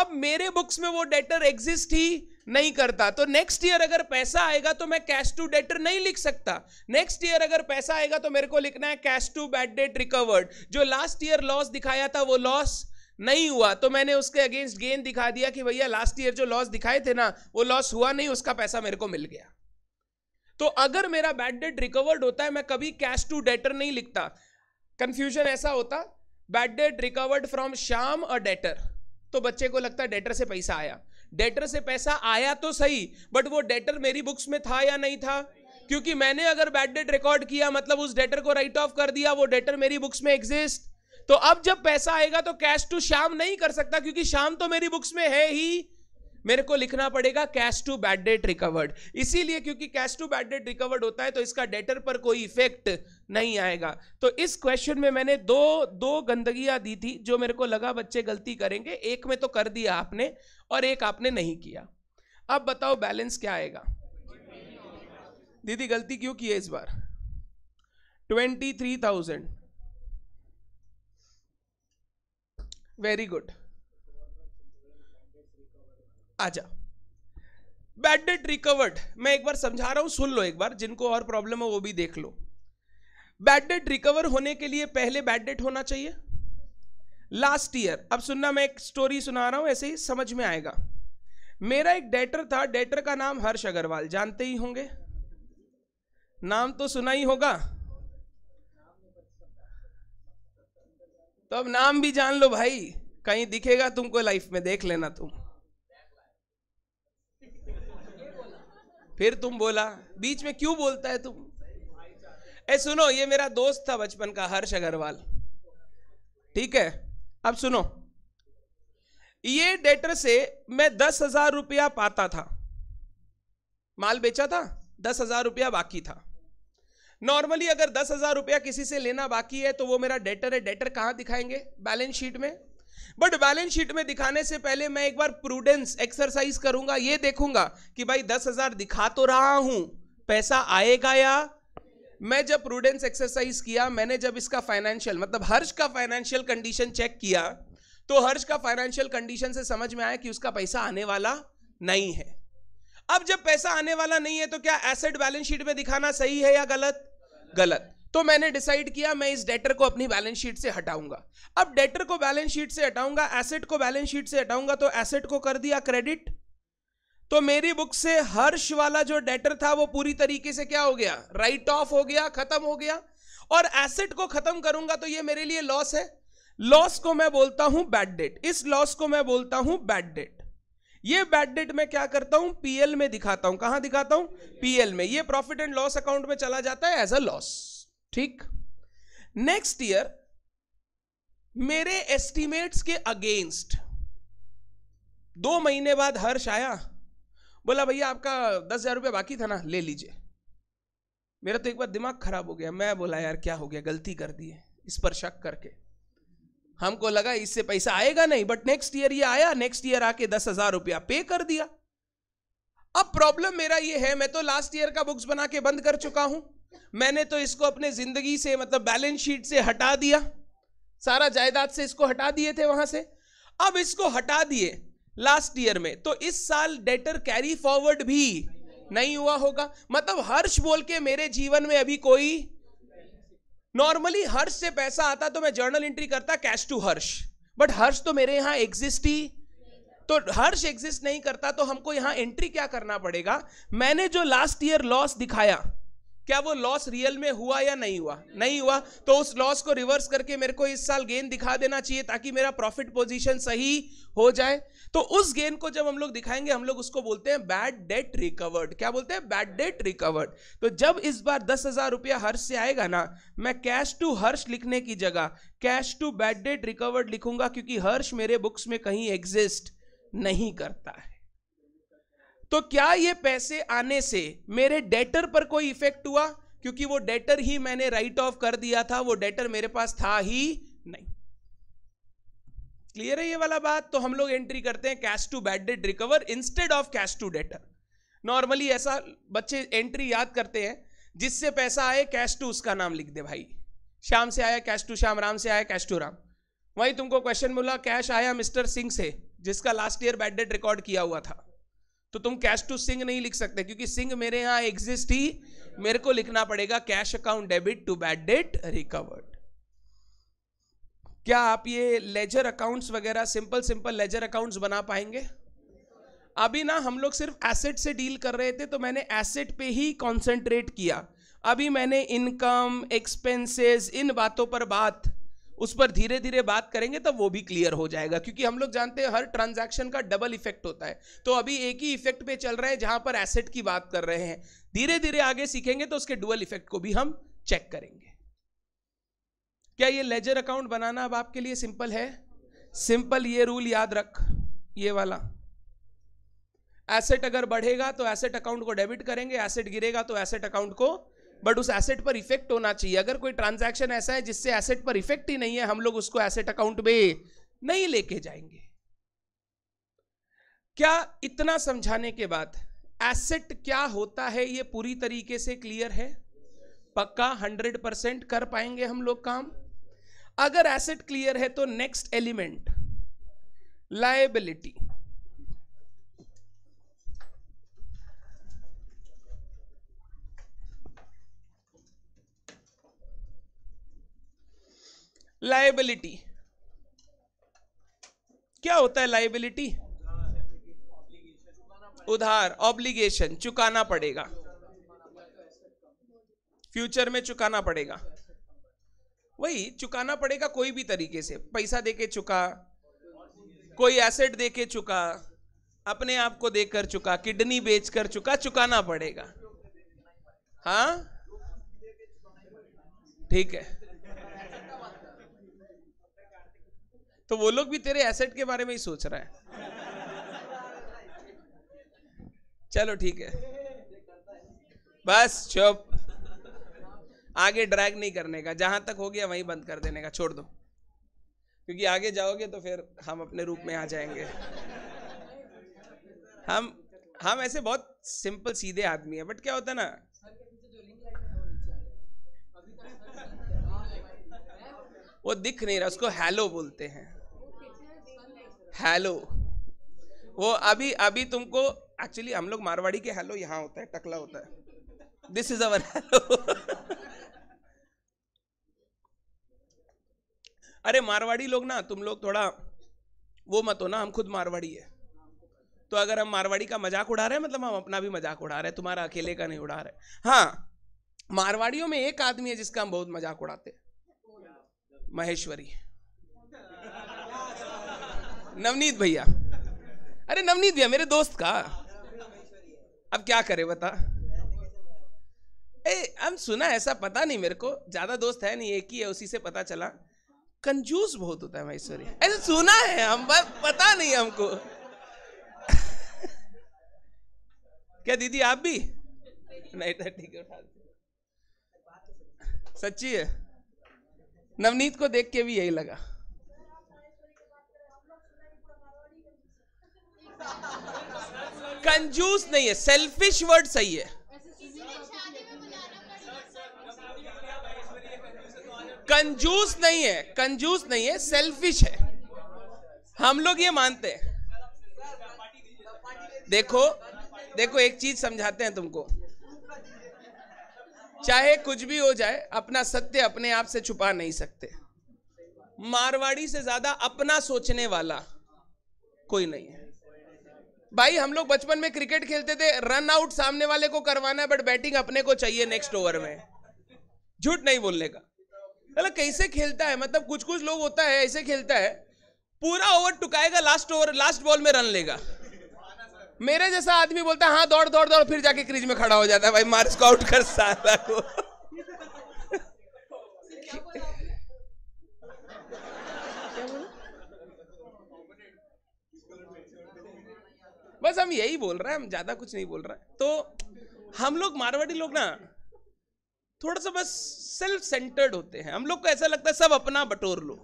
अब मेरे बुक्स में वो डेटर एग्जिस्ट ही नहीं करता तो नेक्स्ट ईयर अगर पैसा आएगा तो मैं कैश टू डेटर नहीं लिख सकता नेक्स्ट ईयर अगर पैसा आएगा तो मेरे को लिखना है cash to bad debt recovered जो लास्ट ईयर लॉस दिखाया था वो लॉस नहीं हुआ तो मैंने उसके अगेंस्ट गेन दिखा दिया कि भैया लास्ट ईयर जो लॉस दिखाए थे ना वो लॉस हुआ नहीं उसका पैसा मेरे को मिल गया तो अगर मेरा बैड डेट रिकवर्ड होता है मैं कभी कैश टू डेटर नहीं लिखता कंफ्यूजन ऐसा होता बैड डेट रिकवर्ड फ्रॉम शाम अ डेटर तो बच्चे को लगता है डेटर से पैसा आया डेटर से पैसा आया तो सही बट वो डेटर मेरी बुक्स में था या नहीं था क्योंकि मैंने अगर बैड डेट रिकॉर्ड किया मतलब उस डेटर को राइट ऑफ कर दिया वो डेटर मेरी बुक्स में एग्जिस्ट तो अब जब पैसा आएगा तो कैश टू शाम नहीं कर सकता क्योंकि शाम तो मेरी बुक्स में है ही मेरे को लिखना पड़ेगा cash to bad debt recovered इसीलिए क्योंकि cash to bad debt recovered होता है तो इसका डेटर पर कोई इफेक्ट नहीं आएगा तो इस क्वेश्चन में मैंने दो दो गंदगियां दी थी जो मेरे को लगा बच्चे गलती करेंगे एक में तो कर दिया आपने और एक आपने नहीं किया अब बताओ बैलेंस क्या आएगा दीदी गलती क्यों की है इस बार twenty three thousand very good आजा बैड डेट रिकवर्ड मैं एक बार समझा रहा हूं सुन लो एक बार जिनको और प्रॉब्लम है वो भी देख लो बैड डेट रिकवर होने के लिए पहले बैड डेट होना चाहिए लास्ट ईयर अब सुनना मैं एक स्टोरी सुना रहा हूं ऐसे ही समझ में आएगा मेरा एक डेटर था डेटर का नाम हर्ष अग्रवाल जानते ही होंगे नाम तो सुना ही होगा तो अब नाम भी जान लो भाई कहीं दिखेगा तुमको लाइफ में देख लेना तुम फिर तुम बोला बीच में क्यों बोलता है तुम ए सुनो ये मेरा दोस्त था बचपन का हर्ष अग्रवाल ठीक है अब सुनो ये डेटर से मैं दस हजार रुपया पाता था माल बेचा था दस हजार रुपया बाकी था नॉर्मली अगर दस हजार रुपया किसी से लेना बाकी है तो वो मेरा डेटर है डेटर कहां दिखाएंगे बैलेंस शीट में बट बैलेंस शीट में दिखाने से पहले मैं एक बार प्रूडेंस एक्सरसाइज करूंगा ये देखूंगा कि भाई दस हजार दिखा तो रहा हूं पैसा आएगा या मैं जब प्रूडेंस एक्सरसाइज किया मैंने जब इसका फाइनेंशियल मतलब हर्ष का फाइनेंशियल कंडीशन चेक किया तो हर्ष का फाइनेंशियल कंडीशन से समझ में आया कि उसका पैसा आने वाला नहीं है अब जब पैसा आने वाला नहीं है तो क्या एसेट बैलेंस शीट में दिखाना सही है या गलत गलत तो मैंने डिसाइड किया मैं इस डेटर को अपनी बैलेंस शीट से हटाऊंगा अब डेटर को बैलेंस शीट से हटाऊंगा एसेट को बैलेंस शीट से हटाऊंगा तो एसेट को कर दिया क्रेडिट तो मेरी बुक से हर्ष वाला जो डेटर था वो पूरी तरीके से क्या हो गया राइट ऑफ हो गया खत्म हो गया और एसेट को खत्म करूंगा तो ये मेरे लिए लॉस है लॉस को मैं बोलता हूं बैड डेट इस लॉस को मैं बोलता हूं बैड डेट ये बैड डेट मैं क्या करता हूं पीएल में दिखाता हूं कहां दिखाता हूं पीएल में ये प्रॉफिट एंड लॉस अकाउंट में चला जाता है एज अ लॉस ठीक नेक्स्ट ईयर मेरे एस्टिमेट्स के अगेंस्ट दो महीने बाद हर्ष आया बोला भैया आपका दस हजार रुपया बाकी था ना ले लीजिए मेरा तो एक बार दिमाग खराब हो गया मैं बोला यार क्या हो गया गलती कर दी है इस पर शक करके हमको लगा इससे पैसा आएगा नहीं बट नेक्स्ट ईयर ये आया नेक्स्ट ईयर आके दस हजार रुपया पे कर दिया अब प्रॉब्लम मेरा ये है मैं तो लास्ट ईयर का बुक्स बना के बंद कर चुका हूं मैंने तो इसको अपने ज़िंदगी से मतलब बैलेंस शीट से हटा दिया सारा जायदाद से इसको हटा दिए थे वहां से अब इसको हटा दिए लास्ट ईयर में तो इस साल डेटर कैरी फॉरवर्ड भी नहीं हुआ होगा मतलब हर्ष बोल के मेरे जीवन में अभी कोई नॉर्मली हर्ष से पैसा आता तो मैं जर्नल एंट्री करता cash to Harsh but Harsh तो मेरे यहां एग्जिस्ट ही तो हर्ष एग्जिस्ट नहीं करता तो हमको यहां एंट्री क्या करना पड़ेगा मैंने जो लास्ट ईयर लॉस दिखाया क्या वो लॉस रियल में हुआ या नहीं हुआ नहीं हुआ तो उस लॉस को रिवर्स करके मेरे को इस साल गेन दिखा देना चाहिए ताकि मेरा प्रॉफिट पोजीशन सही हो जाए तो उस गेन को जब हम लोग दिखाएंगे हम लोग उसको बोलते हैं बैड डेट रिकवर्ड क्या बोलते हैं बैड डेट रिकवर्ड तो जब इस बार दस हजार रुपया हर्ष से आएगा ना मैं कैश टू हर्ष लिखने की जगह cash to bad debt recovered लिखूंगा क्योंकि हर्ष मेरे बुक्स में कहीं एग्जिस्ट नहीं करता है तो क्या ये पैसे आने से मेरे डेटर पर कोई इफेक्ट हुआ क्योंकि वो डेटर ही मैंने राइट ऑफ कर दिया था वो डेटर मेरे पास था ही नहीं क्लियर है ये वाला बात तो हम लोग एंट्री करते हैं cash to bad debt recover instead of cash to debtor normally ऐसा बच्चे एंट्री याद करते हैं जिससे पैसा आए कैश टू उसका नाम लिख दे भाई शाम से आया कैश टू शाम राम से आया कैश टू राम वही तुमको क्वेश्चन बोला कैश आया मिस्टर सिंह से जिसका last year bad debt record किया हुआ था तो तुम कैश टू सिंह नहीं लिख सकते क्योंकि सिंह मेरे यहां एग्जिस्ट ही मेरे को लिखना पड़ेगा cash account debit to bad debt recovered क्या आप ये लेजर अकाउंट्स वगैरह सिंपल सिंपल लेजर अकाउंट्स बना पाएंगे अभी ना हम लोग सिर्फ एसेट से डील कर रहे थे तो मैंने एसेट पे ही कॉन्सेंट्रेट किया अभी मैंने इनकम एक्सपेंसेस इन बातों पर बात उस पर धीरे धीरे बात करेंगे तो वो भी क्लियर हो जाएगा क्योंकि हम लोग जानते हैं हर ट्रांजैक्शन का डबल इफेक्ट होता है तो अभी एक ही इफेक्ट पे चल रहे हैं जहां पर एसेट की बात कर रहे हैं धीरे धीरे आगे सीखेंगे तो उसके डुअल इफेक्ट को भी हम चेक करेंगे क्या ये लेजर अकाउंट बनाना अब आपके लिए सिंपल है सिंपल ये रूल याद रख ये वाला एसेट अगर बढ़ेगा तो एसेट अकाउंट को डेबिट करेंगे एसेट गिरेगा तो एसेट अकाउंट को बट उस एसेट पर इफेक्ट होना चाहिए अगर कोई ट्रांजैक्शन ऐसा है जिससे एसेट पर इफेक्ट ही नहीं है हम लोग उसको एसेट अकाउंट में नहीं लेके जाएंगे क्या इतना समझाने के बाद एसेट क्या होता है ये पूरी तरीके से क्लियर है पक्का हंड्रेड परसेंट कर पाएंगे हम लोग काम अगर एसेट क्लियर है तो नेक्स्ट एलिमेंट लाइबिलिटी लाइबिलिटी क्या होता है लाइबिलिटी उधार ऑब्लिगेशन चुकाना पड़ेगा फ्यूचर में चुकाना पड़ेगा वही चुकाना पड़ेगा कोई भी तरीके से पैसा देके चुका कोई एसेट देके चुका अपने आप को देकर चुका किडनी बेचकर चुका चुकाना पड़ेगा हाँ ठीक है तो वो लोग भी तेरे एसेट के बारे में ही सोच रहा है चलो ठीक है बस चुप आगे ड्रैग नहीं करने का जहां तक हो गया वहीं बंद कर देने का छोड़ दो क्योंकि आगे जाओगे तो फिर हम अपने रूप में आ जाएंगे हम हम ऐसे बहुत सिंपल सीधे आदमी है बट क्या होता है ना वो दिख नहीं रहा उसको हैलो बोलते हैं हैलो वो अभी अभी तुमको एक्चुअली हम लोग मारवाड़ी के हेलो यहाँ होता है टकला होता है दिस इज अवर हेलो अरे मारवाड़ी लोग ना तुम लोग थोड़ा वो मत हो ना हम खुद मारवाड़ी है तो अगर हम मारवाड़ी का मजाक उड़ा रहे हैं मतलब हम अपना भी मजाक उड़ा रहे हैं तुम्हारा अकेले का नहीं उड़ा रहे हाँ मारवाड़ियों में एक आदमी है जिसका हम बहुत मजाक उड़ाते महेश्वरी नवनीत भैया अरे नवनीत भैया मेरे दोस्त का अब क्या करे बता ए हम सुना ऐसा पता नहीं मेरे को ज्यादा दोस्त है नहीं एक ही है उसी से पता चला कंजूस बहुत होता है महेश्वरी ऐसा सुना है हम पता नहीं हमको क्या दीदी आप भी नहीं था तो ठीक है उठा सच्ची है नवनीत को देख के भी यही लगा कंजूस नहीं है सेल्फिश वर्ड सही है कंजूस नहीं है कंजूस नहीं है सेल्फिश है हम लोग ये मानते हैं देखो देखो एक चीज समझाते हैं तुमको चाहे कुछ भी हो जाए अपना सत्य अपने आप से छुपा नहीं सकते मारवाड़ी से ज्यादा अपना सोचने वाला कोई नहीं है भाई हम लोग बचपन में क्रिकेट खेलते थे रन आउट सामने वाले को करवाना है बट बैटिंग अपने को चाहिए नेक्स्ट ओवर में झूठ नहीं बोलने का मतलब कैसे खेलता है मतलब कुछ कुछ लोग होता है ऐसे खेलता है पूरा ओवर टुकाएगा लास्ट ओवर लास्ट बॉल में रन लेगा मेरे जैसा आदमी बोलता है हाँ दौड़ दौड़ दौड़ फिर जाके क्रीज में खड़ा हो जाता है भाई मार्च को आउट कर सारा को बस हम यही बोल रहे हैं हम ज़्यादा कुछ नहीं बोल रहे हैं तो हम लोग मारवाड़ी लोग ना थोड़ा सा बस सेल्फ सेंटर्ड होते हैं हम लोग को ऐसा लगता है सब अपना बटोर लो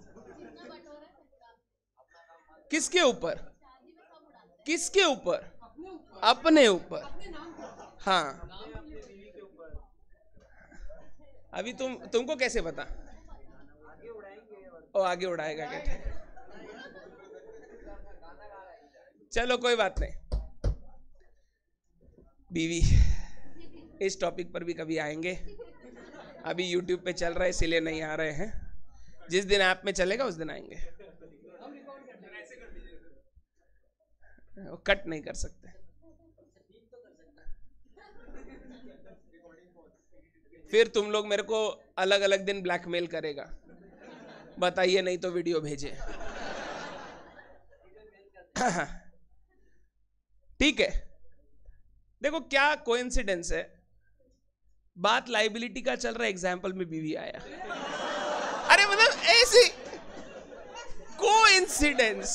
किसके ऊपर किसके ऊपर अपने ऊपर हाँ अभी तुम तुमको कैसे पता ओ आगे उड़ाएगा क्या चलो कोई बात नहीं बीवी इस टॉपिक पर भी कभी आएंगे अभी यूट्यूब पे चल रहा है इसीलिए नहीं आ रहे हैं जिस दिन ऐप में चलेगा उस दिन आएंगे कट नहीं कर सकते फिर तुम लोग मेरे को अलग अलग दिन ब्लैकमेल करेगा बताइए नहीं तो वीडियो भेजे ठीक है देखो क्या कोइंसिडेंस है बात लाइबिलिटी का चल रहा एग्जाम्पल में बीवी आया अरे मतलब ऐसी कोइंसिडेंस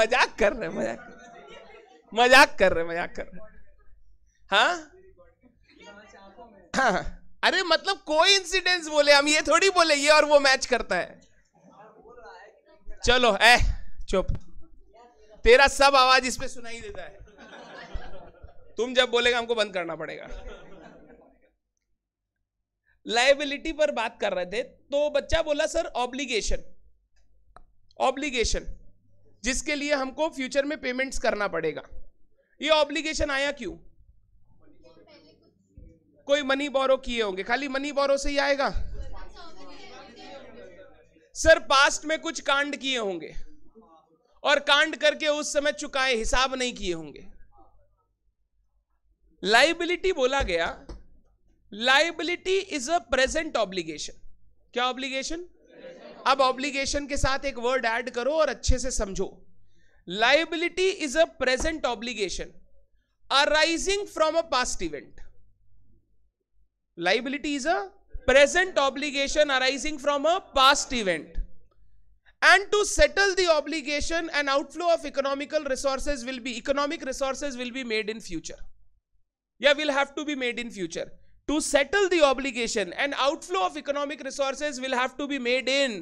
मजाक कर रहे मजाक मजाक कर रहे मजाक कर रहे हाँ? हाँ हाँ अरे मतलब कोई इंसिडेंस बोले हम ये थोड़ी बोले ये और वो मैच करता है चलो ए चुप तेरा सब आवाज इस पर सुनाई देता है तुम जब बोलेगा हमको बंद करना पड़ेगा लाइबिलिटी पर बात कर रहे थे तो बच्चा बोला सर ऑब्लिगेशन ऑब्लिगेशन जिसके लिए हमको फ्यूचर में पेमेंट्स करना पड़ेगा ये ऑब्लिगेशन आया क्यों कोई मनी बोरो किए होंगे खाली मनी बोरो से ही आएगा सर पास्ट में कुछ कांड किए होंगे और कांड करके उस समय चुकाए हिसाब नहीं किए होंगे लाइबिलिटी बोला गया liability is a present obligation क्या ऑब्लिगेशन अब ऑब्लिगेशन के साथ एक वर्ड ऐड करो और अच्छे से समझो liability is a present obligation arising from a past event liability is a present obligation arising from a past event and to settle the obligation an outflow of economical resources will be economic resources will be made in future yeah will have to be made in future to settle the obligation an outflow of economic resources will have to be made in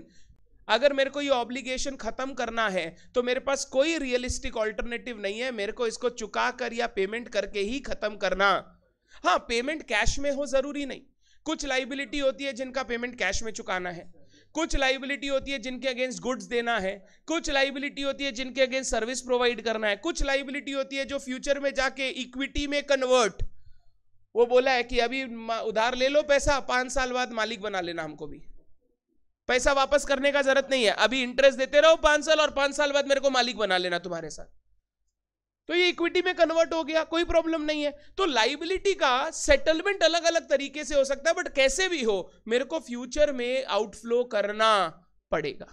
अगर मेरे को ये obligation खत्म करना है तो मेरे पास कोई रियलिस्टिक ऑल्टरनेटिव नहीं है मेरे को इसको चुका कर या पेमेंट करके ही खत्म करना हाँ पेमेंट कैश में हो जरूरी नहीं कुछ लाइबिलिटी होती है जिनका पेमेंट कैश में चुकाना है कुछ लाइबिलिटी होती है जिनके अगेंस्ट गुड्स देना है कुछ लाइबिलिटी होती है जिनके अगेंस्ट सर्विस प्रोवाइड करना है कुछ लाइबिलिटी होती है जो फ्यूचर में जाके इक्विटी में कन्वर्ट वो बोला है कि अभी उधार ले लो पैसा पांच साल बाद मालिक बना लेना हमको भी पैसा वापस करने का जरूरत नहीं है अभी इंटरेस्ट देते रहो पांच साल और पांच साल बाद मेरे को मालिक बना लेना तुम्हारे साथ तो ये इक्विटी में कन्वर्ट हो गया कोई प्रॉब्लम नहीं है तो लाइबिलिटी का सेटलमेंट अलग अलग तरीके से हो सकता है बट कैसे भी हो मेरे को फ्यूचर में आउटफ्लो करना पड़ेगा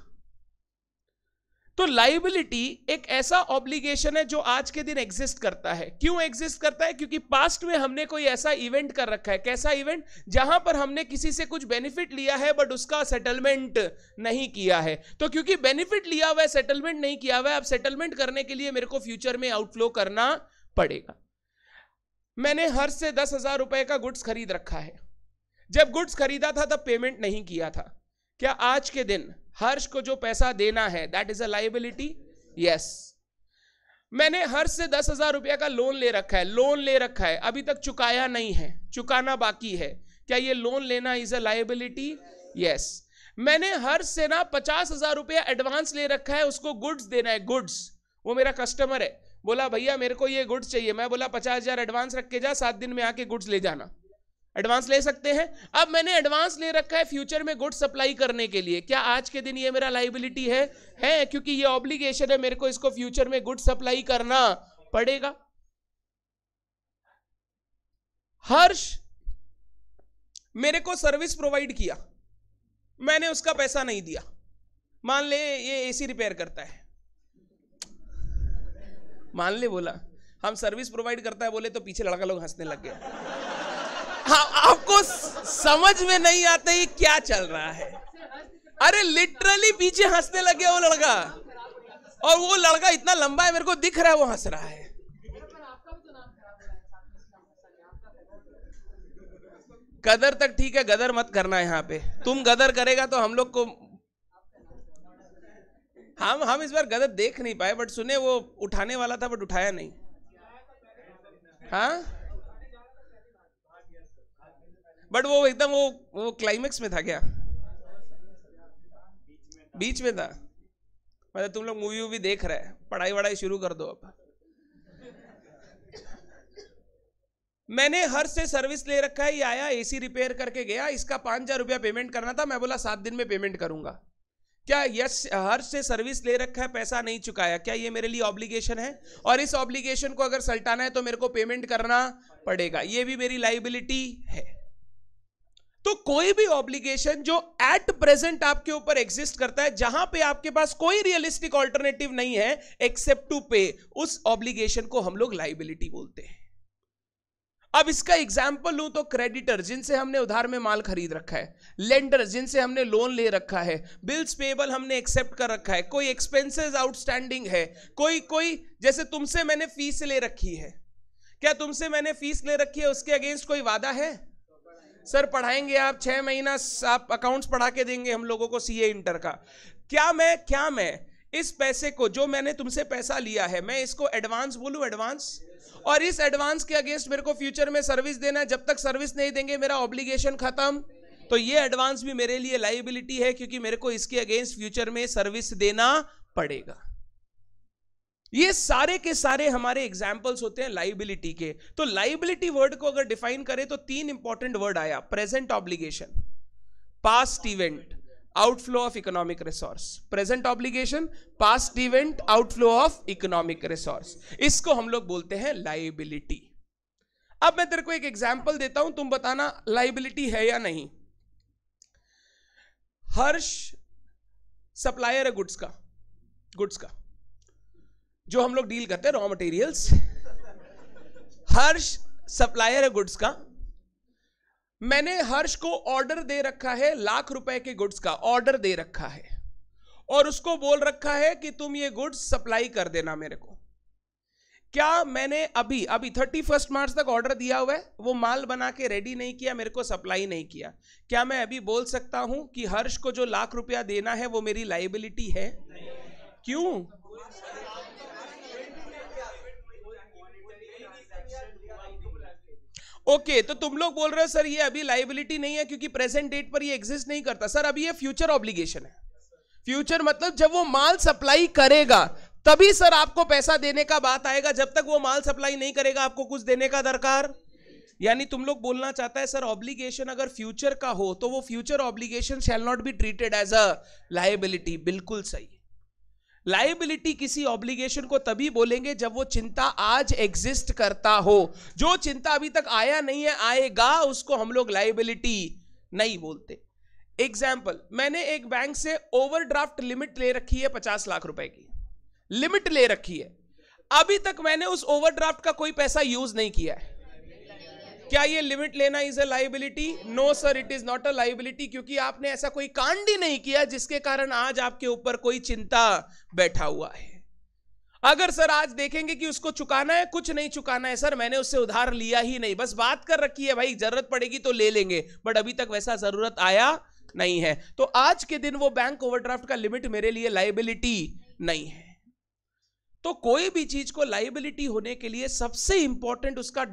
तो लाइबिलिटी एक ऐसा ऑब्लिगेशन है जो आज के दिन एग्जिस्ट करता है क्यों एग्जिस्ट करता है क्योंकि पास्ट में हमने कोई ऐसा इवेंट कर रखा है कैसा इवेंट जहां पर हमने किसी से कुछ बेनिफिट लिया है बट उसका सेटलमेंट नहीं किया है तो क्योंकि बेनिफिट लिया हुआ है सेटलमेंट नहीं किया हुआ है अब सेटलमेंट करने के लिए मेरे को फ्यूचर में आउटफ्लो करना पड़ेगा मैंने हर से दस हजार रुपए का गुड्स खरीद रखा है जब गुड्स खरीदा था तब पेमेंट नहीं किया था क्या आज के दिन हर्ष को जो पैसा देना है that is a liability yes मैंने हर्ष से दस हजार रुपया का लोन ले रखा है लोन ले रखा है अभी तक चुकाया नहीं है चुकाना बाकी है क्या ये लोन लेना इज अ लाइबिलिटी यस मैंने हर्ष से ना पचास हजार रुपया एडवांस ले रखा है उसको गुड्स देना है गुड्स वो मेरा कस्टमर है बोला भैया मेरे को ये गुड्स चाहिए मैं बोला पचास हजार एडवांस रख के जा सात दिन में आके गुड्स ले जाना एडवांस ले सकते हैं अब मैंने एडवांस ले रखा है फ्यूचर में गुड सप्लाई करने के लिए क्या आज के दिन ये मेरा लाइबिलिटी है है क्योंकि ये ऑब्लिगेशन है मेरे को इसको फ्यूचर में गुड सप्लाई करना पड़ेगा हर्ष मेरे को सर्विस प्रोवाइड किया मैंने उसका पैसा नहीं दिया मान ले ये एसी रिपेयर करता है मान ले बोला हम सर्विस प्रोवाइड करता है बोले तो पीछे लड़का लोग हंसने लग गया हाँ, आपको समझ में नहीं आता ये क्या चल रहा है अरे लिटरली पीछे हंसने लगे वो लड़का और वो लड़का इतना लंबा है मेरे को दिख रहा है वो हंस रहा है गदर तक ठीक है गदर मत करना यहां पे तुम गदर करेगा तो हम लोग को हम हम इस बार गदर देख नहीं पाए बट सुने वो उठाने वाला था बट उठाया नहीं हाँ बट वो एकदम वो वो क्लाइमेक्स में था क्या बीच में था मतलब तुम लोग मूवी वूवी देख रहे हैं पढ़ाई वढ़ाई शुरू कर दो अब मैंने हर से सर्विस ले रखा है ये आया एसी रिपेयर करके गया इसका पांच हजार रुपया पेमेंट करना था मैं बोला सात दिन में पेमेंट करूंगा क्या यस हर से सर्विस ले रखा है पैसा नहीं चुकाया क्या ये मेरे लिए ऑब्लिगेशन है और इस ऑब्लिगेशन को अगर सल्टाना है तो मेरे को पेमेंट करना पड़ेगा ये भी मेरी लाइबिलिटी है तो कोई भी ऑब्लिगेशन जो एट प्रेजेंट आपके ऊपर एग्जिस्ट करता है जहां पे आपके पास कोई रियलिस्टिक ऑल्टरनेटिव नहीं है एक्सेप्ट टू पे उस ऑब्लिगेशन को हम लोग लाइबिलिटी बोलते हैं अब इसका एग्जाम्पल लू तो क्रेडिटर जिनसे हमने उधार में माल खरीद रखा है लेंडर जिनसे हमने लोन ले रखा है बिल्स पेबल हमने एक्सेप्ट कर रखा है कोई एक्सपेंसेस आउटस्टैंडिंग है कोई कोई जैसे तुमसे मैंने फीस ले रखी है क्या तुमसे मैंने फीस ले रखी है उसके अगेंस्ट कोई वादा है सर पढ़ाएंगे आप छः महीना आप अकाउंट्स पढ़ा के देंगे हम लोगों को सीए इंटर का क्या मैं क्या मैं इस पैसे को जो मैंने तुमसे पैसा लिया है मैं इसको एडवांस बोलूं एडवांस और इस एडवांस के अगेंस्ट मेरे को फ्यूचर में सर्विस देना है जब तक सर्विस नहीं देंगे मेरा ऑब्लिगेशन खत्म तो ये एडवांस भी मेरे लिए लाइबिलिटी है क्योंकि मेरे को इसके अगेंस्ट फ्यूचर में सर्विस देना पड़ेगा ये सारे के सारे हमारे एग्जाम्पल्स होते हैं लाइबिलिटी के तो लाइबिलिटी वर्ड को अगर डिफाइन करें तो तीन इंपॉर्टेंट वर्ड आया present obligation past event outflow of economic resource present obligation past event outflow of economic resource इसको हम लोग बोलते हैं लाइबिलिटी अब मैं तेरे को एक एग्जाम्पल देता हूं तुम बताना लाइबिलिटी है या नहीं हर्ष सप्लायर है गुड्स का गुड्स का जो हम लोग डील करते हैं रॉ मटेरियल्स हर्ष सप्लायर है गुड्स का मैंने हर्ष को ऑर्डर दे रखा है लाख रुपए के गुड्स का ऑर्डर दे रखा है और उसको बोल रखा है कि तुम ये गुड्स सप्लाई कर देना मेरे को क्या मैंने अभी अभी थर्टी फर्स्ट मार्च तक ऑर्डर दिया हुआ है वो माल बना के रेडी नहीं किया मेरे को सप्लाई नहीं किया क्या मैं अभी बोल सकता हूं कि हर्ष को जो लाख रुपया देना है वो मेरी लाइबिलिटी है क्यों ओके तो तुम लोग बोल रहे हो सर ये अभी लाइबिलिटी नहीं है क्योंकि प्रेजेंट डेट पर ये एग्जिस्ट नहीं करता सर अभी ये फ्यूचर ऑब्लिगेशन है फ्यूचर मतलब जब वो माल सप्लाई करेगा तभी सर आपको पैसा देने का बात आएगा जब तक वो माल सप्लाई नहीं करेगा आपको कुछ देने का दरकार यानी तुम लोग बोलना चाहता है सर ऑब्लिगेशन अगर फ्यूचर का हो तो वो future obligation shall not be treated as a liability बिल्कुल सही लाइबिलिटी किसी ऑब्लिगेशन को तभी बोलेंगे जब वो चिंता आज एग्जिस्ट करता हो जो चिंता अभी तक आया नहीं है आएगा उसको हम लोग लाइबिलिटी नहीं बोलते एग्जाम्पल मैंने एक बैंक से ओवरड्राफ्ट लिमिट ले रखी है पचास लाख रुपए की लिमिट ले रखी है अभी तक मैंने उस ओवरड्राफ्ट का कोई पैसा यूज नहीं किया है क्या ये लिमिट लेना is a liability no sir it is not a liability क्योंकि आपने ऐसा कोई कांड ही नहीं किया जिसके कारण आज आपके ऊपर कोई चिंता बैठा हुआ है अगर सर आज देखेंगे कि उसको चुकाना है कुछ नहीं चुकाना है सर मैंने उससे उधार लिया ही नहीं बस बात कर रखी है भाई जरूरत पड़ेगी तो ले लेंगे बट अभी तक वैसा जरूरत आया नहीं है तो आज के दिन वो बैंक ओवरड्राफ्ट का लिमिट मेरे लिए लाइबिलिटी नहीं है तो कोई भी चीज को लाइबिलिटी होने के लिए सबसे इंपॉर्टेंट उसका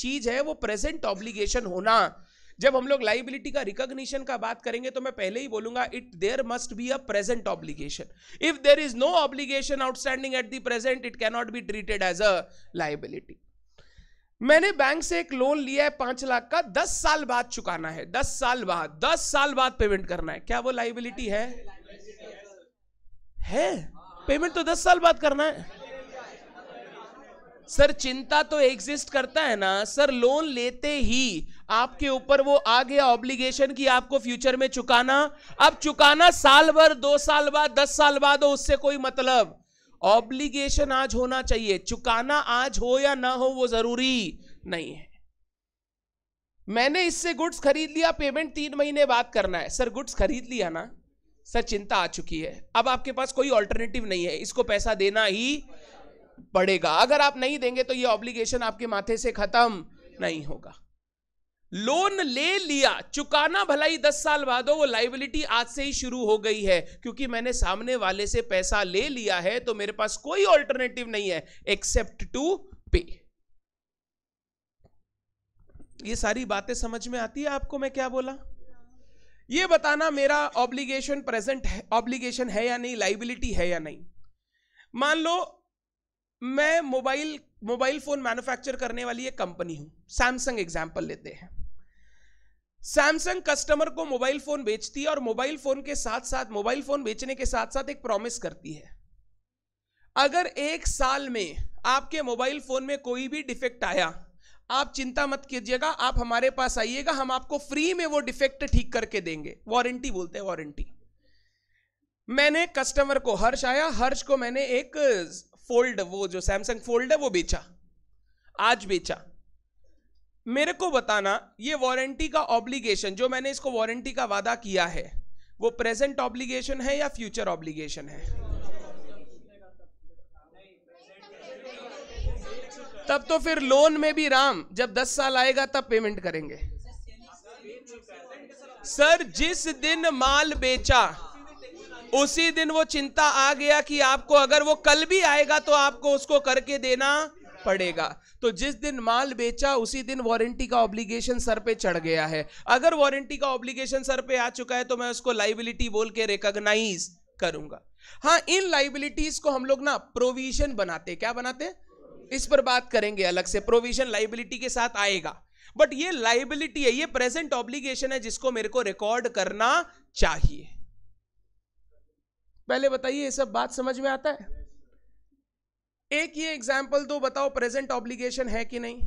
चीज है वो प्रेजेंट ऑब्लिगेशन होना जब हम लोग लाइबिलिटी का रिकॉग्निशन का बात करेंगे तो मैं पहले ही बोलूंगा it there must be a present obligation if there is no obligation outstanding at the present it cannot be treated as a liability मैंने बैंक से एक लोन लिया है पांच लाख का दस साल बाद चुकाना है दस साल बाद दस साल बाद पेमेंट करना है क्या वो लाइबिलिटी है है पेमेंट तो दस साल बाद करना है सर चिंता तो एग्जिस्ट करता है ना सर लोन लेते ही आपके ऊपर वो आ गया ऑब्लिगेशन कि आपको फ्यूचर में चुकाना अब चुकाना साल भर दो साल बाद दस साल बाद हो उससे कोई मतलब ऑब्लिगेशन आज होना चाहिए चुकाना आज हो या ना हो वो जरूरी नहीं है मैंने इससे गुड्स खरीद लिया पेमेंट तीन महीने बाद करना है सर गुड्स खरीद लिया ना सर चिंता आ चुकी है अब आपके पास कोई ऑल्टरनेटिव नहीं है इसको पैसा देना ही पड़ेगा अगर आप नहीं देंगे तो ये ऑब्लिगेशन आपके माथे से खत्म नहीं होगा लोन ले लिया चुकाना भलाई दस साल बाद हो वो लाइबिलिटी आज से ही शुरू हो गई है क्योंकि मैंने सामने वाले से पैसा ले लिया है तो मेरे पास कोई ऑल्टरनेटिव नहीं है एक्सेप्ट टू पे ये सारी बातें समझ में आती है आपको मैं क्या बोला ये बताना मेरा ऑब्लिगेशन प्रेजेंट है ऑब्लिगेशन है या नहीं लाइबिलिटी है या नहीं मान लो मैं मोबाइल मोबाइल फ़ोन मैन्युफैक्चर करने वाली एक कंपनी हूं सैमसंग एग्जाम्पल लेते हैं सैमसंग कस्टमर को मोबाइल फ़ोन बेचती है और मोबाइल फ़ोन के साथ साथ मोबाइल फ़ोन बेचने के साथ साथ एक प्रॉमिस करती है अगर एक साल में आपके मोबाइल फ़ोन में कोई भी डिफेक्ट आया आप चिंता मत कीजिएगा आप हमारे पास आइएगा हम आपको फ्री में वो डिफेक्ट ठीक करके देंगे वारंटी बोलते हैं वारंटी मैंने कस्टमर को हर्ष आया हर्ष को मैंने एक फोल्ड वो जो सैमसंग फोल्ड है वो बेचा आज बेचा मेरे को बताना ये वारंटी का ऑब्लिगेशन जो मैंने इसको वारंटी का वादा किया है वो प्रेजेंट ऑब्लिगेशन है या फ्यूचर ऑब्लिगेशन है तब तो फिर लोन में भी राम जब 10 साल आएगा तब पेमेंट करेंगे सर जिस दिन माल बेचा उसी दिन वो चिंता आ गया कि आपको अगर वो कल भी आएगा तो आपको उसको करके देना पड़ेगा तो जिस दिन माल बेचा उसी दिन वारंटी का ऑब्लिगेशन सर पे चढ़ गया है अगर वारंटी का ऑब्लिगेशन सर पे आ चुका है तो मैं उसको लाइबिलिटी बोल के रिकॉग्नाइज करूंगा हाँ इन लाइबिलिटीज को हम लोग ना प्रोविजन बनाते क्या बनाते इस पर बात करेंगे अलग से प्रोविजन लाइबिलिटी के साथ आएगा बट ये लाइबिलिटी है ये प्रेजेंट ऑब्लिगेशन है जिसको मेरे को रिकॉर्ड करना चाहिए पहले बताइए ये सब बात समझ में आता है एक ये एग्जाम्पल दो बताओ प्रेजेंट ऑब्लिगेशन है कि नहीं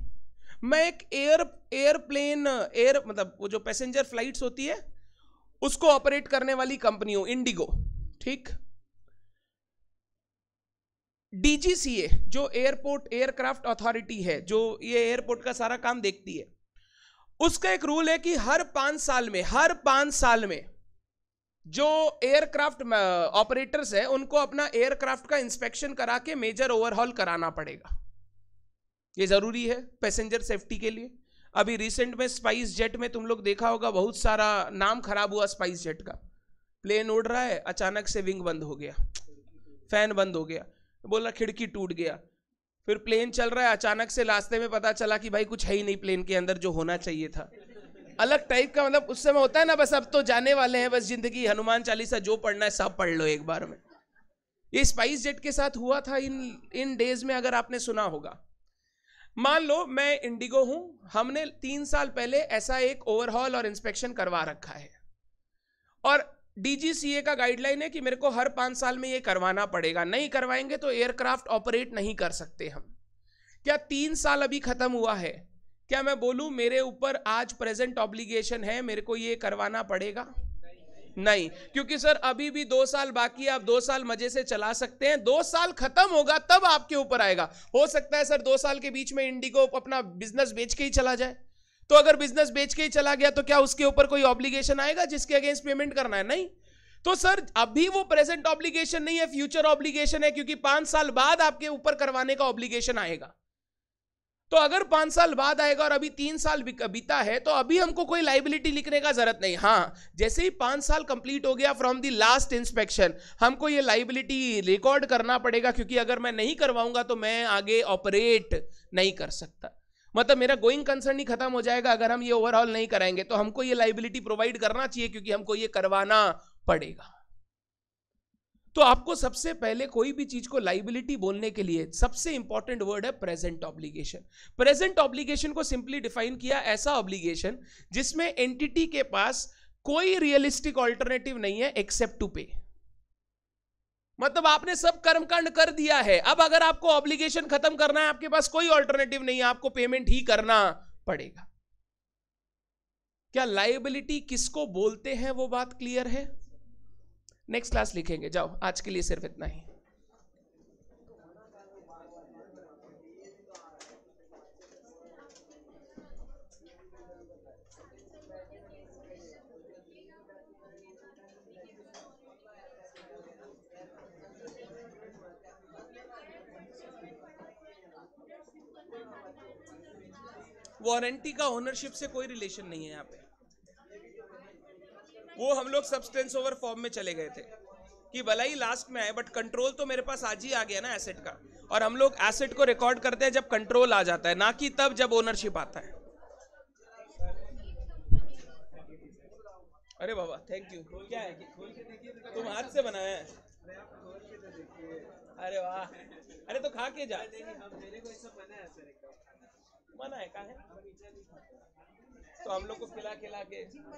मैं एक एयर एयरप्लेन एयर मतलब वो जो पैसेंजर फ्लाइट्स होती है उसको ऑपरेट करने वाली कंपनी हो इंडिगो ठीक डीजीसीए जो एयरपोर्ट एयरक्राफ्ट अथॉरिटी है जो ये एयरपोर्ट का सारा काम देखती है उसका एक रूल है कि हर पांच साल में हर पांच साल में जो एयरक्राफ्ट ऑपरेटर्स है उनको अपना एयरक्राफ्ट का इंस्पेक्शन करा के मेजर ओवरहॉल कराना पड़ेगा ये ज़रूरी है पैसेंजर सेफ्टी के लिए अभी रिसेंट में स्पाइस जेट में तुम लोग देखा होगा बहुत सारा नाम खराब हुआ स्पाइस जेट का प्लेन उड़ रहा है अचानक से विंग बंद हो गया फैन बंद हो गया बोला खिड़की टूट गया फिर प्लेन चल रहा है अचानक से रास्ते में पता चला कि भाई कुछ है ही नहीं प्लेन के अंदर जो होना चाहिए था अलग टाइप का मतलब उस समय होता है ना बस अब तो जाने वाले हैं बस जिंदगी हनुमान चालीसा जो पढ़ना है सब पढ़ लो एक बार में ये स्पाइस जेट के साथ हुआ था इन इन डेज में अगर आपने सुना होगा मान लो मैं इंडिगो हूं हमने तीन साल पहले ऐसा एक ओवरहॉल और इंस्पेक्शन करवा रखा है और डीजीसीए का गाइडलाइन है कि मेरे को हर पांच साल में ये करवाना पड़ेगा नहीं करवाएंगे तो एयरक्राफ्ट ऑपरेट नहीं कर सकते हम क्या तीन साल अभी खत्म हुआ है क्या मैं बोलू मेरे ऊपर आज प्रेजेंट ऑब्लिगेशन है मेरे को ये करवाना पड़ेगा नहीं क्योंकि सर अभी भी दो साल बाकी आप दो साल मजे से चला सकते हैं दो साल खत्म होगा तब आपके ऊपर आएगा हो सकता है सर दो साल के बीच में इंडिगो अपना बिजनेस बेच के ही चला जाए तो अगर बिजनेस बेच के ही चला गया तो क्या उसके ऊपर कोई ऑब्लिगेशन आएगा जिसके अगेंस्ट पेमेंट करना है नहीं तो सर अभी वो प्रेजेंट ऑब्लिगेशन नहीं है फ्यूचर ऑब्लिगेशन है क्योंकि पांच साल बाद आपके ऊपर करवाने का ऑब्लिगेशन आएगा तो अगर पांच साल बाद आएगा और अभी तीन साल बीता है तो अभी हमको कोई लाइबिलिटी लिखने का जरूरत नहीं हाँ जैसे ही पांच साल कंप्लीट हो गया फ्रॉम दी लास्ट इंस्पेक्शन हमको ये लाइबिलिटी रिकॉर्ड करना पड़ेगा क्योंकि अगर मैं नहीं करवाऊंगा तो मैं आगे ऑपरेट नहीं कर सकता मतलब मेरा गोइंग कंसर्न ही खत्म हो जाएगा अगर हम ये ओवरऑल नहीं कराएंगे तो हमको ये लाइबिलिटी प्रोवाइड करना चाहिए क्योंकि हमको ये करवाना पड़ेगा तो आपको सबसे पहले कोई भी चीज को लाइबिलिटी बोलने के लिए सबसे इंपॉर्टेंट वर्ड है प्रेजेंट ऑब्लिगेशन प्रेजेंट ऑब्लिगेशन को सिंपली डिफाइन किया ऐसा ऑब्लिगेशन जिसमें एंटिटी के पास कोई रियलिस्टिक ऑल्टरनेटिव नहीं है एक्सेप्ट टू पे मतलब आपने सब कर्मकांड कर दिया है अब अगर आपको ऑब्लिगेशन खत्म करना है आपके पास कोई ऑल्टरनेटिव नहीं है आपको पेमेंट ही करना पड़ेगा क्या लाइबिलिटी किसको बोलते हैं वो बात क्लियर है नेक्स्ट क्लास लिखेंगे जाओ आज के लिए सिर्फ इतना ही वारंटी का ओनरशिप से कोई रिलेशन नहीं है यहाँ पे वो हम लोग सब्सटेंस ओवर फॉर्म में चले गए थे कि भला ही लास्ट में आए बट कंट्रोल तो मेरे पास आज ही आ गया ना एसेट का और हम लोग एसेट को रिकॉर्ड करते हैं जब कंट्रोल आ जाता है ना कि तब जब ओनरशिप आता है अरे बाबा थैंक यू क्या है तुम हाथ से बनाया है अरे वाह अरे तो खा के जा मना है कहा है तो हम लोग को खिला खिला के अच्छा,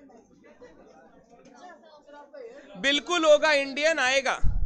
अच्छा, बिल्कुल होगा इंडियन आएगा